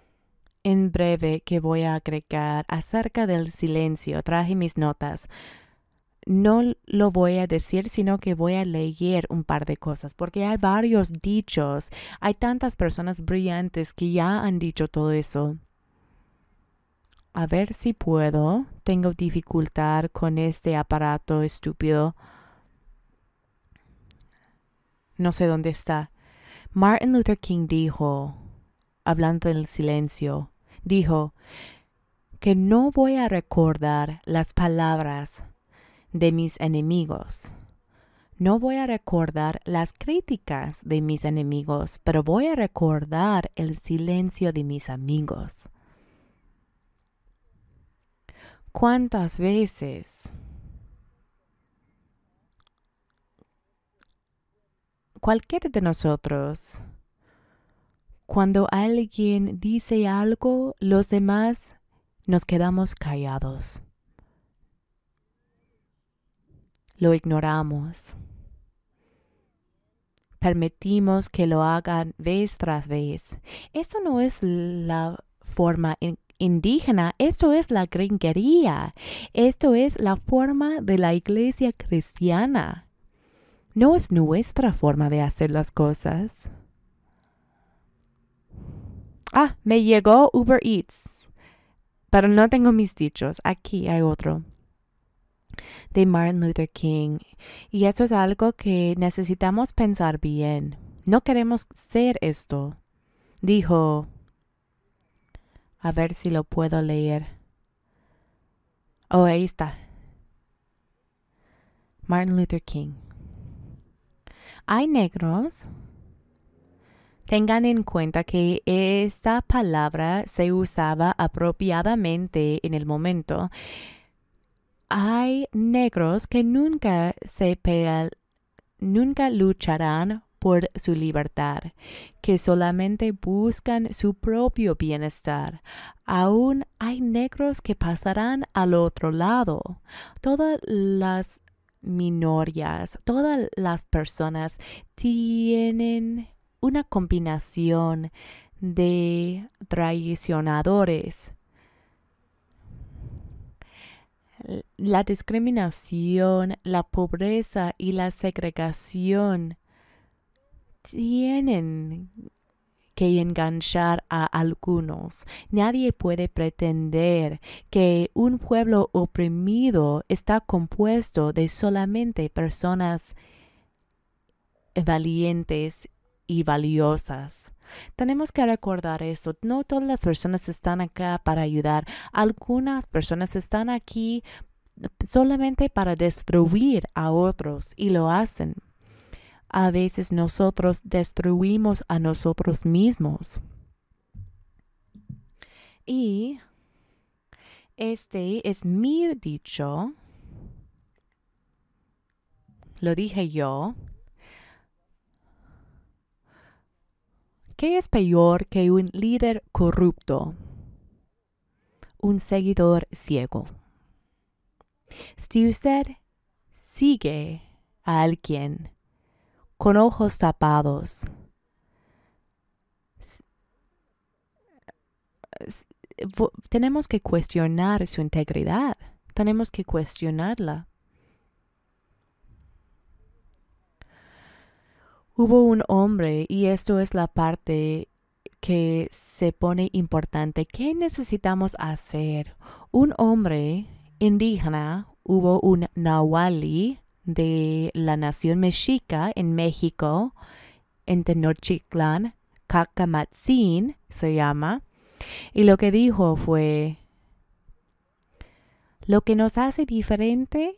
en breve que voy a agregar acerca del silencio. Traje mis notas. No lo voy a decir, sino que voy a leer un par de cosas, porque hay varios dichos. Hay tantas personas brillantes que ya han dicho todo eso. A ver si puedo. Tengo dificultad con este aparato estúpido. No sé dónde está. Martin Luther King dijo, hablando del silencio, dijo, que no voy a recordar las palabras de mis enemigos. No voy a recordar las críticas de mis enemigos, pero voy a recordar el silencio de mis amigos. ¿Cuántas veces cualquiera de nosotros cuando alguien dice algo, los demás nos quedamos callados. Lo ignoramos. Permitimos que lo hagan vez tras vez. Esto no es la forma indígena, esto es la gringuería, esto es la forma de la iglesia cristiana. No es nuestra forma de hacer las cosas. Ah, me llegó Uber Eats. Pero no tengo mis dichos. Aquí hay otro de Martin Luther King. Y eso es algo que necesitamos pensar bien. No queremos ser esto. Dijo, a ver si lo puedo leer. Oh, ahí está. Martin Luther King. Hay negros Tengan en cuenta que esta palabra se usaba apropiadamente en el momento. Hay negros que nunca se nunca lucharán por su libertad, que solamente buscan su propio bienestar. Aún hay negros que pasarán al otro lado. Todas las minorías, todas las personas tienen una combinación de traicionadores. La discriminación, la pobreza y la segregación tienen que enganchar a algunos. Nadie puede pretender que un pueblo oprimido está compuesto de solamente personas valientes y valiosas. Tenemos que recordar eso. No todas las personas están acá para ayudar. Algunas personas están aquí solamente para destruir a otros y lo hacen. A veces nosotros destruimos a nosotros mismos. Y este es mi dicho. Lo dije yo ¿Qué es peor que un líder corrupto? Un seguidor ciego. Si usted sigue a alguien con ojos tapados, tenemos que cuestionar su integridad, tenemos que cuestionarla. hubo un hombre y esto es la parte que se pone importante. ¿Qué necesitamos hacer? Un hombre indígena, hubo un nahuali de la nación mexica en México, en Tenochtitlan, Cacamatzin se llama, y lo que dijo fue, lo que nos hace diferente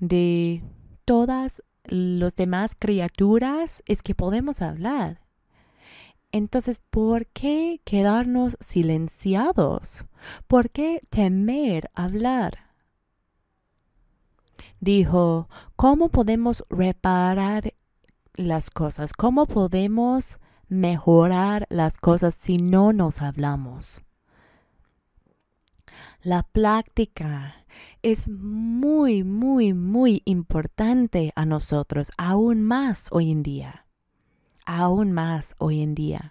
de todas los demás criaturas es que podemos hablar. Entonces, ¿por qué quedarnos silenciados? ¿Por qué temer hablar? Dijo, ¿cómo podemos reparar las cosas? ¿Cómo podemos mejorar las cosas si no nos hablamos? La práctica es muy, muy, muy importante a nosotros, aún más hoy en día, aún más hoy en día.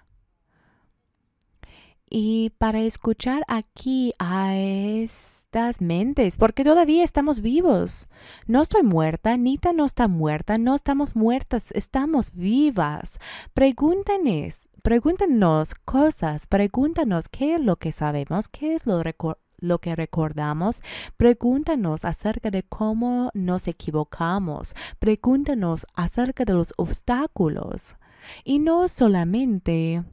Y para escuchar aquí a estas mentes, porque todavía estamos vivos. No estoy muerta, Nita no está muerta, no estamos muertas, estamos vivas. Pregúntanos, pregúntanos cosas, pregúntanos qué es lo que sabemos, qué es lo lo que recordamos, pregúntanos acerca de cómo nos equivocamos, pregúntanos acerca de los obstáculos y no solamente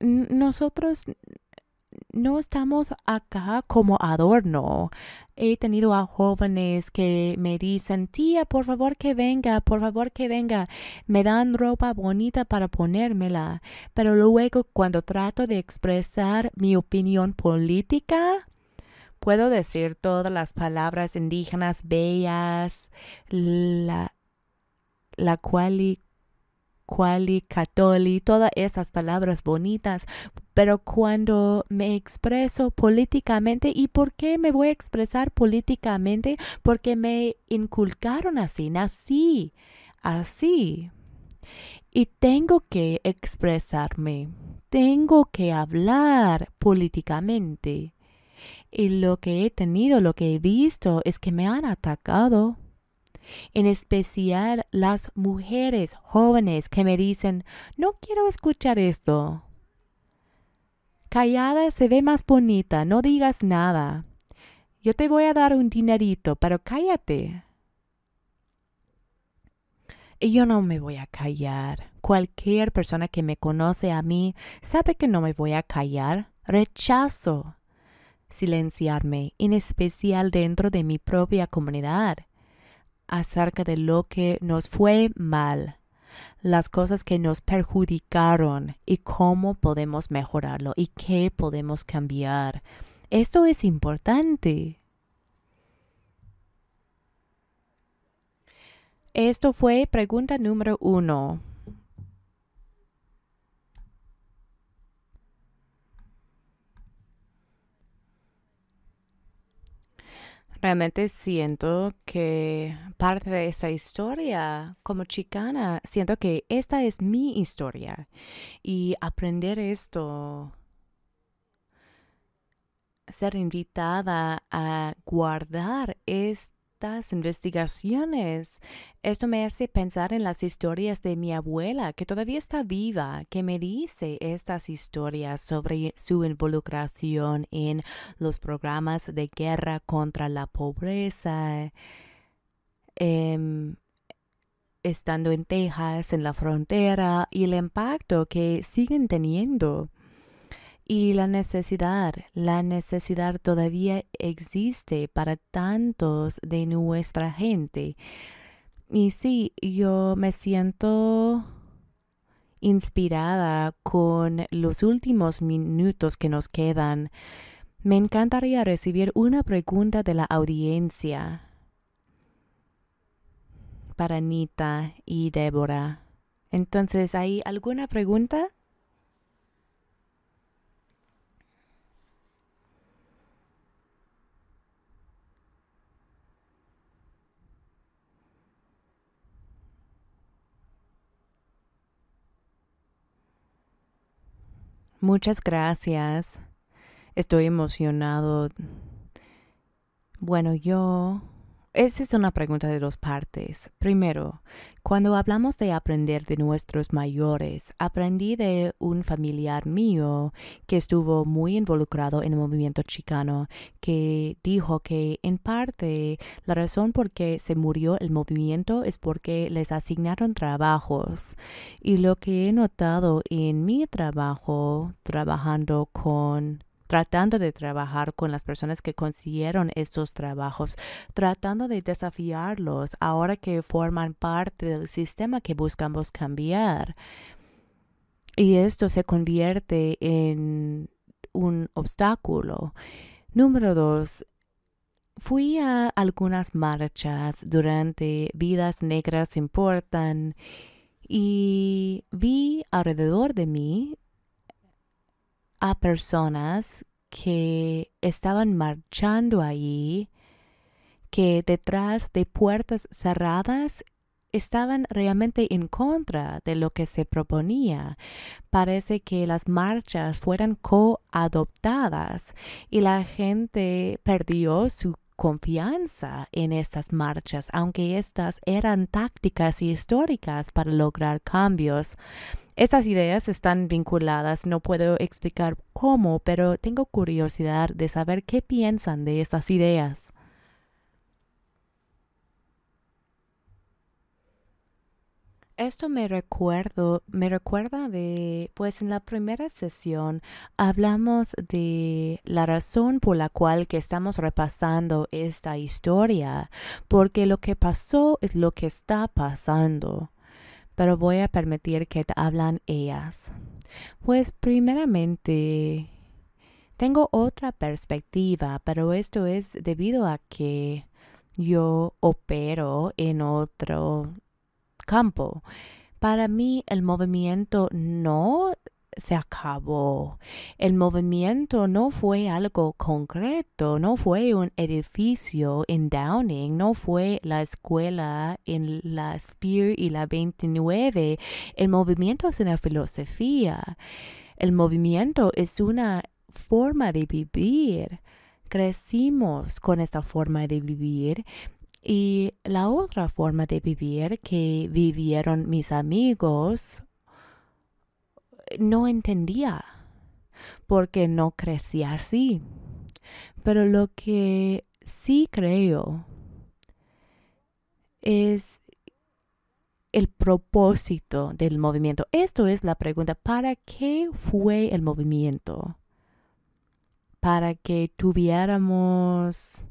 nosotros no estamos acá como adorno. He tenido a jóvenes que me dicen, tía, por favor que venga, por favor que venga. Me dan ropa bonita para ponérmela. Pero luego cuando trato de expresar mi opinión política, puedo decir todas las palabras indígenas bellas, la, la cual quali, catoli, todas esas palabras bonitas, pero cuando me expreso políticamente, ¿y por qué me voy a expresar políticamente? Porque me inculcaron así, nací así. Y tengo que expresarme, tengo que hablar políticamente. Y lo que he tenido, lo que he visto es que me han atacado en especial las mujeres jóvenes que me dicen, no quiero escuchar esto. Callada se ve más bonita, no digas nada. Yo te voy a dar un dinerito, pero cállate. Y yo no me voy a callar. Cualquier persona que me conoce a mí sabe que no me voy a callar. Rechazo silenciarme, en especial dentro de mi propia comunidad acerca de lo que nos fue mal, las cosas que nos perjudicaron y cómo podemos mejorarlo y qué podemos cambiar. Esto es importante. Esto fue pregunta número uno. Realmente siento que parte de esa historia como chicana, siento que esta es mi historia y aprender esto, ser invitada a guardar es estas investigaciones. Esto me hace pensar en las historias de mi abuela, que todavía está viva, que me dice estas historias sobre su involucración en los programas de guerra contra la pobreza. Em, estando en Texas, en la frontera, y el impacto que siguen teniendo. Y la necesidad, la necesidad todavía existe para tantos de nuestra gente. Y sí, yo me siento inspirada con los últimos minutos que nos quedan. Me encantaría recibir una pregunta de la audiencia para Anita y Débora. Entonces, ¿hay alguna pregunta? Muchas gracias. Estoy emocionado. Bueno, yo esa es una pregunta de dos partes. Primero, cuando hablamos de aprender de nuestros mayores, aprendí de un familiar mío que estuvo muy involucrado en el movimiento chicano, que dijo que en parte la razón por qué se murió el movimiento es porque les asignaron trabajos. Y lo que he notado en mi trabajo, trabajando con tratando de trabajar con las personas que consiguieron estos trabajos, tratando de desafiarlos ahora que forman parte del sistema que buscamos cambiar. Y esto se convierte en un obstáculo. Número dos, fui a algunas marchas durante Vidas Negras Importan y vi alrededor de mí a personas que estaban marchando ahí, que detrás de puertas cerradas estaban realmente en contra de lo que se proponía. Parece que las marchas fueran coadoptadas y la gente perdió su confianza en estas marchas, aunque estas eran tácticas históricas para lograr cambios. Estas ideas están vinculadas, no puedo explicar cómo, pero tengo curiosidad de saber qué piensan de estas ideas. esto me recuerdo, me recuerda de, pues en la primera sesión hablamos de la razón por la cual que estamos repasando esta historia, porque lo que pasó es lo que está pasando pero voy a permitir que te hablan ellas. Pues primeramente, tengo otra perspectiva, pero esto es debido a que yo opero en otro campo. Para mí el movimiento no se acabó. El movimiento no fue algo concreto, no fue un edificio en Downing, no fue la escuela en la Spear y la 29. El movimiento es una filosofía. El movimiento es una forma de vivir. Crecimos con esta forma de vivir y la otra forma de vivir que vivieron mis amigos no entendía porque no crecía así. Pero lo que sí creo es el propósito del movimiento. Esto es la pregunta, ¿para qué fue el movimiento? Para que tuviéramos,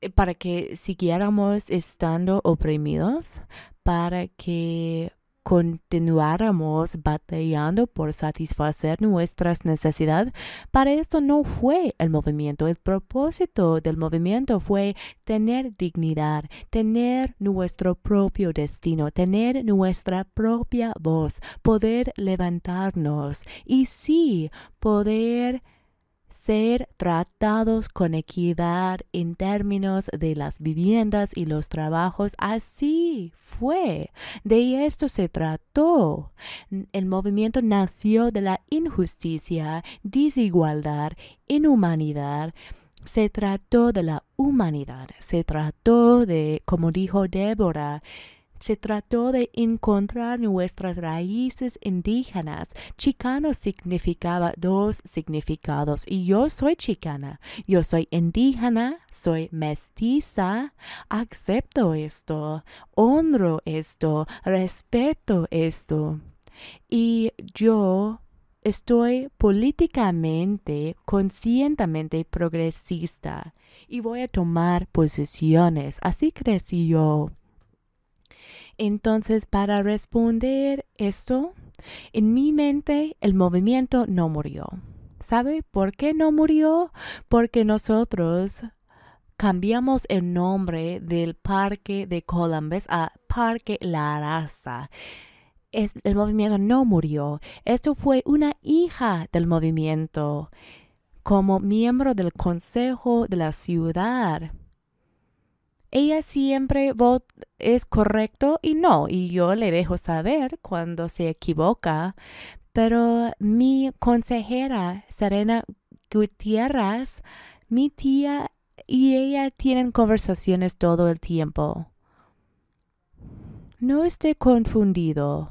eh, para que siguiéramos estando oprimidos, para que continuáramos batallando por satisfacer nuestras necesidades. Para esto no fue el movimiento. El propósito del movimiento fue tener dignidad, tener nuestro propio destino, tener nuestra propia voz, poder levantarnos y sí poder ser tratados con equidad en términos de las viviendas y los trabajos. Así fue. De esto se trató. El movimiento nació de la injusticia, desigualdad, inhumanidad. Se trató de la humanidad. Se trató de, como dijo Débora, se trató de encontrar nuestras raíces indígenas. Chicano significaba dos significados y yo soy chicana, yo soy indígena, soy mestiza, acepto esto, honro esto, respeto esto. Y yo estoy políticamente, conscientemente progresista y voy a tomar posiciones. Así crecí yo. Entonces, para responder esto, en mi mente el movimiento no murió. ¿Sabe por qué no murió? Porque nosotros cambiamos el nombre del parque de Columbus a Parque La Raza. el movimiento no murió. Esto fue una hija del movimiento como miembro del Consejo de la Ciudad ella siempre es correcto y no, y yo le dejo saber cuando se equivoca, pero mi consejera, Serena Gutiérrez, mi tía y ella tienen conversaciones todo el tiempo. No esté confundido.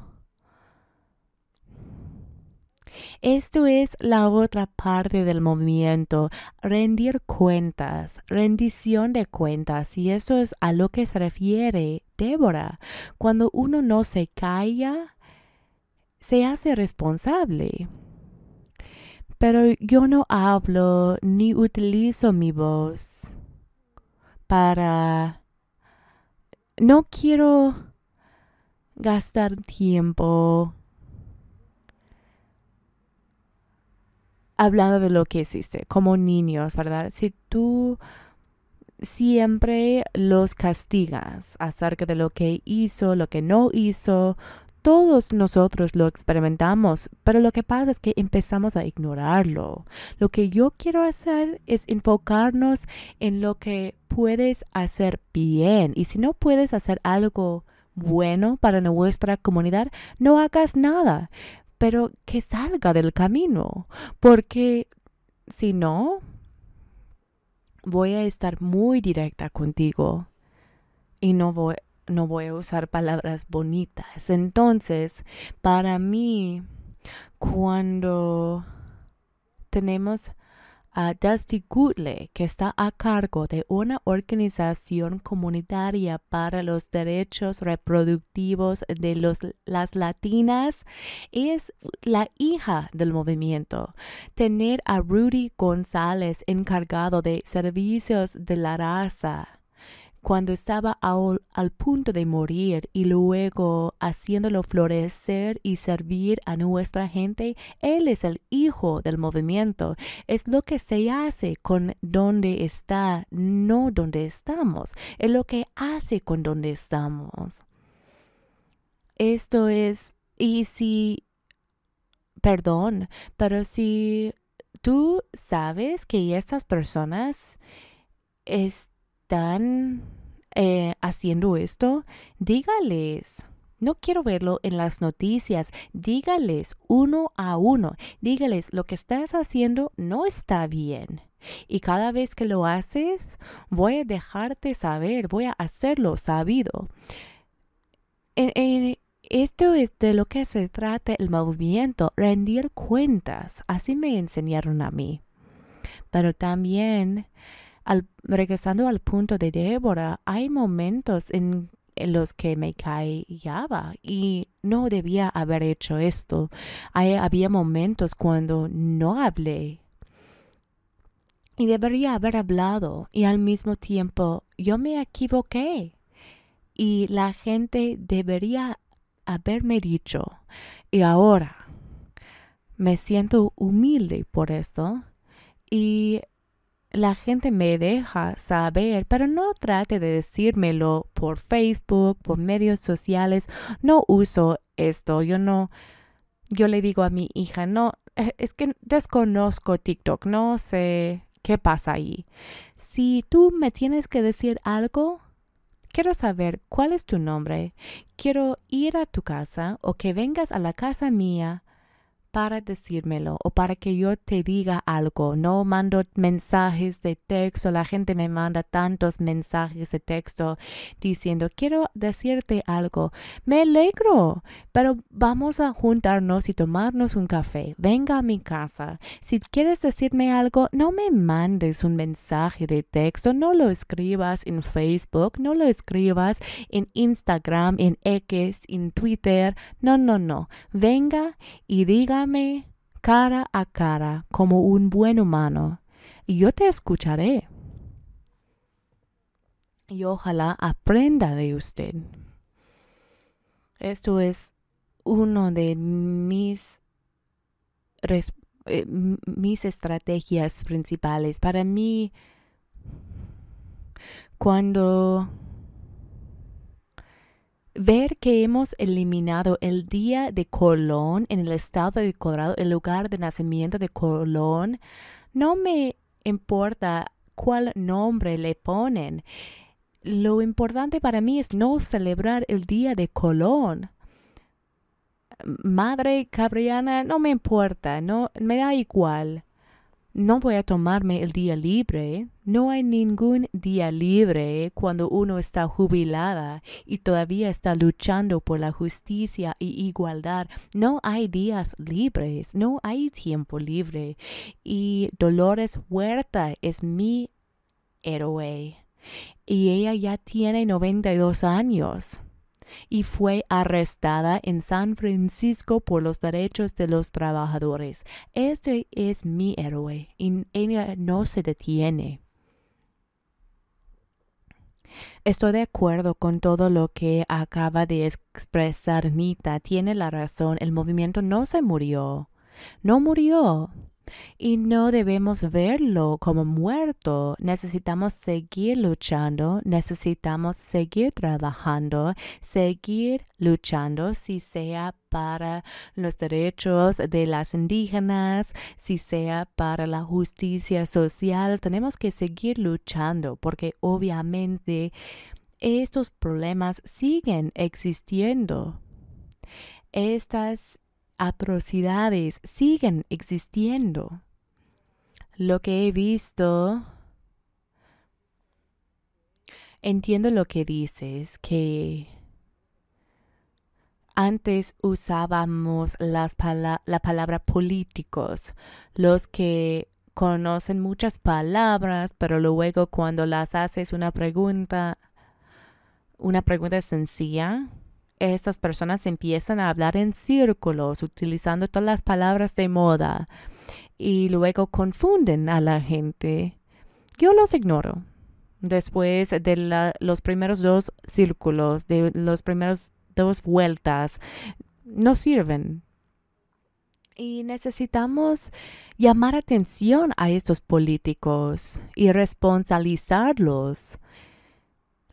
Esto es la otra parte del movimiento, rendir cuentas, rendición de cuentas, y eso es a lo que se refiere Débora. Cuando uno no se calla, se hace responsable. Pero yo no hablo ni utilizo mi voz para... No quiero gastar tiempo hablando de lo que hiciste, como niños, ¿verdad? Si tú siempre los castigas acerca de lo que hizo, lo que no hizo, todos nosotros lo experimentamos, pero lo que pasa es que empezamos a ignorarlo. Lo que yo quiero hacer es enfocarnos en lo que puedes hacer bien. Y si no puedes hacer algo bueno para nuestra comunidad, no hagas nada pero que salga del camino, porque si no, voy a estar muy directa contigo y no voy, no voy a usar palabras bonitas. Entonces, para mí, cuando tenemos a Dusty Goodley, que está a cargo de una organización comunitaria para los derechos reproductivos de las latinas, es la hija del movimiento. Tener a Rudy González encargado de servicios de la raza cuando estaba al, punto de morir y luego haciéndolo florecer y servir a nuestra gente, Él es el hijo del movimiento. Es lo que se hace con donde está, no donde estamos. Es lo que hace con donde estamos. Esto es, y si, perdón, pero si tú sabes que estas personas están están eh, haciendo esto, dígales. No quiero verlo en las noticias. Dígales uno a uno. Dígales lo que estás haciendo no está bien. Y cada vez que lo haces, voy a dejarte saber, voy a hacerlo sabido. E, e, esto es de lo que se trata el movimiento, rendir cuentas. Así me enseñaron a mí. Pero también al, regresando al punto de Débora, hay momentos en, los que me callaba y no debía haber hecho esto. había momentos cuando no hablé y debería haber hablado y al mismo tiempo yo me equivoqué y la gente debería haberme dicho y ahora me siento humilde por esto y la gente me deja saber, pero no trate de decírmelo por Facebook, por medios sociales. No uso esto, yo no. Yo le digo a mi hija, no, eh, es que desconozco TikTok, no sé qué pasa ahí. Si tú me tienes que decir algo, quiero saber cuál es tu nombre, quiero ir a tu casa o que vengas a la casa mía para decírmelo o para que yo te diga algo. No mando mensajes de texto. La gente me manda tantos mensajes de texto diciendo, quiero decirte algo. Me alegro, pero vamos a juntarnos y tomarnos un café. Venga a mi casa. Si quieres decirme algo, no me mandes un mensaje de texto. No lo escribas en Facebook, no lo escribas en Instagram, en X, en Twitter. No, no, no. Venga y diga cara a cara como un buen humano, y yo te escucharé. Y ojalá aprenda de usted. Esto es uno de mis, eh, mis estrategias principales. Para mí, cuando Ver que hemos eliminado el día de Colón en el estado de Colorado, el lugar de nacimiento de Colón, no me importa cuál nombre le ponen. Lo importante para mí es no celebrar el día de Colón. Madre cabriana, no me importa, no me da igual no voy a tomarme el día libre. No hay ningún día libre cuando uno está jubilada y todavía está luchando por la justicia y igualdad. No hay días libres, no hay tiempo libre. Y Dolores Huerta es mi héroe. Y ella ya tiene 92 años y fue arrestada en San Francisco por los derechos de los trabajadores. Este es mi héroe y ella no se detiene. Estoy de acuerdo con todo lo que acaba de expresar Nita. Tiene la razón, el movimiento no se murió. No murió y no debemos verlo como muerto. Necesitamos seguir luchando, necesitamos seguir trabajando, seguir luchando si sea para los derechos de las indígenas, si sea para la justicia social, tenemos que seguir luchando porque obviamente estos problemas siguen existiendo. Estas atrocidades siguen existiendo. Lo que he visto... Entiendo lo que dices, que antes usábamos las la palabra políticos, los que conocen muchas palabras, pero luego cuando las haces una pregunta, una pregunta sencilla, estas personas empiezan a hablar en círculos, utilizando todas las palabras de moda y luego confunden a la gente. Yo los ignoro. Después de los primeros dos círculos, de los primeros dos vueltas, no sirven. Y necesitamos llamar atención a estos políticos y responsabilizarlos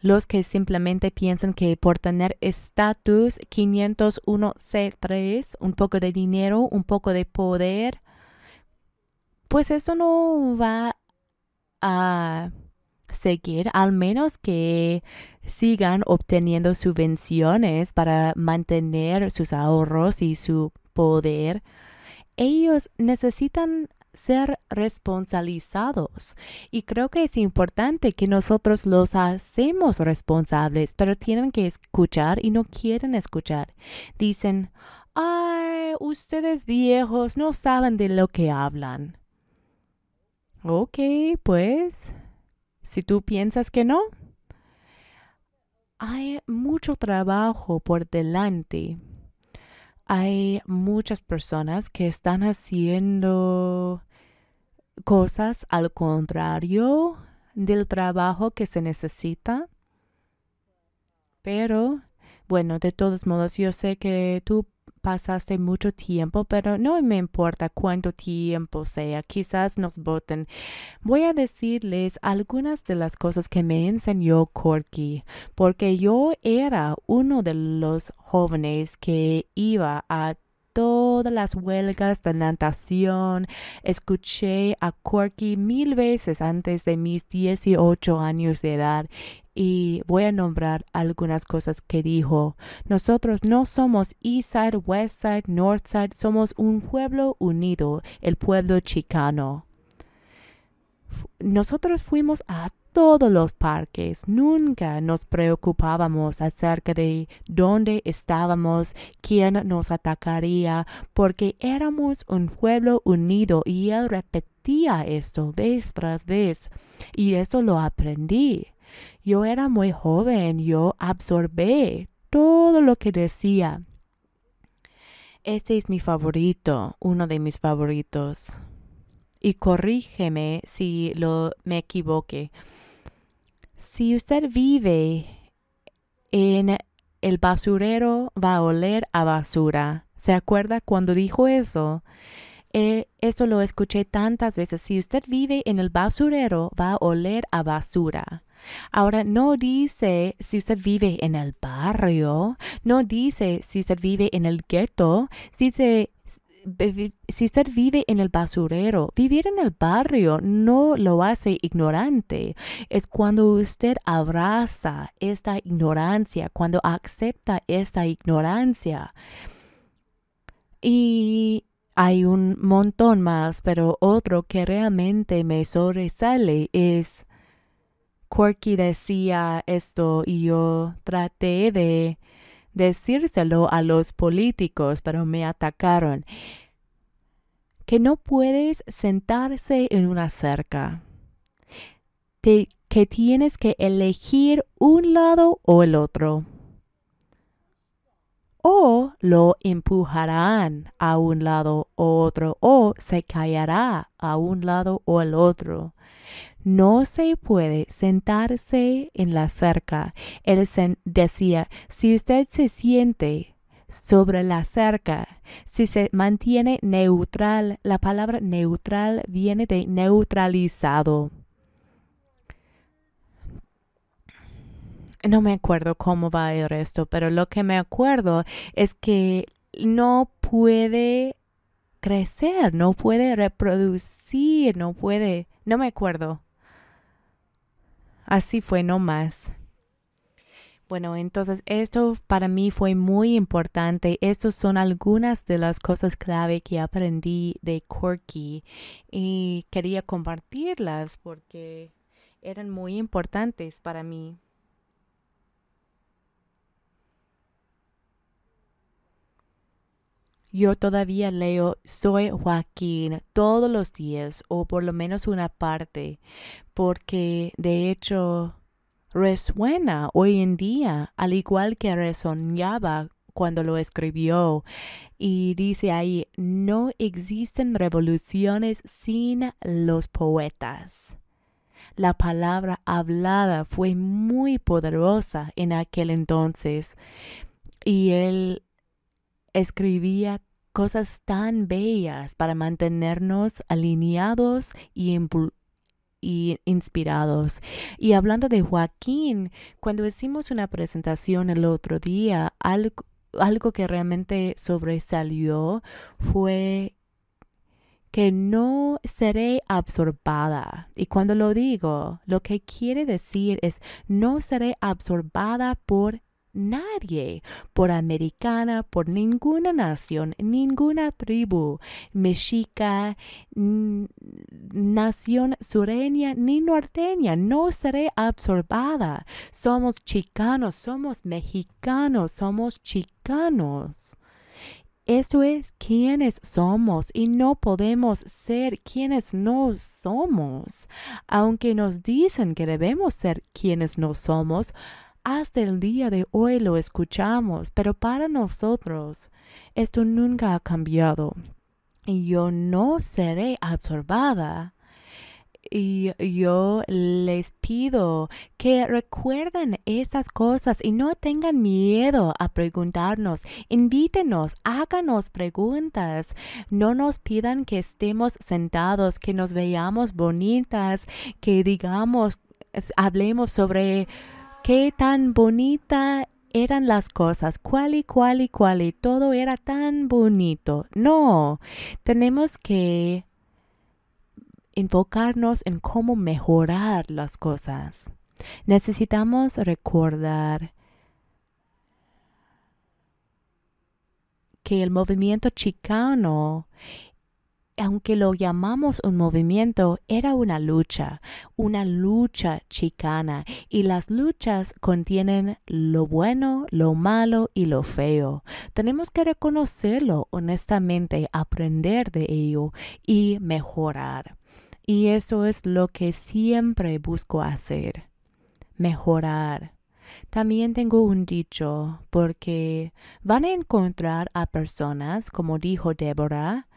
los que simplemente piensan que por tener estatus 501c3, un poco de dinero, un poco de poder, pues eso no va a seguir, al menos que sigan obteniendo subvenciones para mantener sus ahorros y su poder. Ellos necesitan ser responsabilizados. Y creo que es importante que nosotros los hacemos responsables, pero tienen que escuchar y no quieren escuchar. Dicen, ay, ustedes viejos no saben de lo que hablan. Ok, pues, si tú piensas que no, hay mucho trabajo por delante hay muchas personas que están haciendo cosas al contrario del trabajo que se necesita. Pero bueno, de todos modos, yo sé que tú pasaste mucho tiempo, pero no me importa cuánto tiempo sea, quizás nos voten. Voy a decirles algunas de las cosas que me enseñó Corky, porque yo era uno de los jóvenes que iba a todas las huelgas de natación. Escuché a Corky mil veces antes de mis 18 años de edad y voy a nombrar algunas cosas que dijo. Nosotros no somos East Side, West Side, North Side, somos un pueblo unido, el pueblo chicano. Nosotros fuimos a todos los parques, nunca nos preocupábamos acerca de dónde estábamos, quién nos atacaría, porque éramos un pueblo unido y él repetía esto vez tras vez, y eso lo aprendí. Yo era muy joven, yo absorbé todo lo que decía. Este es mi favorito, uno de mis favoritos. Y corrígeme si lo me equivoqué. Si usted vive en el basurero, va a oler a basura. ¿Se acuerda cuando dijo eso? Eh, eso lo escuché tantas veces. Si usted vive en el basurero, va a oler a basura. Ahora, no dice si usted vive en el barrio, no dice si usted vive en el gueto, dice si usted vive en el basurero, vivir en el barrio no lo hace ignorante. Es cuando usted abraza esta ignorancia, cuando acepta esta ignorancia. Y hay un montón más, pero otro que realmente me sobresale es Corky decía esto y yo traté de decírselo a los políticos, pero me atacaron. Que no puedes sentarse en una cerca. que tienes que elegir un lado o el otro. O lo empujarán a un lado o otro, o se callará a un lado o el otro no se puede sentarse en la cerca. Él decía, si usted se siente sobre la cerca. Si se mantiene neutral, la palabra neutral viene de neutralizado. No me acuerdo cómo va a ir esto, pero lo que me acuerdo es que no puede crecer, no puede reproducir, no puede, no me acuerdo así fue más. Bueno, entonces esto para mí fue muy importante. Estas son algunas de las cosas clave que aprendí de Corky y quería compartirlas porque eran muy importantes para mí. Yo todavía leo Soy Joaquín todos los días o por lo menos una parte porque de hecho resuena hoy en día al igual que resonaba cuando lo escribió y dice ahí, no existen revoluciones sin los poetas. La palabra hablada fue muy poderosa en aquel entonces y él escribía cosas tan bellas para mantenernos alineados y, inspirados. Y hablando de Joaquín, cuando hicimos una presentación el otro día, algo, algo que realmente sobresalió fue que no seré absorbada. Y cuando lo digo, lo que quiere decir es no seré absorbada por nadie, por americana, por ninguna nación, ninguna tribu, mexica, nación sureña ni norteña, no seré absorbada. Somos chicanos, somos mexicanos, somos chicanos. Esto es quienes somos y no podemos ser quienes no somos. Aunque nos dicen que debemos ser quienes no somos, hasta el día de hoy lo escuchamos, pero para nosotros esto nunca ha cambiado. Y yo no seré absorbada y yo les pido que recuerden esas cosas y no tengan miedo a preguntarnos. Invítenos, háganos preguntas. No nos pidan que estemos sentados, que nos veamos bonitas, que digamos, hablemos sobre qué tan bonita eran las cosas, cuál y cuál y cuál y todo era tan bonito. No, tenemos que enfocarnos en cómo mejorar las cosas. Necesitamos recordar que el movimiento chicano aunque lo llamamos un movimiento, era una lucha, una lucha chicana, y las luchas contienen lo bueno, lo malo y lo feo. Tenemos que reconocerlo honestamente, aprender de ello y mejorar. Y eso es lo que siempre busco hacer, mejorar. También tengo un dicho porque van a encontrar a personas, como dijo Débora,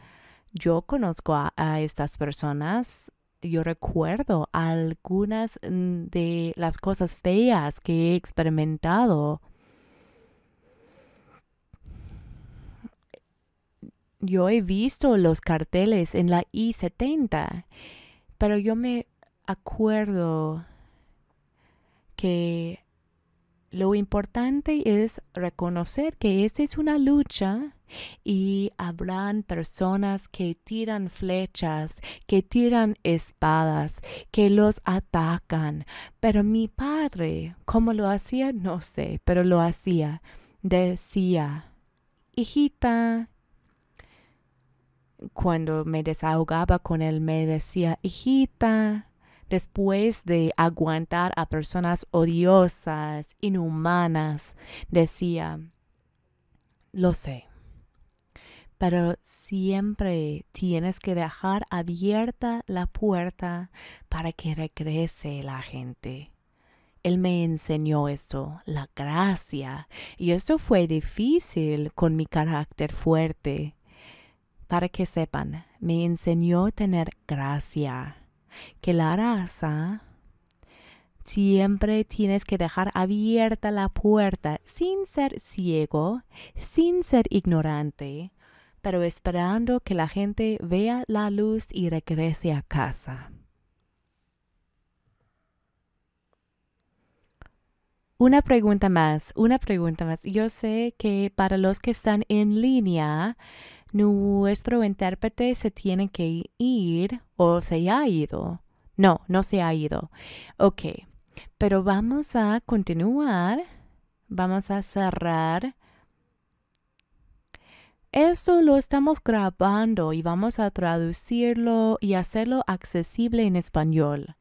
yo conozco a, estas personas, yo recuerdo algunas mm, de las cosas feas que he experimentado. Yo he visto los carteles en la I-70, pero yo me acuerdo que lo importante es reconocer que esta es una lucha y habrán personas que tiran flechas, que tiran espadas, que los atacan. Pero mi padre, ¿cómo lo hacía? No sé, pero lo hacía. Decía, hijita, cuando me desahogaba con él, me decía, hijita, después de aguantar a personas odiosas, inhumanas, decía, lo sé, pero siempre tienes que dejar abierta la puerta para que regrese la gente. Él me enseñó eso, la gracia, y eso fue difícil con mi carácter fuerte. Para que sepan, me enseñó a tener gracia que la raza siempre tienes que dejar abierta la puerta sin ser ciego, sin ser ignorante, pero esperando que la gente vea la luz y regrese a casa. Una pregunta más, una pregunta más. Yo sé que para los que están en línea, nuestro intérprete se tiene que ir o se ha ido. No, no se ha ido. Ok, pero vamos a continuar. Vamos a cerrar. Esto lo estamos grabando y vamos a traducirlo y hacerlo accesible en español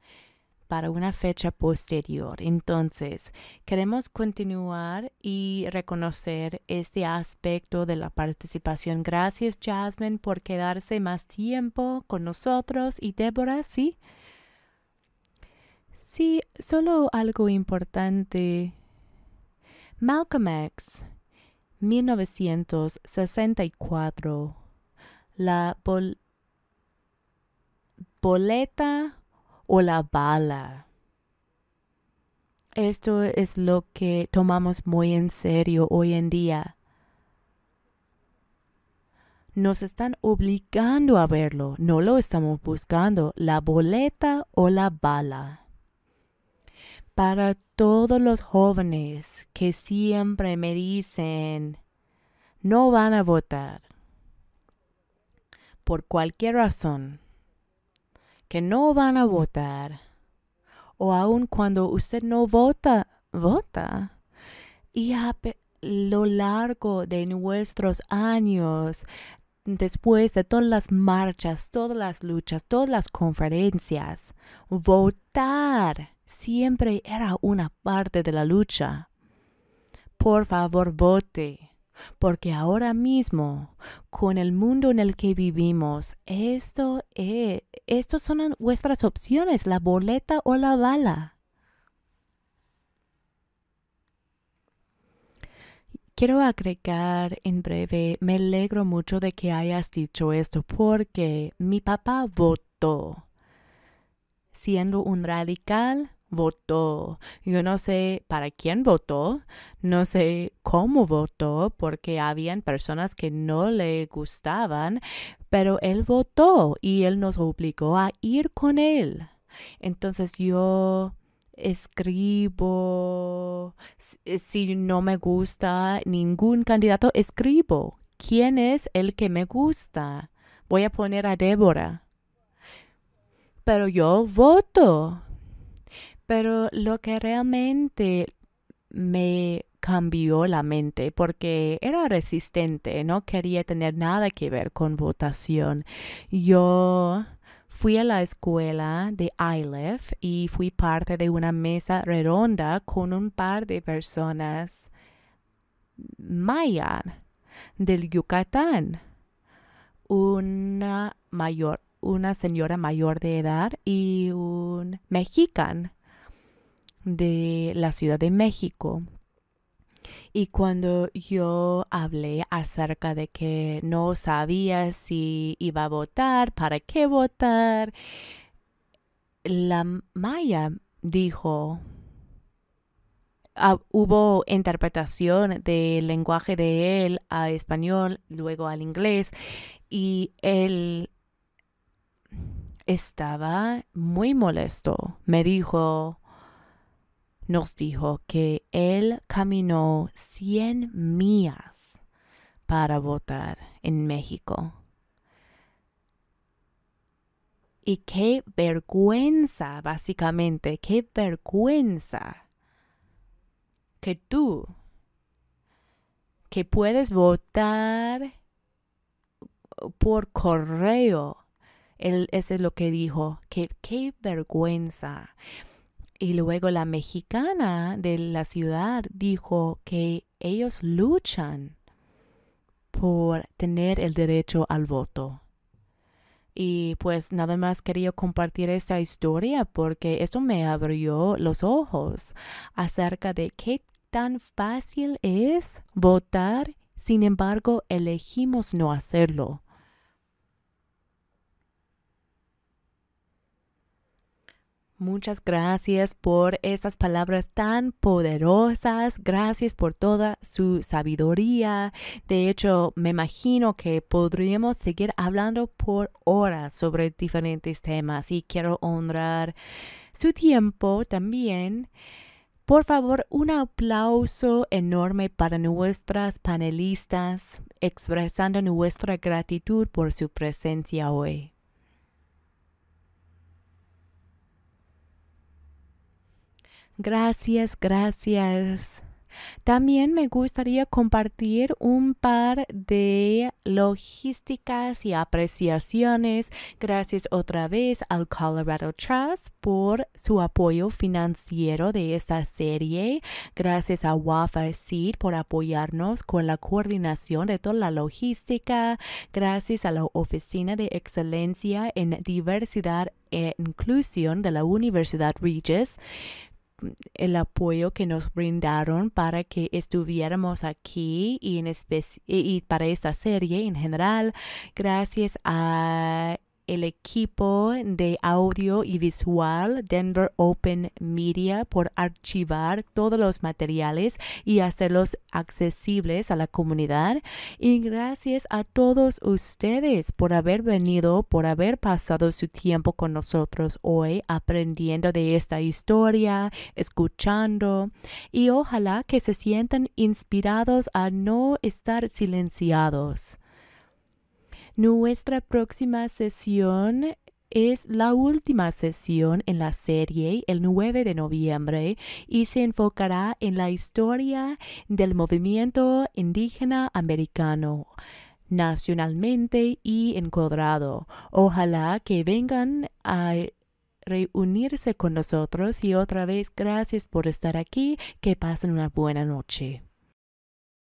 para una fecha posterior. Entonces, queremos continuar y reconocer este aspecto de la participación. Gracias, Jasmine, por quedarse más tiempo con nosotros. Y Débora, sí. Sí, solo algo importante. Malcolm X, 1964. La boleta o la bala. Esto es lo que tomamos muy en serio hoy en día. Nos están obligando a verlo, no lo estamos buscando, la boleta o la bala. Para todos los jóvenes que siempre me dicen, no van a votar, por cualquier razón, que no van a votar, o aun cuando usted no vota, vota. Y a lo largo de nuestros años, después de todas las marchas, todas las luchas, todas las conferencias, votar siempre era una parte de la lucha. Por favor, vote porque ahora mismo, con el mundo en el que vivimos, esto e, estos son vuestras opciones, la boleta o la bala. Quiero agregar en breve, me alegro mucho de que hayas dicho esto porque mi papá votó siendo un radical votó. Yo no sé para quién votó, no sé cómo votó, porque habían personas que no le gustaban, pero él votó y él nos obligó a ir con él. Entonces yo escribo, eh, si no me gusta ningún candidato, escribo quién es el que me gusta. Voy a poner a Débora. Pero yo voto pero lo que realmente me cambió la mente porque era resistente, no quería tener nada que ver con votación. Yo fui a la escuela de ILEF y fui parte de una mesa redonda con un par de personas maya del Yucatán, una mayor, una señora mayor de edad y un mexicano de la Ciudad de México. Y cuando yo hablé acerca de que no sabía si iba a votar, para qué votar, la Maya dijo, ah, hubo interpretación del lenguaje de él a español, luego al inglés, y él estaba muy molesto. Me dijo, nos dijo que él caminó 100 millas para votar en México. Y qué vergüenza, básicamente, qué vergüenza que tú, que puedes votar por correo. Él, ese es lo que dijo, que qué vergüenza. Y luego la mexicana de la ciudad dijo que ellos luchan por tener el derecho al voto. Y pues nada más quería compartir esta historia porque esto me abrió los ojos acerca de qué tan fácil es votar, sin embargo elegimos no hacerlo. Muchas gracias por estas palabras tan poderosas. Gracias por toda su sabiduría. De hecho, me imagino que podríamos seguir hablando por horas sobre diferentes temas y quiero honrar su tiempo también. Por favor, un aplauso enorme para nuestras panelistas expresando nuestra gratitud por su presencia hoy. Gracias, gracias. También me gustaría compartir un par de logísticas y apreciaciones. Gracias otra vez al Colorado Trust por su apoyo financiero de esta serie. Gracias a Wafa Seed por apoyarnos con la coordinación de toda la logística. Gracias a la Oficina de Excelencia en Diversidad e Inclusión de la Universidad Regis el apoyo que nos brindaron para que estuviéramos aquí y, en y para esta serie en general. Gracias a el equipo de audio y visual Denver Open Media por archivar todos los materiales y hacerlos accesibles a la comunidad. Y gracias a todos ustedes por haber venido, por haber pasado su tiempo con nosotros hoy aprendiendo de esta historia, escuchando y ojalá que se sientan inspirados a no estar silenciados nuestra próxima sesión es la última sesión en la serie el 9 de noviembre y se enfocará en la historia del movimiento indígena americano nacionalmente y encuadrado. Ojalá que vengan a reunirse con nosotros y otra vez gracias por estar aquí. Que pasen una buena noche.